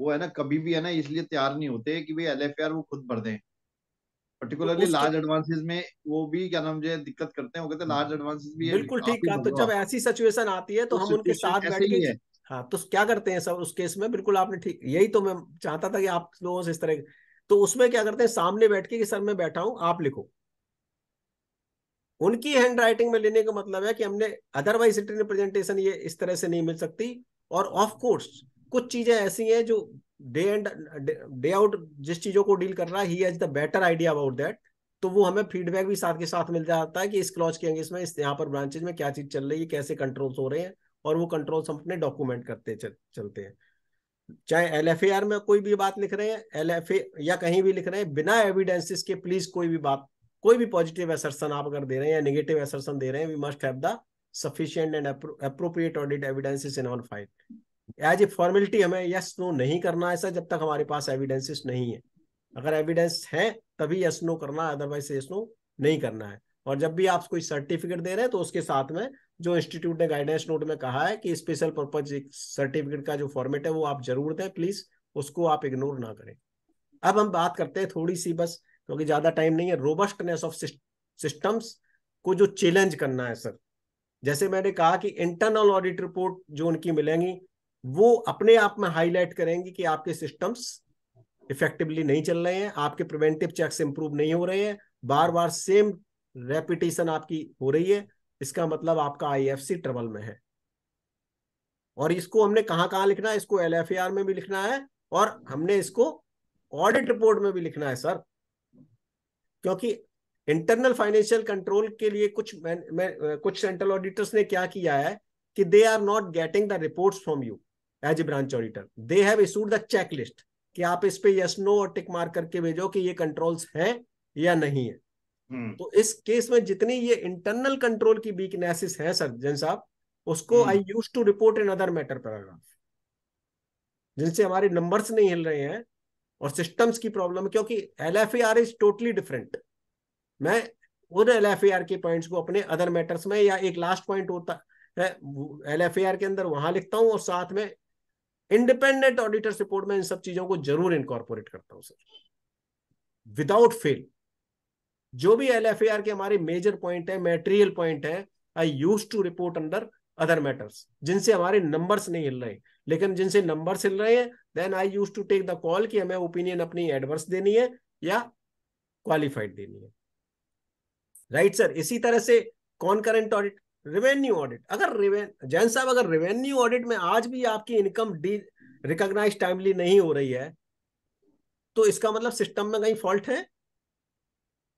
वो है ना कभी भी है ना इसलिए तैयार नहीं होते कि भाई एल एफ वो खुद भर दें पर्टिकुलरली लार्ज एडवांसेस में वो भी क्या नाम जो दिक्कत करते हैं वो कहते हैं लार्ज एडवांसेस भी बिल्कुल ठीक है तो जब ऐसी सिचुएशन आती है तो हम उनके साथ बैठ के हाँ तो क्या करते हैं सर उस केस में बिल्कुल आपने ठीक यही तो मैं चाहता था कि आप लोगों से इस तरह तो उसमें क्या करते हैं सामने बैठ के कि सर मैं बैठा हूँ आप लिखो उनकी हैंड राइटिंग में लेने का मतलब है कि हमने अदरवाइज रिटर्न प्रेजेंटेशन ये इस तरह से नहीं मिल सकती और ऑफ कोर्स कुछ चीजें ऐसी हैं जो डे एंड डे आउट जिस चीजों को डील कर रहा है he has the better idea about that तो वो हमें फीडबैक भी साथ के साथ मिल जाता है कि इस क्लॉज के अंगेज में इस यहाँ पर ब्रांचेज में क्या चीज चल रही है कैसे कंट्रोल्स हो रहे हैं और वो कंट्रोल्स हम अपने डॉक्यूमेंट करते चल, चलते हैं चाहे एल में कोई भी बात लिख रहे हैं एल या कहीं भी लिख रहे हैं बिना एविडेंसिस के प्लीज कोई भी बात कोई भी पॉजिटिव एसर्सन आप अगर दे रहे हैं या निगेटिव एसर्सन दे रहे हैं we must have the sufficient and appropriate audit evidences in on file as a formality हमें यस नो नहीं करना ऐसा जब तक हमारे पास एविडेंसेस नहीं है अगर एविडेंस है तभी यस नो करना अदरवाइज यस नो नहीं करना है और जब भी आप कोई सर्टिफिकेट दे रहे हैं तो उसके साथ में जो इंस्टीट्यूट ने गाइडेंस नोट में कहा है कि स्पेशल पर्पज सर्टिफिकेट का जो फॉर्मेट है वो आप जरूर दें प्लीज उसको आप इग्नोर ना करें अब हम बात करते हैं थोड़ी सी बस क्योंकि ज्यादा टाइम नहीं है रोबस्टनेस ऑफ सिस्टम्स को जो चैलेंज करना है सर जैसे मैंने कहा कि इंटरनल ऑडिट रिपोर्ट जो उनकी मिलेंगी वो अपने आप में हाईलाइट करेंगी कि आपके सिस्टम्स इफेक्टिवली नहीं चल रहे हैं आपके प्रिवेंटिव चेक्स इंप्रूव नहीं हो रहे हैं बार बार सेम रेपिटेशन आपकी हो रही है इसका मतलब आपका आईएफसी ट्रबल में है और इसको हमने कहां कहां लिखना है इसको एल में भी लिखना है और हमने इसको ऑडिट रिपोर्ट में भी लिखना है सर क्योंकि इंटरनल फाइनेंशियल कंट्रोल के लिए कुछ मैं, मैं, कुछ सेंट्रल ऑडिटर्स ने क्या किया है कि they are not getting the reports from you as a branch auditor they have issued the check list कि आप इस पे यस नो और टिक मार करके भेजो कि ये कंट्रोल्स हैं या नहीं है हम्म। तो इस केस में जितनी ये इंटरनल कंट्रोल की वीकनेसेस है सर सर्जन साहब उसको I use to report in other matter paragraph जिनसे हमारे नंबर्स नहीं हिल रहे हैं और सिस्टम्स की प्रॉब्लम है क्योंकि L F A R is totally different मैं उन एल एफ ए आर के पॉइंट्स को अपने अदर मैटर्स में या एक लास्ट पॉइंट होता है एल एफ ए आर के अंदर वहां लिखता हूँ और साथ में इंडिपेंडेंट ऑडिटर्स रिपोर्ट में इन सब चीजों को जरूर इनकॉर्पोरेट करता हूँ सर विदाउट फेल जो भी एल एफ ए आर के हमारे मेजर पॉइंट है मेटेरियल पॉइंट है I use to report under other matters जिनसे हमारे नंबर्स नहीं हिल रहे लेकिन जिनसे नंबर सिल रहे हैं then I use to take the call कि हमें ओपिनियन अपनी एडवर्स देनी है या क्वालिफाइड देनी है राइट right, सर इसी तरह से कौन करेंट ऑडिट रेवेन्यू ऑडिट अगर जैन साहब अगर रेवेन्यू ऑडिट में आज भी आपकी इनकम डी रिकॉग्नाइज टाइमली नहीं हो रही है तो इसका मतलब सिस्टम में कहीं फॉल्ट है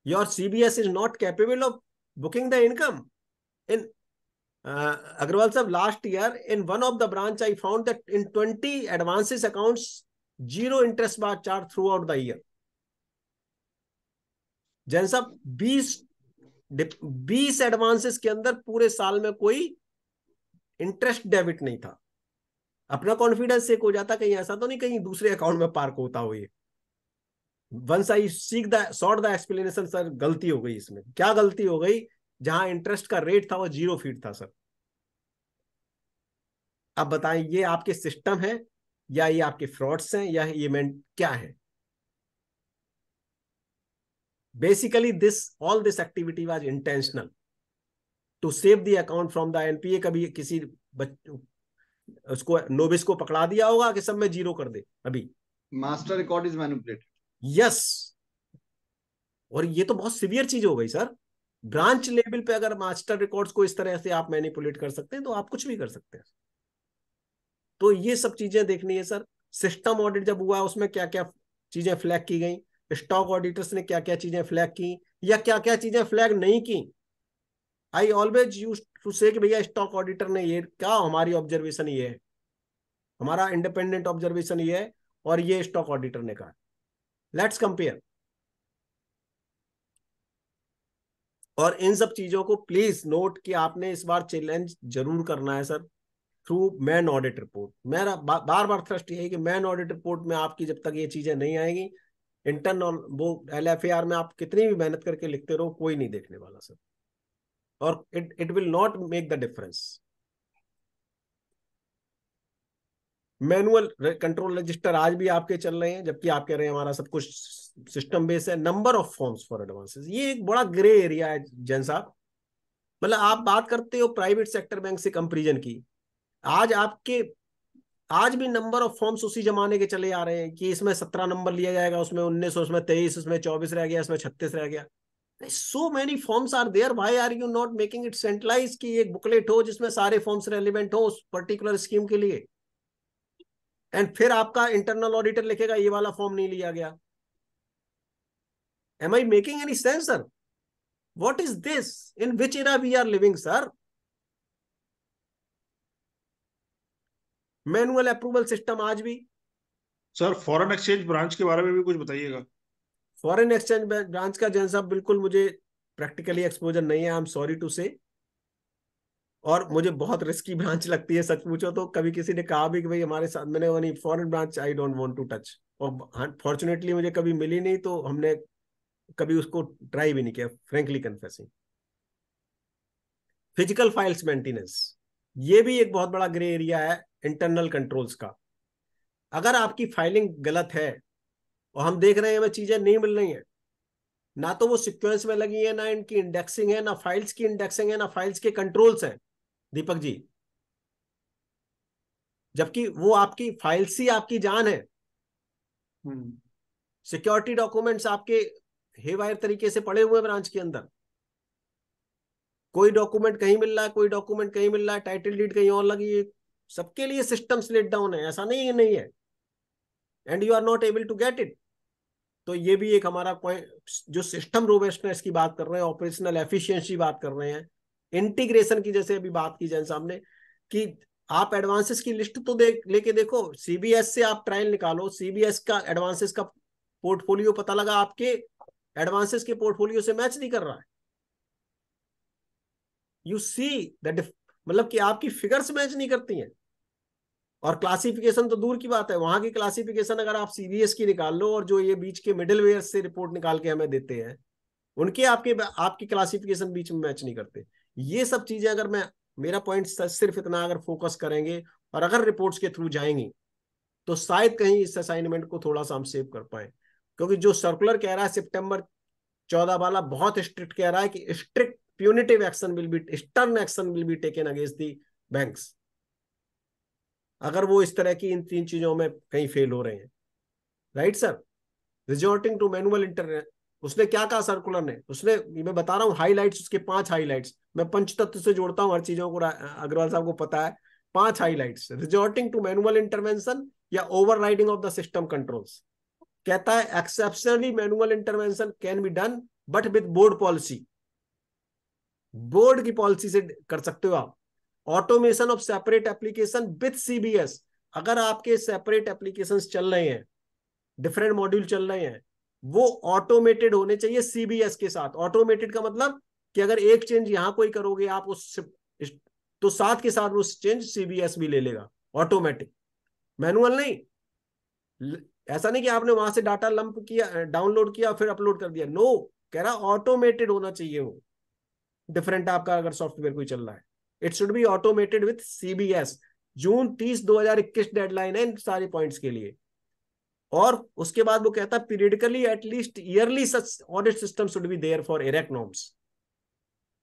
your CBS is not capable of booking the income in Uh, Agrawal sir, last year in one of the branch, I found that in 20 advances accounts, zero interest bar charged throughout the year. Jain साहब बीस बीस advances के अंदर पूरे साल में कोई interest debit नहीं था अपना कॉन्फिडेंस एक हो जाता कहीं ऐसा तो नहीं कहीं दूसरे अकाउंट में पार्क होता हो ये once I seek the short the explanation sir गलती हो गई इसमें क्या गलती हो गई जहां इंटरेस्ट का रेट था वो जीरो फीट था सर अब बताएं ये आपके सिस्टम है या ये आपके फ्रॉड्स हैं या ये मैं क्या है basically this all this activity was intentional to save the account from the NPA कभी किसी उसको नोबिस को पकड़ा दिया होगा कि सब में जीरो कर दे अभी master record is manipulated yes और ये तो बहुत सिवियर चीज हो गई सर ब्रांच लेवल पे अगर मास्टर रिकॉर्ड्स को इस तरह से आप मैनिपुलेट कर सकते हैं तो आप कुछ भी कर सकते हैं तो ये सब चीजें देखनी है सर सिस्टम ऑडिट जब हुआ उसमें क्या क्या चीजें फ्लैग की गई स्टॉक ऑडिटर्स ने क्या क्या चीजें फ्लैग की या क्या क्या चीजें फ्लैग नहीं की आई ऑलवेज यूज टू से भैया स्टॉक ऑडिटर ने ये क्या हमारी ऑब्जर्वेशन ये है हमारा इंडिपेंडेंट ऑब्जर्वेशन ये है और ये स्टॉक ऑडिटर ने कहा लेट्स कंपेयर और इन सब चीजों को प्लीज नोट कि आपने इस बार चैलेंज जरूर करना है sir through main audit report मेरा बार बार थ्रस्ट यही कि मैन ऑडिट रिपोर्ट में आपकी जब तक ये चीजें नहीं आएंगी इंटरनल वो एल में आप कितनी भी मेहनत करके लिखते रहो कोई नहीं देखने वाला सर और it it will not make the difference manual control register आज भी आपके चल रहे हैं जबकि आप कह रहे हैं हमारा सब कुछ सिस्टम बेस है number of forms for advances ये एक बड़ा ग्रे एरिया है जैन साहब मतलब आप बात करते हो प्राइवेट सेक्टर बैंक से कंपेरिजन की आज आपके आज भी नंबर ऑफ फॉर्म्स उसी जमाने के चले आ रहे हैं कि इसमें सत्रह नंबर लिया जाएगा उसमें उन्नीस उसमें तेईस उसमें चौबीस रह गया इसमें छत्तीस रह गया so many forms are there why are you not making it centralize की एक बुकलेट हो जिसमें सारे फॉर्म्स रेलिवेंट हो उस पर्टिकुलर स्कीम के लिए एंड फिर आपका इंटरनल ऑडिटर लिखेगा ये वाला फॉर्म नहीं लिया गया am i making any sense sir what is this in which era we are living sir manual approval system आज भी सर फॉरेन एक्सचेंज ब्रांच के बारे में भी कुछ बताइएगा फॉरेन एक्सचेंज ब्रांच का जैन साहब बिल्कुल मुझे प्रैक्टिकली एक्सपोजर नहीं है I am sorry to say और मुझे बहुत रिस्की ब्रांच लगती है सच पूछो तो कभी किसी ने कहा भी कि भाई हमारे साथ मैंने नहीं foreign branch I don't want to touch और फॉर्चुनेटली मुझे कभी मिली नहीं तो हमने कभी उसको ट्राई भी नहीं किया frankly confessing physical files maintenance ये भी एक बहुत बड़ा ग्रे एरिया है इंटरनल कंट्रोल्स का अगर आपकी फाइलिंग गलत है और हम देख रहे हैं हमें चीजें नहीं मिल रही हैं ना तो वो सिक्वेंस में लगी है ना इनकी इंडेक्सिंग है ना फाइल्स की इंडेक्सिंग है ना फाइल्स के कंट्रोल्स हैं दीपक जी जबकि वो आपकी फाइल्स ही आपकी जान है सिक्योरिटी हम्म। डॉक्यूमेंट्स आपके हे वायर तरीके से पड़े हुए ब्रांच के अंदर कोई डॉक्यूमेंट कहीं मिल रहा है कोई डॉक्यूमेंट कहीं मिल रहा है टाइटल डीड कहीं और लगी है सबके लिए सिस्टम स्लेट डाउन है ऐसा नहीं है नहीं है and you are not able to get it तो ये भी एक हमारा पॉइंट जो सिस्टम रोबेस्टनेस की बात कर रहे हैं ऑपरेशनल एफिशिएंसी बात कर रहे हैं इंटीग्रेशन की जैसे अभी बात की जाए सामने कि आप एडवांसेस की लिस्ट तो देख लेके देखो सीबीएस से आप ट्रायल निकालो सीबीएस का एडवांसेस का पोर्टफोलियो पता लगा आपके एडवांसेस के पोर्टफोलियो से मैच नहीं कर रहा है यू सी मतलब कि आपकी फिगर्स मैच नहीं करती हैं और क्लासिफिकेशन तो दूर की बात है वहां की क्लासिफिकेशन अगर आप सीबीएस की निकाल लो और जो ये बीच के मिडिल वेयर से रिपोर्ट निकाल के हमें देते हैं उनके आपके आपकी क्लासिफिकेशन बीच में मैच नहीं करते ये सब चीजें अगर मैं मेरा पॉइंट सिर्फ इतना अगर फोकस करेंगे और अगर रिपोर्ट्स के थ्रू जाएंगी तो शायद कहीं इस असाइनमेंट को थोड़ा सा हम सेव कर पाए क्योंकि जो सर्कुलर कह रहा है सितंबर चौदह वाला बहुत स्ट्रिक्ट कह रहा है कि strict punitive action will be stern action will be taken against the banks अगर वो इस तरह की इन तीन चीजों में कहीं फेल हो रहे हैं right sir resorting to manual internet उसने क्या कहा सर्कुलर ने उसने मैं बता रहा हूँ हाईलाइट्स उसके पांच हाईलाइट्स मैं पंच तत्व से जोड़ता हूँ हर चीजों को अग्रवाल साहब को पता है पांच highlights resorting to manual intervention या over of the system controls कहता है exceptionally manual intervention can be done but with board policy board की पॉलिसी से कर सकते हो आप automation of separate application with CBS अगर आपके सेपरेट एप्लीकेशन चल रहे हैं डिफरेंट मॉड्यूल चल रहे हैं वो ऑटोमेटेड होने चाहिए सीबीएस के साथ ऑटोमेटेड का मतलब कि अगर एक चेंज यहां कोई करोगे आप उस तो साथ के साथ वो चेंज सीबीएस भी ले लेगा ऑटोमेटिक मैनुअल नहीं ऐसा नहीं कि आपने वहां से डाटा लंप किया डाउनलोड किया फिर अपलोड कर दिया नो no, कह रहा ऑटोमेटेड होना चाहिए वो डिफरेंट आपका अगर सॉफ्टवेयर कोई चल रहा है it should be automated with CBS जून तीस दो हजार इक्कीस डेडलाइन है इन सारे पॉइंट्स के लिए और उसके बाद वो कहता है periodically at least yearly such audit system should be there for erect norms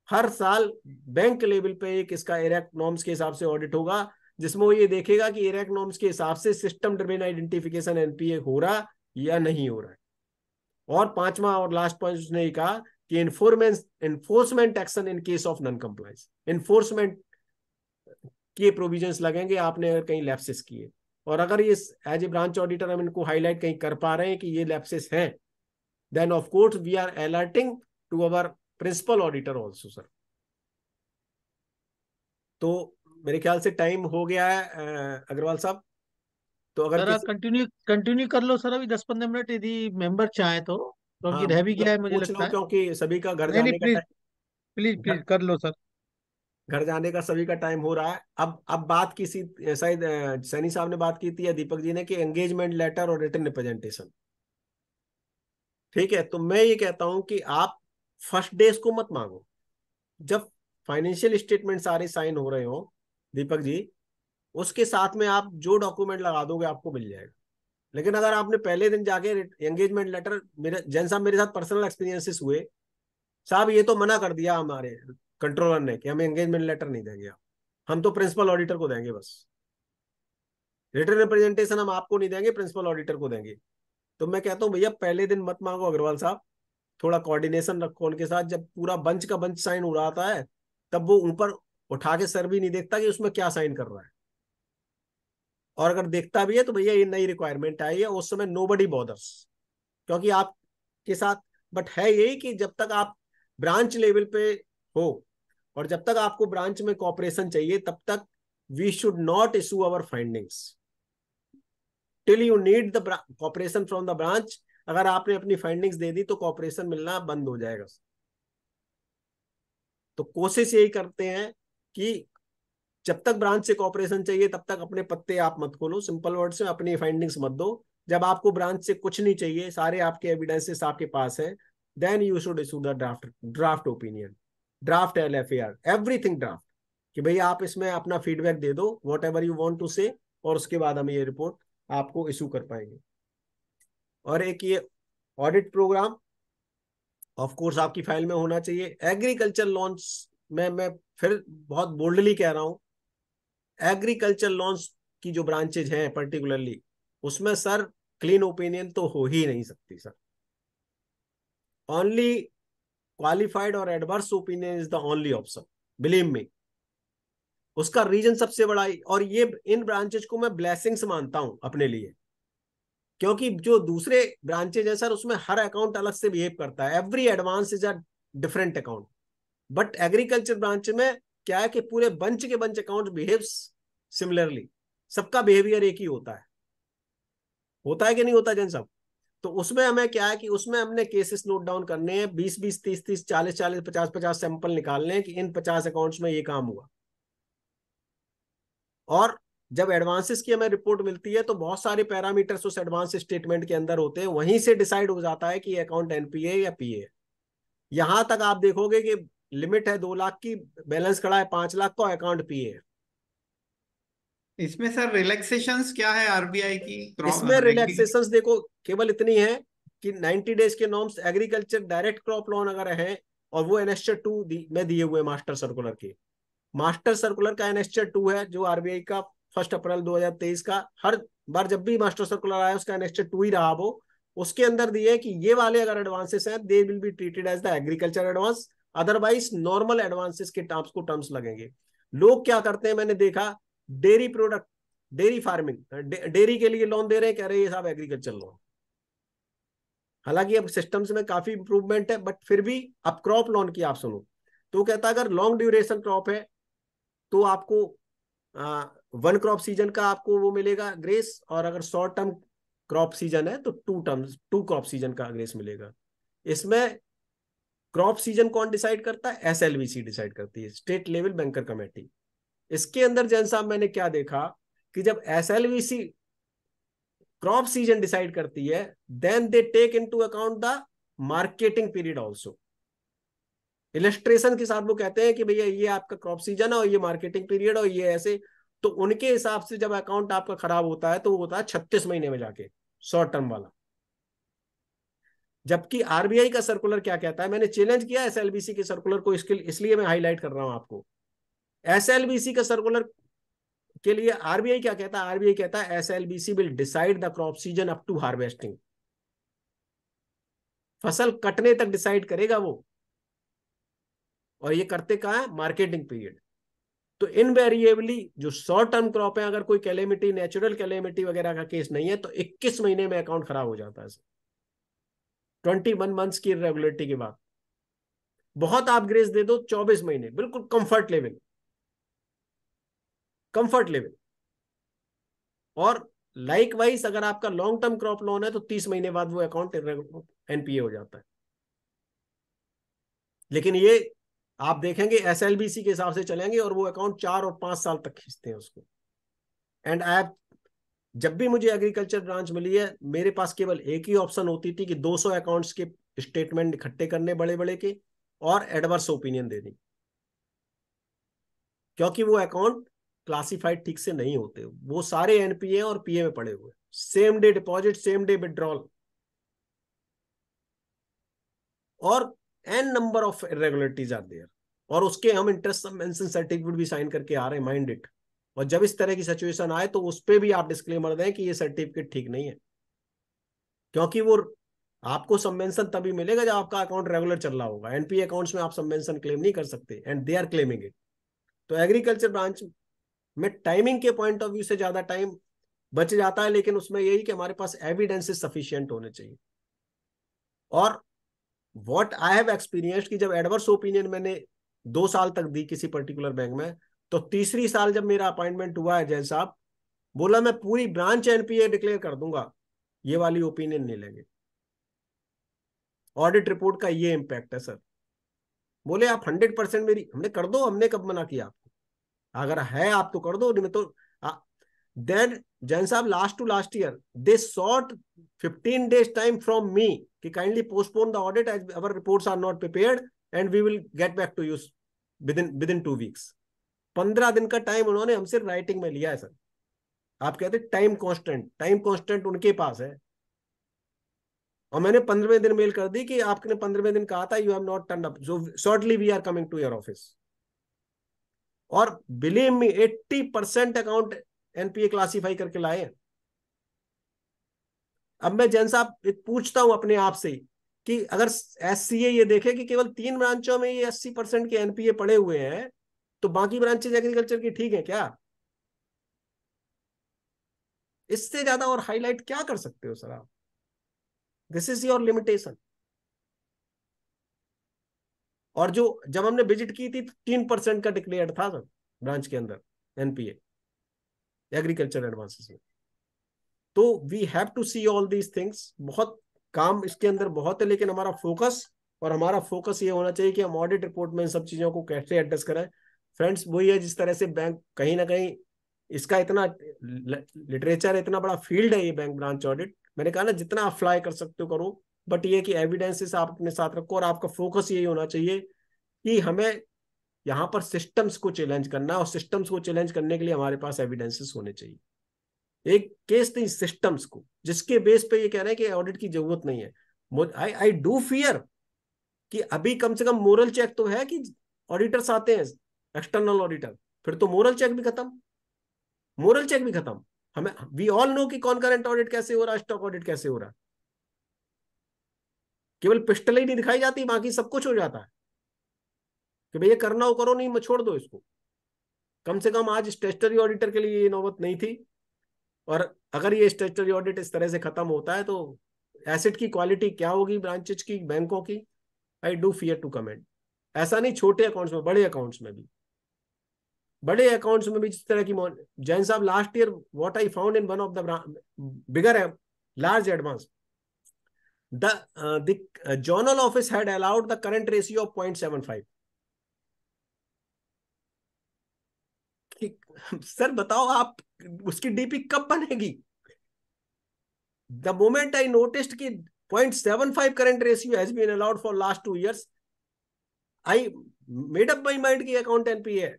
हर साल बैंक लेवल पे एक इसका इरेक्ट नॉर्म्स e के हिसाब से ऑडिट होगा जिसमें वो ये देखेगा कि एरैक नॉर्म्स के हिसाब से सिस्टम ड्रिवेन आइडेंटिफिकेशन एनपीए हो रहा या नहीं हो रहा है और पांचवा और लास्ट पॉइंट उसने कहा कि इन्फोर्मेंस enforcement action in case of non compliance enforcement के प्रोविजन लगेंगे आपने अगर कहीं लैप्सेस किए और अगर ये एज ए ब्रांच ऑडिटर हम इनको हाईलाइट कहीं कर पा रहे हैं कि ये लैप्सेस हैं then of course we are alerting to our principal auditor also sir तो मेरे ख्याल से टाइम हो गया है अग्रवाल साहब तो अगर कंटिन्यू कंटिन्यू कर लो सर अभी दस पंद्रह मिनट यदि मेंबर चाहे तो क्योंकि हाँ, रह भी गया है मतलब मुझे लगता है क्योंकि सभी का घर जाने का प्लीज प्लीज कर लो सर घर जाने का सभी का टाइम हो रहा है अब अब बात किसी शायद सैनी साहब ने बात की थी या दीपक जी ने कि एंगेजमेंट लेटर और रिटर्न रिप्रेजेंटेशन ठीक है तो मैं ये कहता हूं कि आप फर्स्ट डे इसको मत मांगो जब फाइनेंशियल स्टेटमेंट सारे साइन हो रहे हो दीपक जी उसके साथ में आप जो डॉक्यूमेंट लगा दोगे आपको मिल जाएगा लेकिन अगर आपने पहले दिन जाके एंगेजमेंट लेटर मेरे जैन साहब मेरे साथ पर्सनल एक्सपीरियंसेस हुए साहब ये तो मना कर दिया हमारे कंट्रोलर ने कि हमें एंगेजमेंट लेटर नहीं देंगे आप हम तो प्रिंसिपल ऑडिटर को देंगे बस रिटर्न रिप्रेजेंटेशन हम आपको नहीं देंगे प्रिंसिपल ऑडिटर को देंगे तो मैं कहता हूँ भैया पहले दिन मत मांगो अग्रवाल साहब थोड़ा कोऑर्डिनेशन रखो उनके साथ जब पूरा बंच का बंच साइन हो रहा था है तब वो ऊपर उठा के सर भी नहीं देखता कि उसमें क्या साइन कर रहा है और अगर देखता भी है तो भैया ये नई रिक्वायरमेंट आई है उस समय नो बडी बॉदर्स क्योंकि आप के साथ बट है यही कि जब तक आप ब्रांच लेवल पे हो और जब तक आपको ब्रांच में कॉपरेशन चाहिए तब तक we should not issue our findings till you need the cooperation from the branch अगर आपने अपनी फाइंडिंग्स दे दी तो कॉपरेशन मिलना बंद हो जाएगा तो कोशिश यही करते हैं कि जब तक ब्रांच से कॉपरेशन चाहिए तब तक अपने पत्ते आप मत खोलो सिंपल वर्ड से अपनी फाइंडिंग्स मत दो जब आपको ब्रांच से कुछ नहीं चाहिए सारे आपके एविडेंसेस आपके पास है then you should issue the draft draft opinion draft L F R everything draft कि भाई आप इसमें अपना फीडबैक दे दो whatever you want to say और उसके बाद हम ये रिपोर्ट आपको इशू कर पाएंगे और एक ये ऑडिट प्रोग्राम ऑफ कोर्स आपकी फाइल में होना चाहिए एग्रीकल्चर लॉन्च मैं मैं फिर बहुत बोल्डली कह रहा हूं एग्रीकल्चर लॉन्स की जो ब्रांचेज हैं पर्टिकुलरली उसमें सर क्लीन ओपिनियन तो हो ही नहीं सकती सर ओनली क्वालिफाइड और adverse opinion is the only option believe me उसका रीजन सबसे बड़ा और ये इन ब्रांचेज को मैं ब्लेसिंग्स मानता हूं अपने लिए क्योंकि जो दूसरे ब्रांचेज है सर उसमें हर अकाउंट अलग से बिहेव करता है every advance is a different account but agriculture branch में क्या है कि पूरे बंच के बंच अकाउंट बिहेव सिमिलरली सबका बिहेवियर एक ही होता है होता है कि नहीं होता जन सब तो उसमें हमें क्या है कि उसमें हमने केसेस नोट डाउन करने हैं बीस बीस तीस तीस चालीस चालीस पचास पचास सैंपल निकालने हैं कि इन पचास अकाउंट्स में ये काम हुआ और जब एडवांसेस की हमें रिपोर्ट मिलती है तो बहुत सारे पैरामीटर्स उस एडवांस स्टेटमेंट के अंदर होते हैं वहीं से डिसाइड हो जाता है कि अकाउंट एनपीए या पीए यहां तक आप देखोगे कि लिमिट है दो लाख की बैलेंस खड़ा है पांच लाख का तो अकाउंट पी है इसमें सर रिलैक्सेशन क्या है आरबीआई की इसमें रिलैक्सेशन देखो केवल इतनी है कि 90 डेज के norms agriculture direct crop loan अगर है और वो एनएसचर टू में दिए हुए मास्टर सर्कुलर के मास्टर सर्कुलर का एनएसचर टू है जो आरबीआई का फर्स्ट अप्रैल 2023 का हर बार जब भी मास्टर सर्कुलर आया उसका एनएसचर टू ही रहा वो उसके अंदर दिए कि ये वाले अगर एडवांसेस हैं they will be treated as the agriculture advance otherwise normal advances के टर्म्स को टर्म्स लगेंगे लोग क्या करते हैं मैंने देखा dairy product dairy farming dairy के लिए लोन दे रहे हैं कह रहे हैं ये साहब एग्रीकल्चर लोन हालांकि अब सिस्टम्स में काफी इंप्रूवमेंट है बट फिर भी अब क्रॉप लोन की आप सुनो तो कहता अगर लॉन्ग ड्यूरेशन क्रॉप है तो आपको आ, वन क्रॉप सीजन का आपको वो मिलेगा ग्रेस और अगर शॉर्ट टर्म क्रॉप सीजन है तो two term two crop season का ग्रेस मिलेगा इसमें क्रॉप सीजन कौन डिसाइड करता है एसएलवीसी डिसाइड करती है स्टेट लेवल बैंकर कमेटी इसके अंदर जैन साहब मैंने क्या देखा कि जब एसएलवीसी क्रॉप सीजन डिसाइड करती है then they take into account the marketing period also illustration के साथ वो कहते हैं कि भैया ये आपका क्रॉप सीजन है और ये मार्केटिंग पीरियड और ये ऐसे तो उनके हिसाब से जब अकाउंट आपका खराब होता है तो वो होता है छत्तीस महीने में जाके शॉर्ट टर्म वाला जबकि आरबीआई का सर्कुलर क्या कहता है मैंने चैलेंज किया एसएलबीसी के सर्कुलर को इसके इसलिए मैं हाईलाइट कर रहा हूं आपको एसएलबीसी का सर्कुलर के लिए आरबीआई क्या कहता है आरबीआई कहता है SLBC will decide the crop season up to harvesting फसल कटने तक डिसाइड करेगा वो और ये करते कहा है मार्केटिंग पीरियड तो इनवेरिएबली जो शॉर्ट टर्म क्रॉप है अगर कोई कैलेमिटी नेचुरल कैलेमिटी वगैरह का केस नहीं है तो 21 महीने में अकाउंट खराब हो जाता है ट्वेंटी वन मंथ की रेगुलरिटी के बाद बहुत आप ग्रेस दे दो चौबीस महीने बिल्कुल कंफर्ट लेवल कंफर्ट लेवल और लाइक वाइज अगर आपका लॉन्ग टर्म क्रॉप लोन है तो तीस महीने बाद वो अकाउंट एनपीए हो जाता है लेकिन ये आप देखेंगे एसएलबीसी के हिसाब से चलेंगे और वो अकाउंट चार और पांच साल तक खींचते हैं उसको एंड आई हैव जब भी मुझे एग्रीकल्चर ब्रांच मिली है मेरे पास केवल एक ही ऑप्शन होती थी कि 200 अकाउंट्स के स्टेटमेंट इकट्ठे करने बड़े बड़े के और एडवर्स ओपिनियन देने क्योंकि वो अकाउंट क्लासिफाइड ठीक से नहीं होते वो सारे एनपीए और पीए में पड़े हुए same day deposit same day withdrawal और an number of irregularities are there और उसके हम इंटरेस्ट सर्टिफिकेट भी साइन करके आ रहे हैं माइंड इट और जब इस तरह की सिचुएशन आए तो उस पर भी आप डिस्क्लेमर दें कि ये सर्टिफिकेट ठीक नहीं है क्योंकि वो आपको सबमेंशन तभी मिलेगा जब आपका अकाउंट रेगुलर चल रहा होगा एनपी अकाउंट्स में आप सबमेंशन क्लेम नहीं कर सकते and they are claiming it तो एग्रीकल्चर ब्रांच में टाइमिंग के पॉइंट ऑफ व्यू से ज्यादा टाइम बच जाता है लेकिन उसमें यही कि हमारे पास एविडेंसेस सफिशियंट होने चाहिए और वॉट आई हैव एक्सपीरियंस कि जब एडवर्स ओपिनियन मैंने दो साल तक दी किसी पर्टिकुलर बैंक में तो तीसरी साल जब मेरा अपॉइंटमेंट हुआ है जैन साहब बोला मैं पूरी ब्रांच एनपीए डिक्लेयर कर दूंगा ये वाली ओपिनियन नहीं लेंगे ऑडिट रिपोर्ट का ये इम्पैक्ट है सर बोले आप हंड्रेड परसेंट मेरी हमने कर दो हमने कब मना किया आपको अगर है आप तो कर दो नहीं तो देन जैन साहब last to last year they sought fifteen days time from me कि kindly postpone the audit as our reports are not prepared and we will get back to you within within two weeks पंद्रह दिन का time उन्होंने हमसे writing में लिया है sir आप कहते टाइम कांस्टेंट टाइम कांस्टेंट उनके पास है और मैंने पंद्रहवें दिन मेल कर दी कि आपने पंद्रहवें दिन कहा था you have not turn up जो shortly we are coming to your office और believe me eighty percent account NPA classify करके लाए हैं अब मैं जैन साहब पूछता हूं अपने आप से कि अगर एस ये देखे कि केवल तीन ब्रांचों में ये अस्सी परसेंट के एनपीए पड़े हुए हैं तो बाकी ब्रांचेज एग्रीकल्चर की ठीक है क्या इससे ज्यादा और हाईलाइट क्या कर सकते हो सर आप दिस इज योर लिमिटेशन और जो जब हमने विजिट की थी तीन परसेंट का डिक्लेयर था सर ब्रांच के अंदर एनपीए एग्रीकल्चर एडवांसेस में तो we have to see all these things बहुत काम इसके अंदर बहुत है लेकिन हमारा फोकस और हमारा फोकस ये होना चाहिए कि हम ऑडिट रिपोर्ट में इन सब चीजों को कैसे एड्रेस करें फ्रेंड्स वही है जिस तरह से बैंक कहीं ना कहीं इसका इतना लिटरेचर इतना बड़ा फील्ड है ये बैंक ब्रांच ऑडिट मैंने कहा ना जितना आप फ्लाई कर सकते हो करो बट ये कि एविडेंसेस आप अपने साथ रखो और आपका फोकस यही होना चाहिए कि हमें यहाँ पर सिस्टम्स को चैलेंज करना और सिस्टम्स को चैलेंज करने के लिए हमारे पास एविडेंसेस होने चाहिए एक केस नहीं सिस्टम्स को जिसके बेस पे ये कह रहे हैं कि ऑडिट की जरूरत नहीं है आई आई डू फियर कि अभी कम से कम मोरल चेक तो है कि ऑडिटर्स आते हैं एक्सटर्नल ऑडिटर फिर तो मोरल चेक भी खत्म मोरल चेक भी खत्म हमें वी ऑल नो कि कौन करेंट ऑडिट कैसे हो रहा है स्टॉक ऑडिट कैसे हो रहा है केवल पिस्टल ही नहीं दिखाई जाती बाकी सब कुछ हो जाता है कि भैया करना हो करो नहीं मैं छोड़ दो इसको कम से कम आज स्टेचरी ऑडिटर के लिए ये नौबत नहीं थी और अगर ये स्टेचरी ऑडिट इस तरह से खत्म होता है तो एसेट की क्वालिटी क्या होगी ब्रांचेज की बैंकों की I do fear to comment ऐसा नहीं छोटे अकाउंट्स में बड़े अकाउंट्स में भी बड़े अकाउंट्स में भी जिस तरह की जैन साहब last year what I found in one of the bigger large advance the the general office had allowed the current ratio of ratio of sir बताओ आप उसकी डीपी कब बनेगी द मोमेंट आई नोटिस्ड कि 0.75 current ratio has been allowed for last two years I made up my mind की account NPA है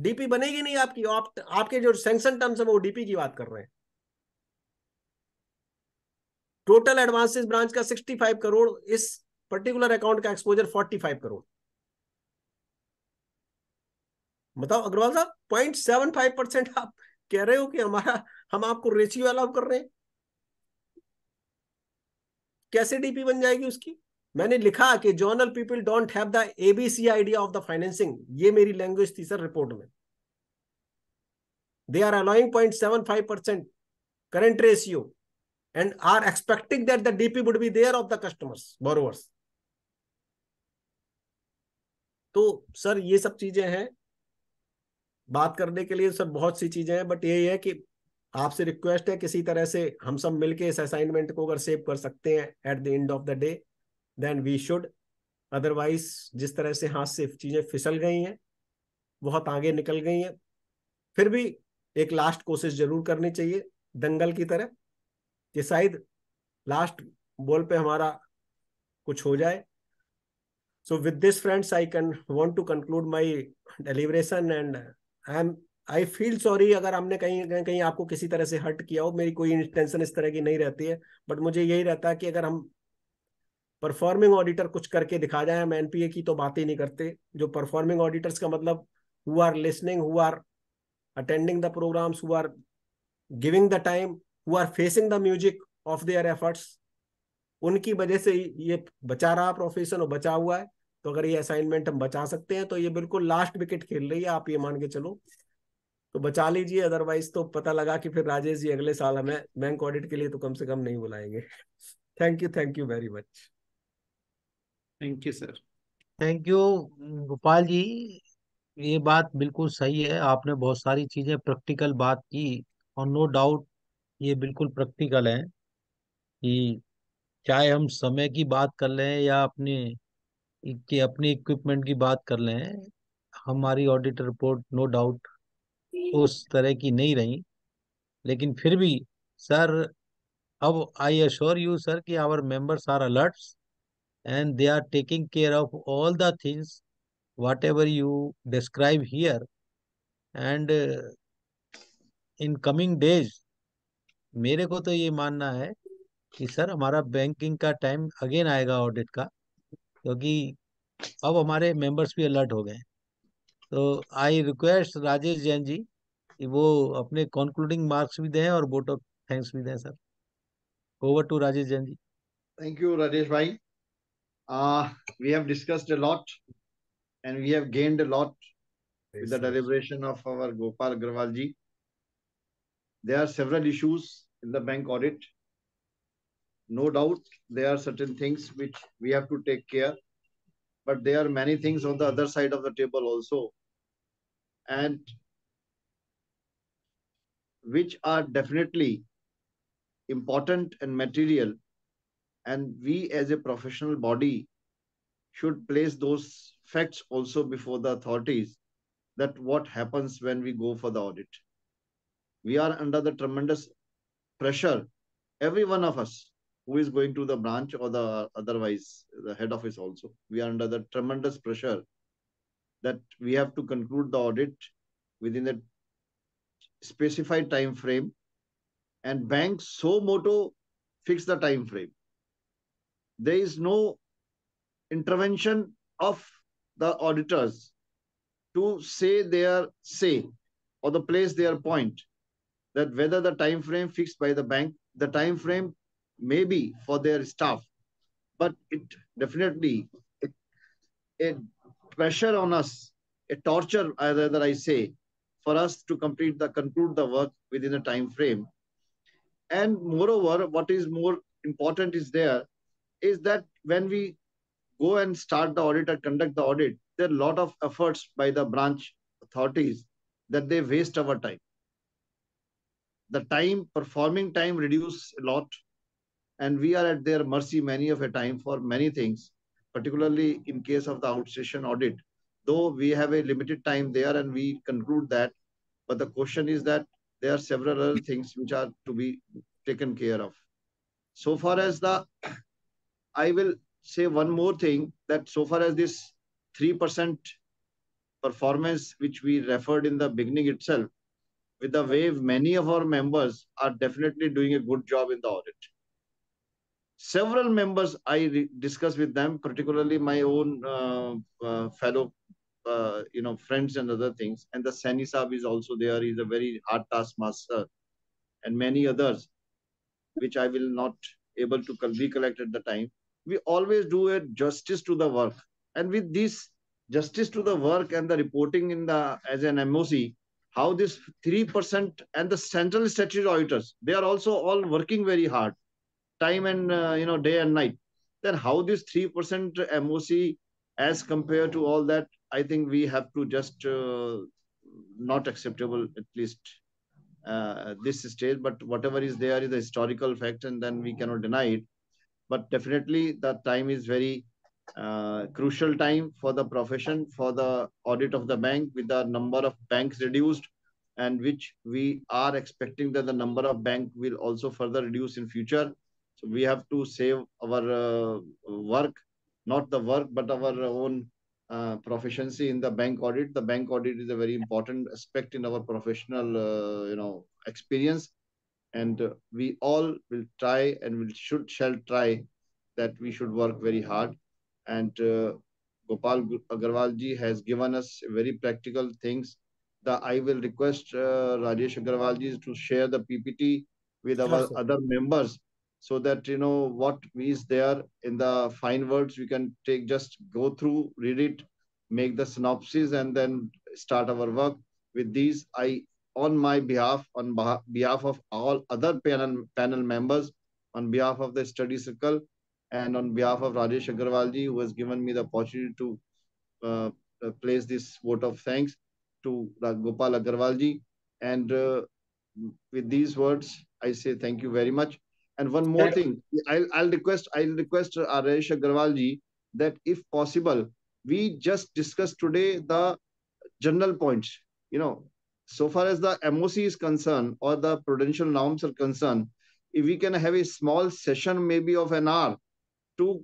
DP बनेगी नहीं आपकी आप, आपके जो सेंक्शन टर्म्स है वो डीपी की बात कर रहे हैं टोटल एडवांसेस ब्रांच का 65 करोड़ इस पर्टिकुलर अकाउंट का एक्सपोजर 45 करोड़ बताओ अग्रवाल साहब पॉइंट सेवन फाइव परसेंट आप कह रहे हो कि हमारा हम आपको रेशियो अलाउ कर रहे हैं कैसे डीपी बन जाएगी उसकी मैंने लिखा कि general people don't have the ABC idea of the financing ये मेरी लैंग्वेज थी सर रिपोर्ट में they are allowing point seven five percent current ratio and are expecting that the DP would be there of the customers borrowers तो sir ये सब चीजें हैं बात करने के लिए सर बहुत सी चीजें हैं बट यही है कि आपसे रिक्वेस्ट है किसी तरह से हम सब मिलके इस असाइनमेंट को अगर सेव कर सकते हैं at the end of the day then we should otherwise जिस तरह से हाथ से चीजें फिसल गई हैं बहुत आगे निकल गई हैं फिर भी एक लास्ट कोशिश जरूर करनी चाहिए दंगल की तरह कि शायद लास्ट बॉल पे हमारा कुछ हो जाए so with this friends I can want to conclude my deliberation and I am I feel sorry अगर हमने कहीं कहीं आपको किसी तरह से हर्ट किया हो मेरी कोई इंटेंशन इस तरह की नहीं रहती है बट मुझे यही रहता है कि अगर हम परफॉर्मिंग ऑडिटर कुछ करके दिखा जाए हम एनपीए की तो बात ही नहीं करते जो परफॉर्मिंग ऑडिटर्स का मतलब who are listening who are attending the programmes who are giving the time who are facing the music of their efforts उनकी वजह से ये बचा रहा प्रोफेशन और बचा हुआ है तो अगर ये असाइनमेंट हम बचा सकते हैं तो ये बिल्कुल लास्ट विकेट खेल रही है आप ये मान के चलो तो बचा लीजिए अदरवाइज तो पता लगा कि फिर राजेश जी अगले साल हमें बैंक ऑडिट के लिए तो कम से कम नहीं बुलाएंगे thank you thank you very much thank you sir thank you Gopal ji ये बात बिल्कुल सही है आपने बहुत सारी चीजें प्रैक्टिकल बात की और नो डाउट ये बिल्कुल प्रैक्टिकल है कि चाहे हम समय की बात कर लें या अपने के अपने इक्विपमेंट की बात कर लें हमारी ऑडिट रिपोर्ट नो डाउट उस तरह की नहीं रही लेकिन फिर भी सर अब आई अश्योर यू सर कि our members are alerts and they are taking care of all the things whatever you describe here and uh, in coming days मेरे को तो ये मानना है कि सर हमारा बैंकिंग का टाइम अगेन आएगा ऑडिट का क्योंकि अब हमारे मेंबर्स भी अलर्ट हो गए तो आई रिक्वेस्ट राजेश जैन जी कि वो अपने कंक्लूडिंग मार्क्स भी दें और वोट ऑफ थैंक्स भी दें sir over to Rajesh Jain ji thank you Rajesh भाई Uh, we have discussed a lot and we have gained a lot with the deliberation of our Gopal Gravalji. There are several issues in the bank audit. No doubt there are certain things which we have to take care, but there are many things on the other side of the table also. And which are definitely important and material and we as a professional body should place those facts also before the authorities that what happens when we go for the audit. We are under the tremendous pressure, every one of us who is going to the branch or the otherwise the head office also. We are under the tremendous pressure that we have to conclude the audit within the specified time frame and banks so moto fix the time frame there is no intervention of the auditors to say their say or the place their point that whether the time frame fixed by the bank, the time frame may be for their staff, but it definitely a pressure on us, a torture, rather I say, for us to complete the conclude the work within a time frame. And moreover, what is more important is there is that when we go and start the audit or conduct the audit, there are a lot of efforts by the branch authorities that they waste our time. The time, performing time reduce a lot and we are at their mercy many of a time for many things, particularly in case of the outstation audit. Though we have a limited time there and we conclude that, but the question is that there are several other things which are to be taken care of. So far as the I will say one more thing that so far as this 3% performance, which we referred in the beginning itself, with the way many of our members are definitely doing a good job in the audit. Several members I discuss with them, particularly my own uh, uh, fellow uh, you know, friends and other things. And the Sani Saab is also there. He's a very hard taskmaster and many others, which I will not able to recollect at the time we always do a justice to the work. And with this justice to the work and the reporting in the as an MOC, how this 3% and the central statutory auditors, they are also all working very hard, time and, uh, you know, day and night. Then how this 3% MOC as compared to all that, I think we have to just uh, not acceptable, at least uh, this stage, but whatever is there is a historical fact and then we cannot deny it but definitely the time is very uh, crucial time for the profession for the audit of the bank with the number of banks reduced and which we are expecting that the number of bank will also further reduce in future so we have to save our uh, work not the work but our own uh, proficiency in the bank audit the bank audit is a very important aspect in our professional uh, you know experience and uh, we all will try and will should shall try that we should work very hard and uh, gopal agarwal ji has given us very practical things the i will request uh, rajesh agarwal ji to share the ppt with our yes, other members so that you know what is there in the fine words we can take just go through read it make the synopsis and then start our work with these i on my behalf, on behalf of all other panel, panel members, on behalf of the study circle, and on behalf of Rajesh Agarwalji, who has given me the opportunity to uh, place this vote of thanks to Gopal Agarwalji. And uh, with these words, I say thank you very much. And one more thing, I'll, I'll request I'll request uh, Rajesh Agarwalji that if possible, we just discuss today the general points. You know, so far as the MOC is concerned or the prudential norms are concerned, if we can have a small session maybe of an hour to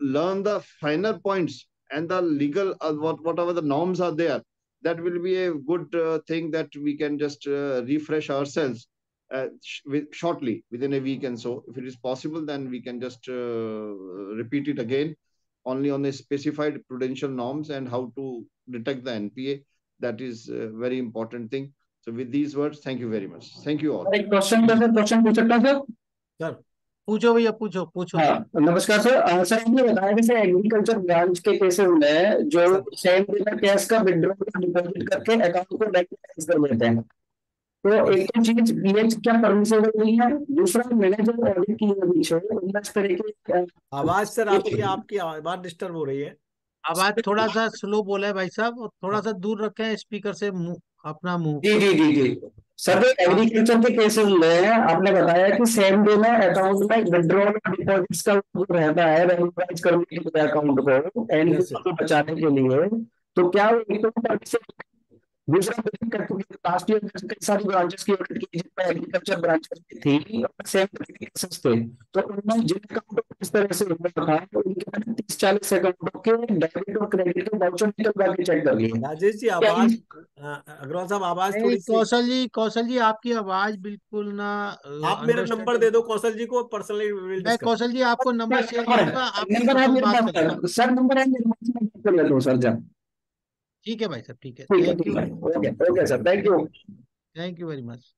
learn the finer points and the legal, uh, what, whatever the norms are there, that will be a good uh, thing that we can just uh, refresh ourselves uh, sh with, shortly within a week and so. If it is possible, then we can just uh, repeat it again only on the specified prudential norms and how to detect the NPA that is a very important thing. So with these words, thank you very much. Thank you all. ek question था sir question puch sakta sir sir पूछो भैया पूछो पूछो हाँ नमस्कार sir sir आपने बताया कि सर एग्रीकल्चर ब्रांच के केसेस हैं जो सेम डे में कैश का विड्रॉल डिपॉजिट करके अकाउंट को बैंक में कर लेते हैं तो एक तो चीज बीएच क्या परमिसेबल नहीं है दूसरा मैनेजर ऑडिट की उनमें इस तरह की आवाज सर आपकी आपकी आवाज डिस्टर्ब हो रही है आवाज थोड़ा सा स्लो बोला है भाई साहब और थोड़ा सा दूर रखे हैं स्पीकर से मुंह अपना मुंह जी जी जी जी सर एग्रीकल्चर के केसेस में आपने बताया कि सेम डे में अकाउंट में विड्रॉल डिपॉजिट्स का रहता है रेगुलराइज करने के लिए अकाउंट को एंड बचाने के लिए तो क्या इनकम टैक्स तो दूसरा लास्ट ईयर कई सारी ब्रांचेस की ऑडिट की जिसमें एग्रीकल्चर ब्रांच थी सेम थे तो उनमें जिन इस तरह से है तो उनके मैंने तीस चालीस के डेबिट और क्रेडिट के चेक कर लिए राजेश जी आवाज हाँ, अग्रवाल साहब आवाज थोड़ी कौशल जी कौशल जी आपकी आवाज बिल्कुल ना आप uh, मेरा नंबर दे दो कौशल जी को पर्सनली मैं कौशल जी आपको नंबर शेयर करूंगा आप सर नंबर है सर ठीक है भाई साहब ठीक है thank you okay sir thank you thank you very much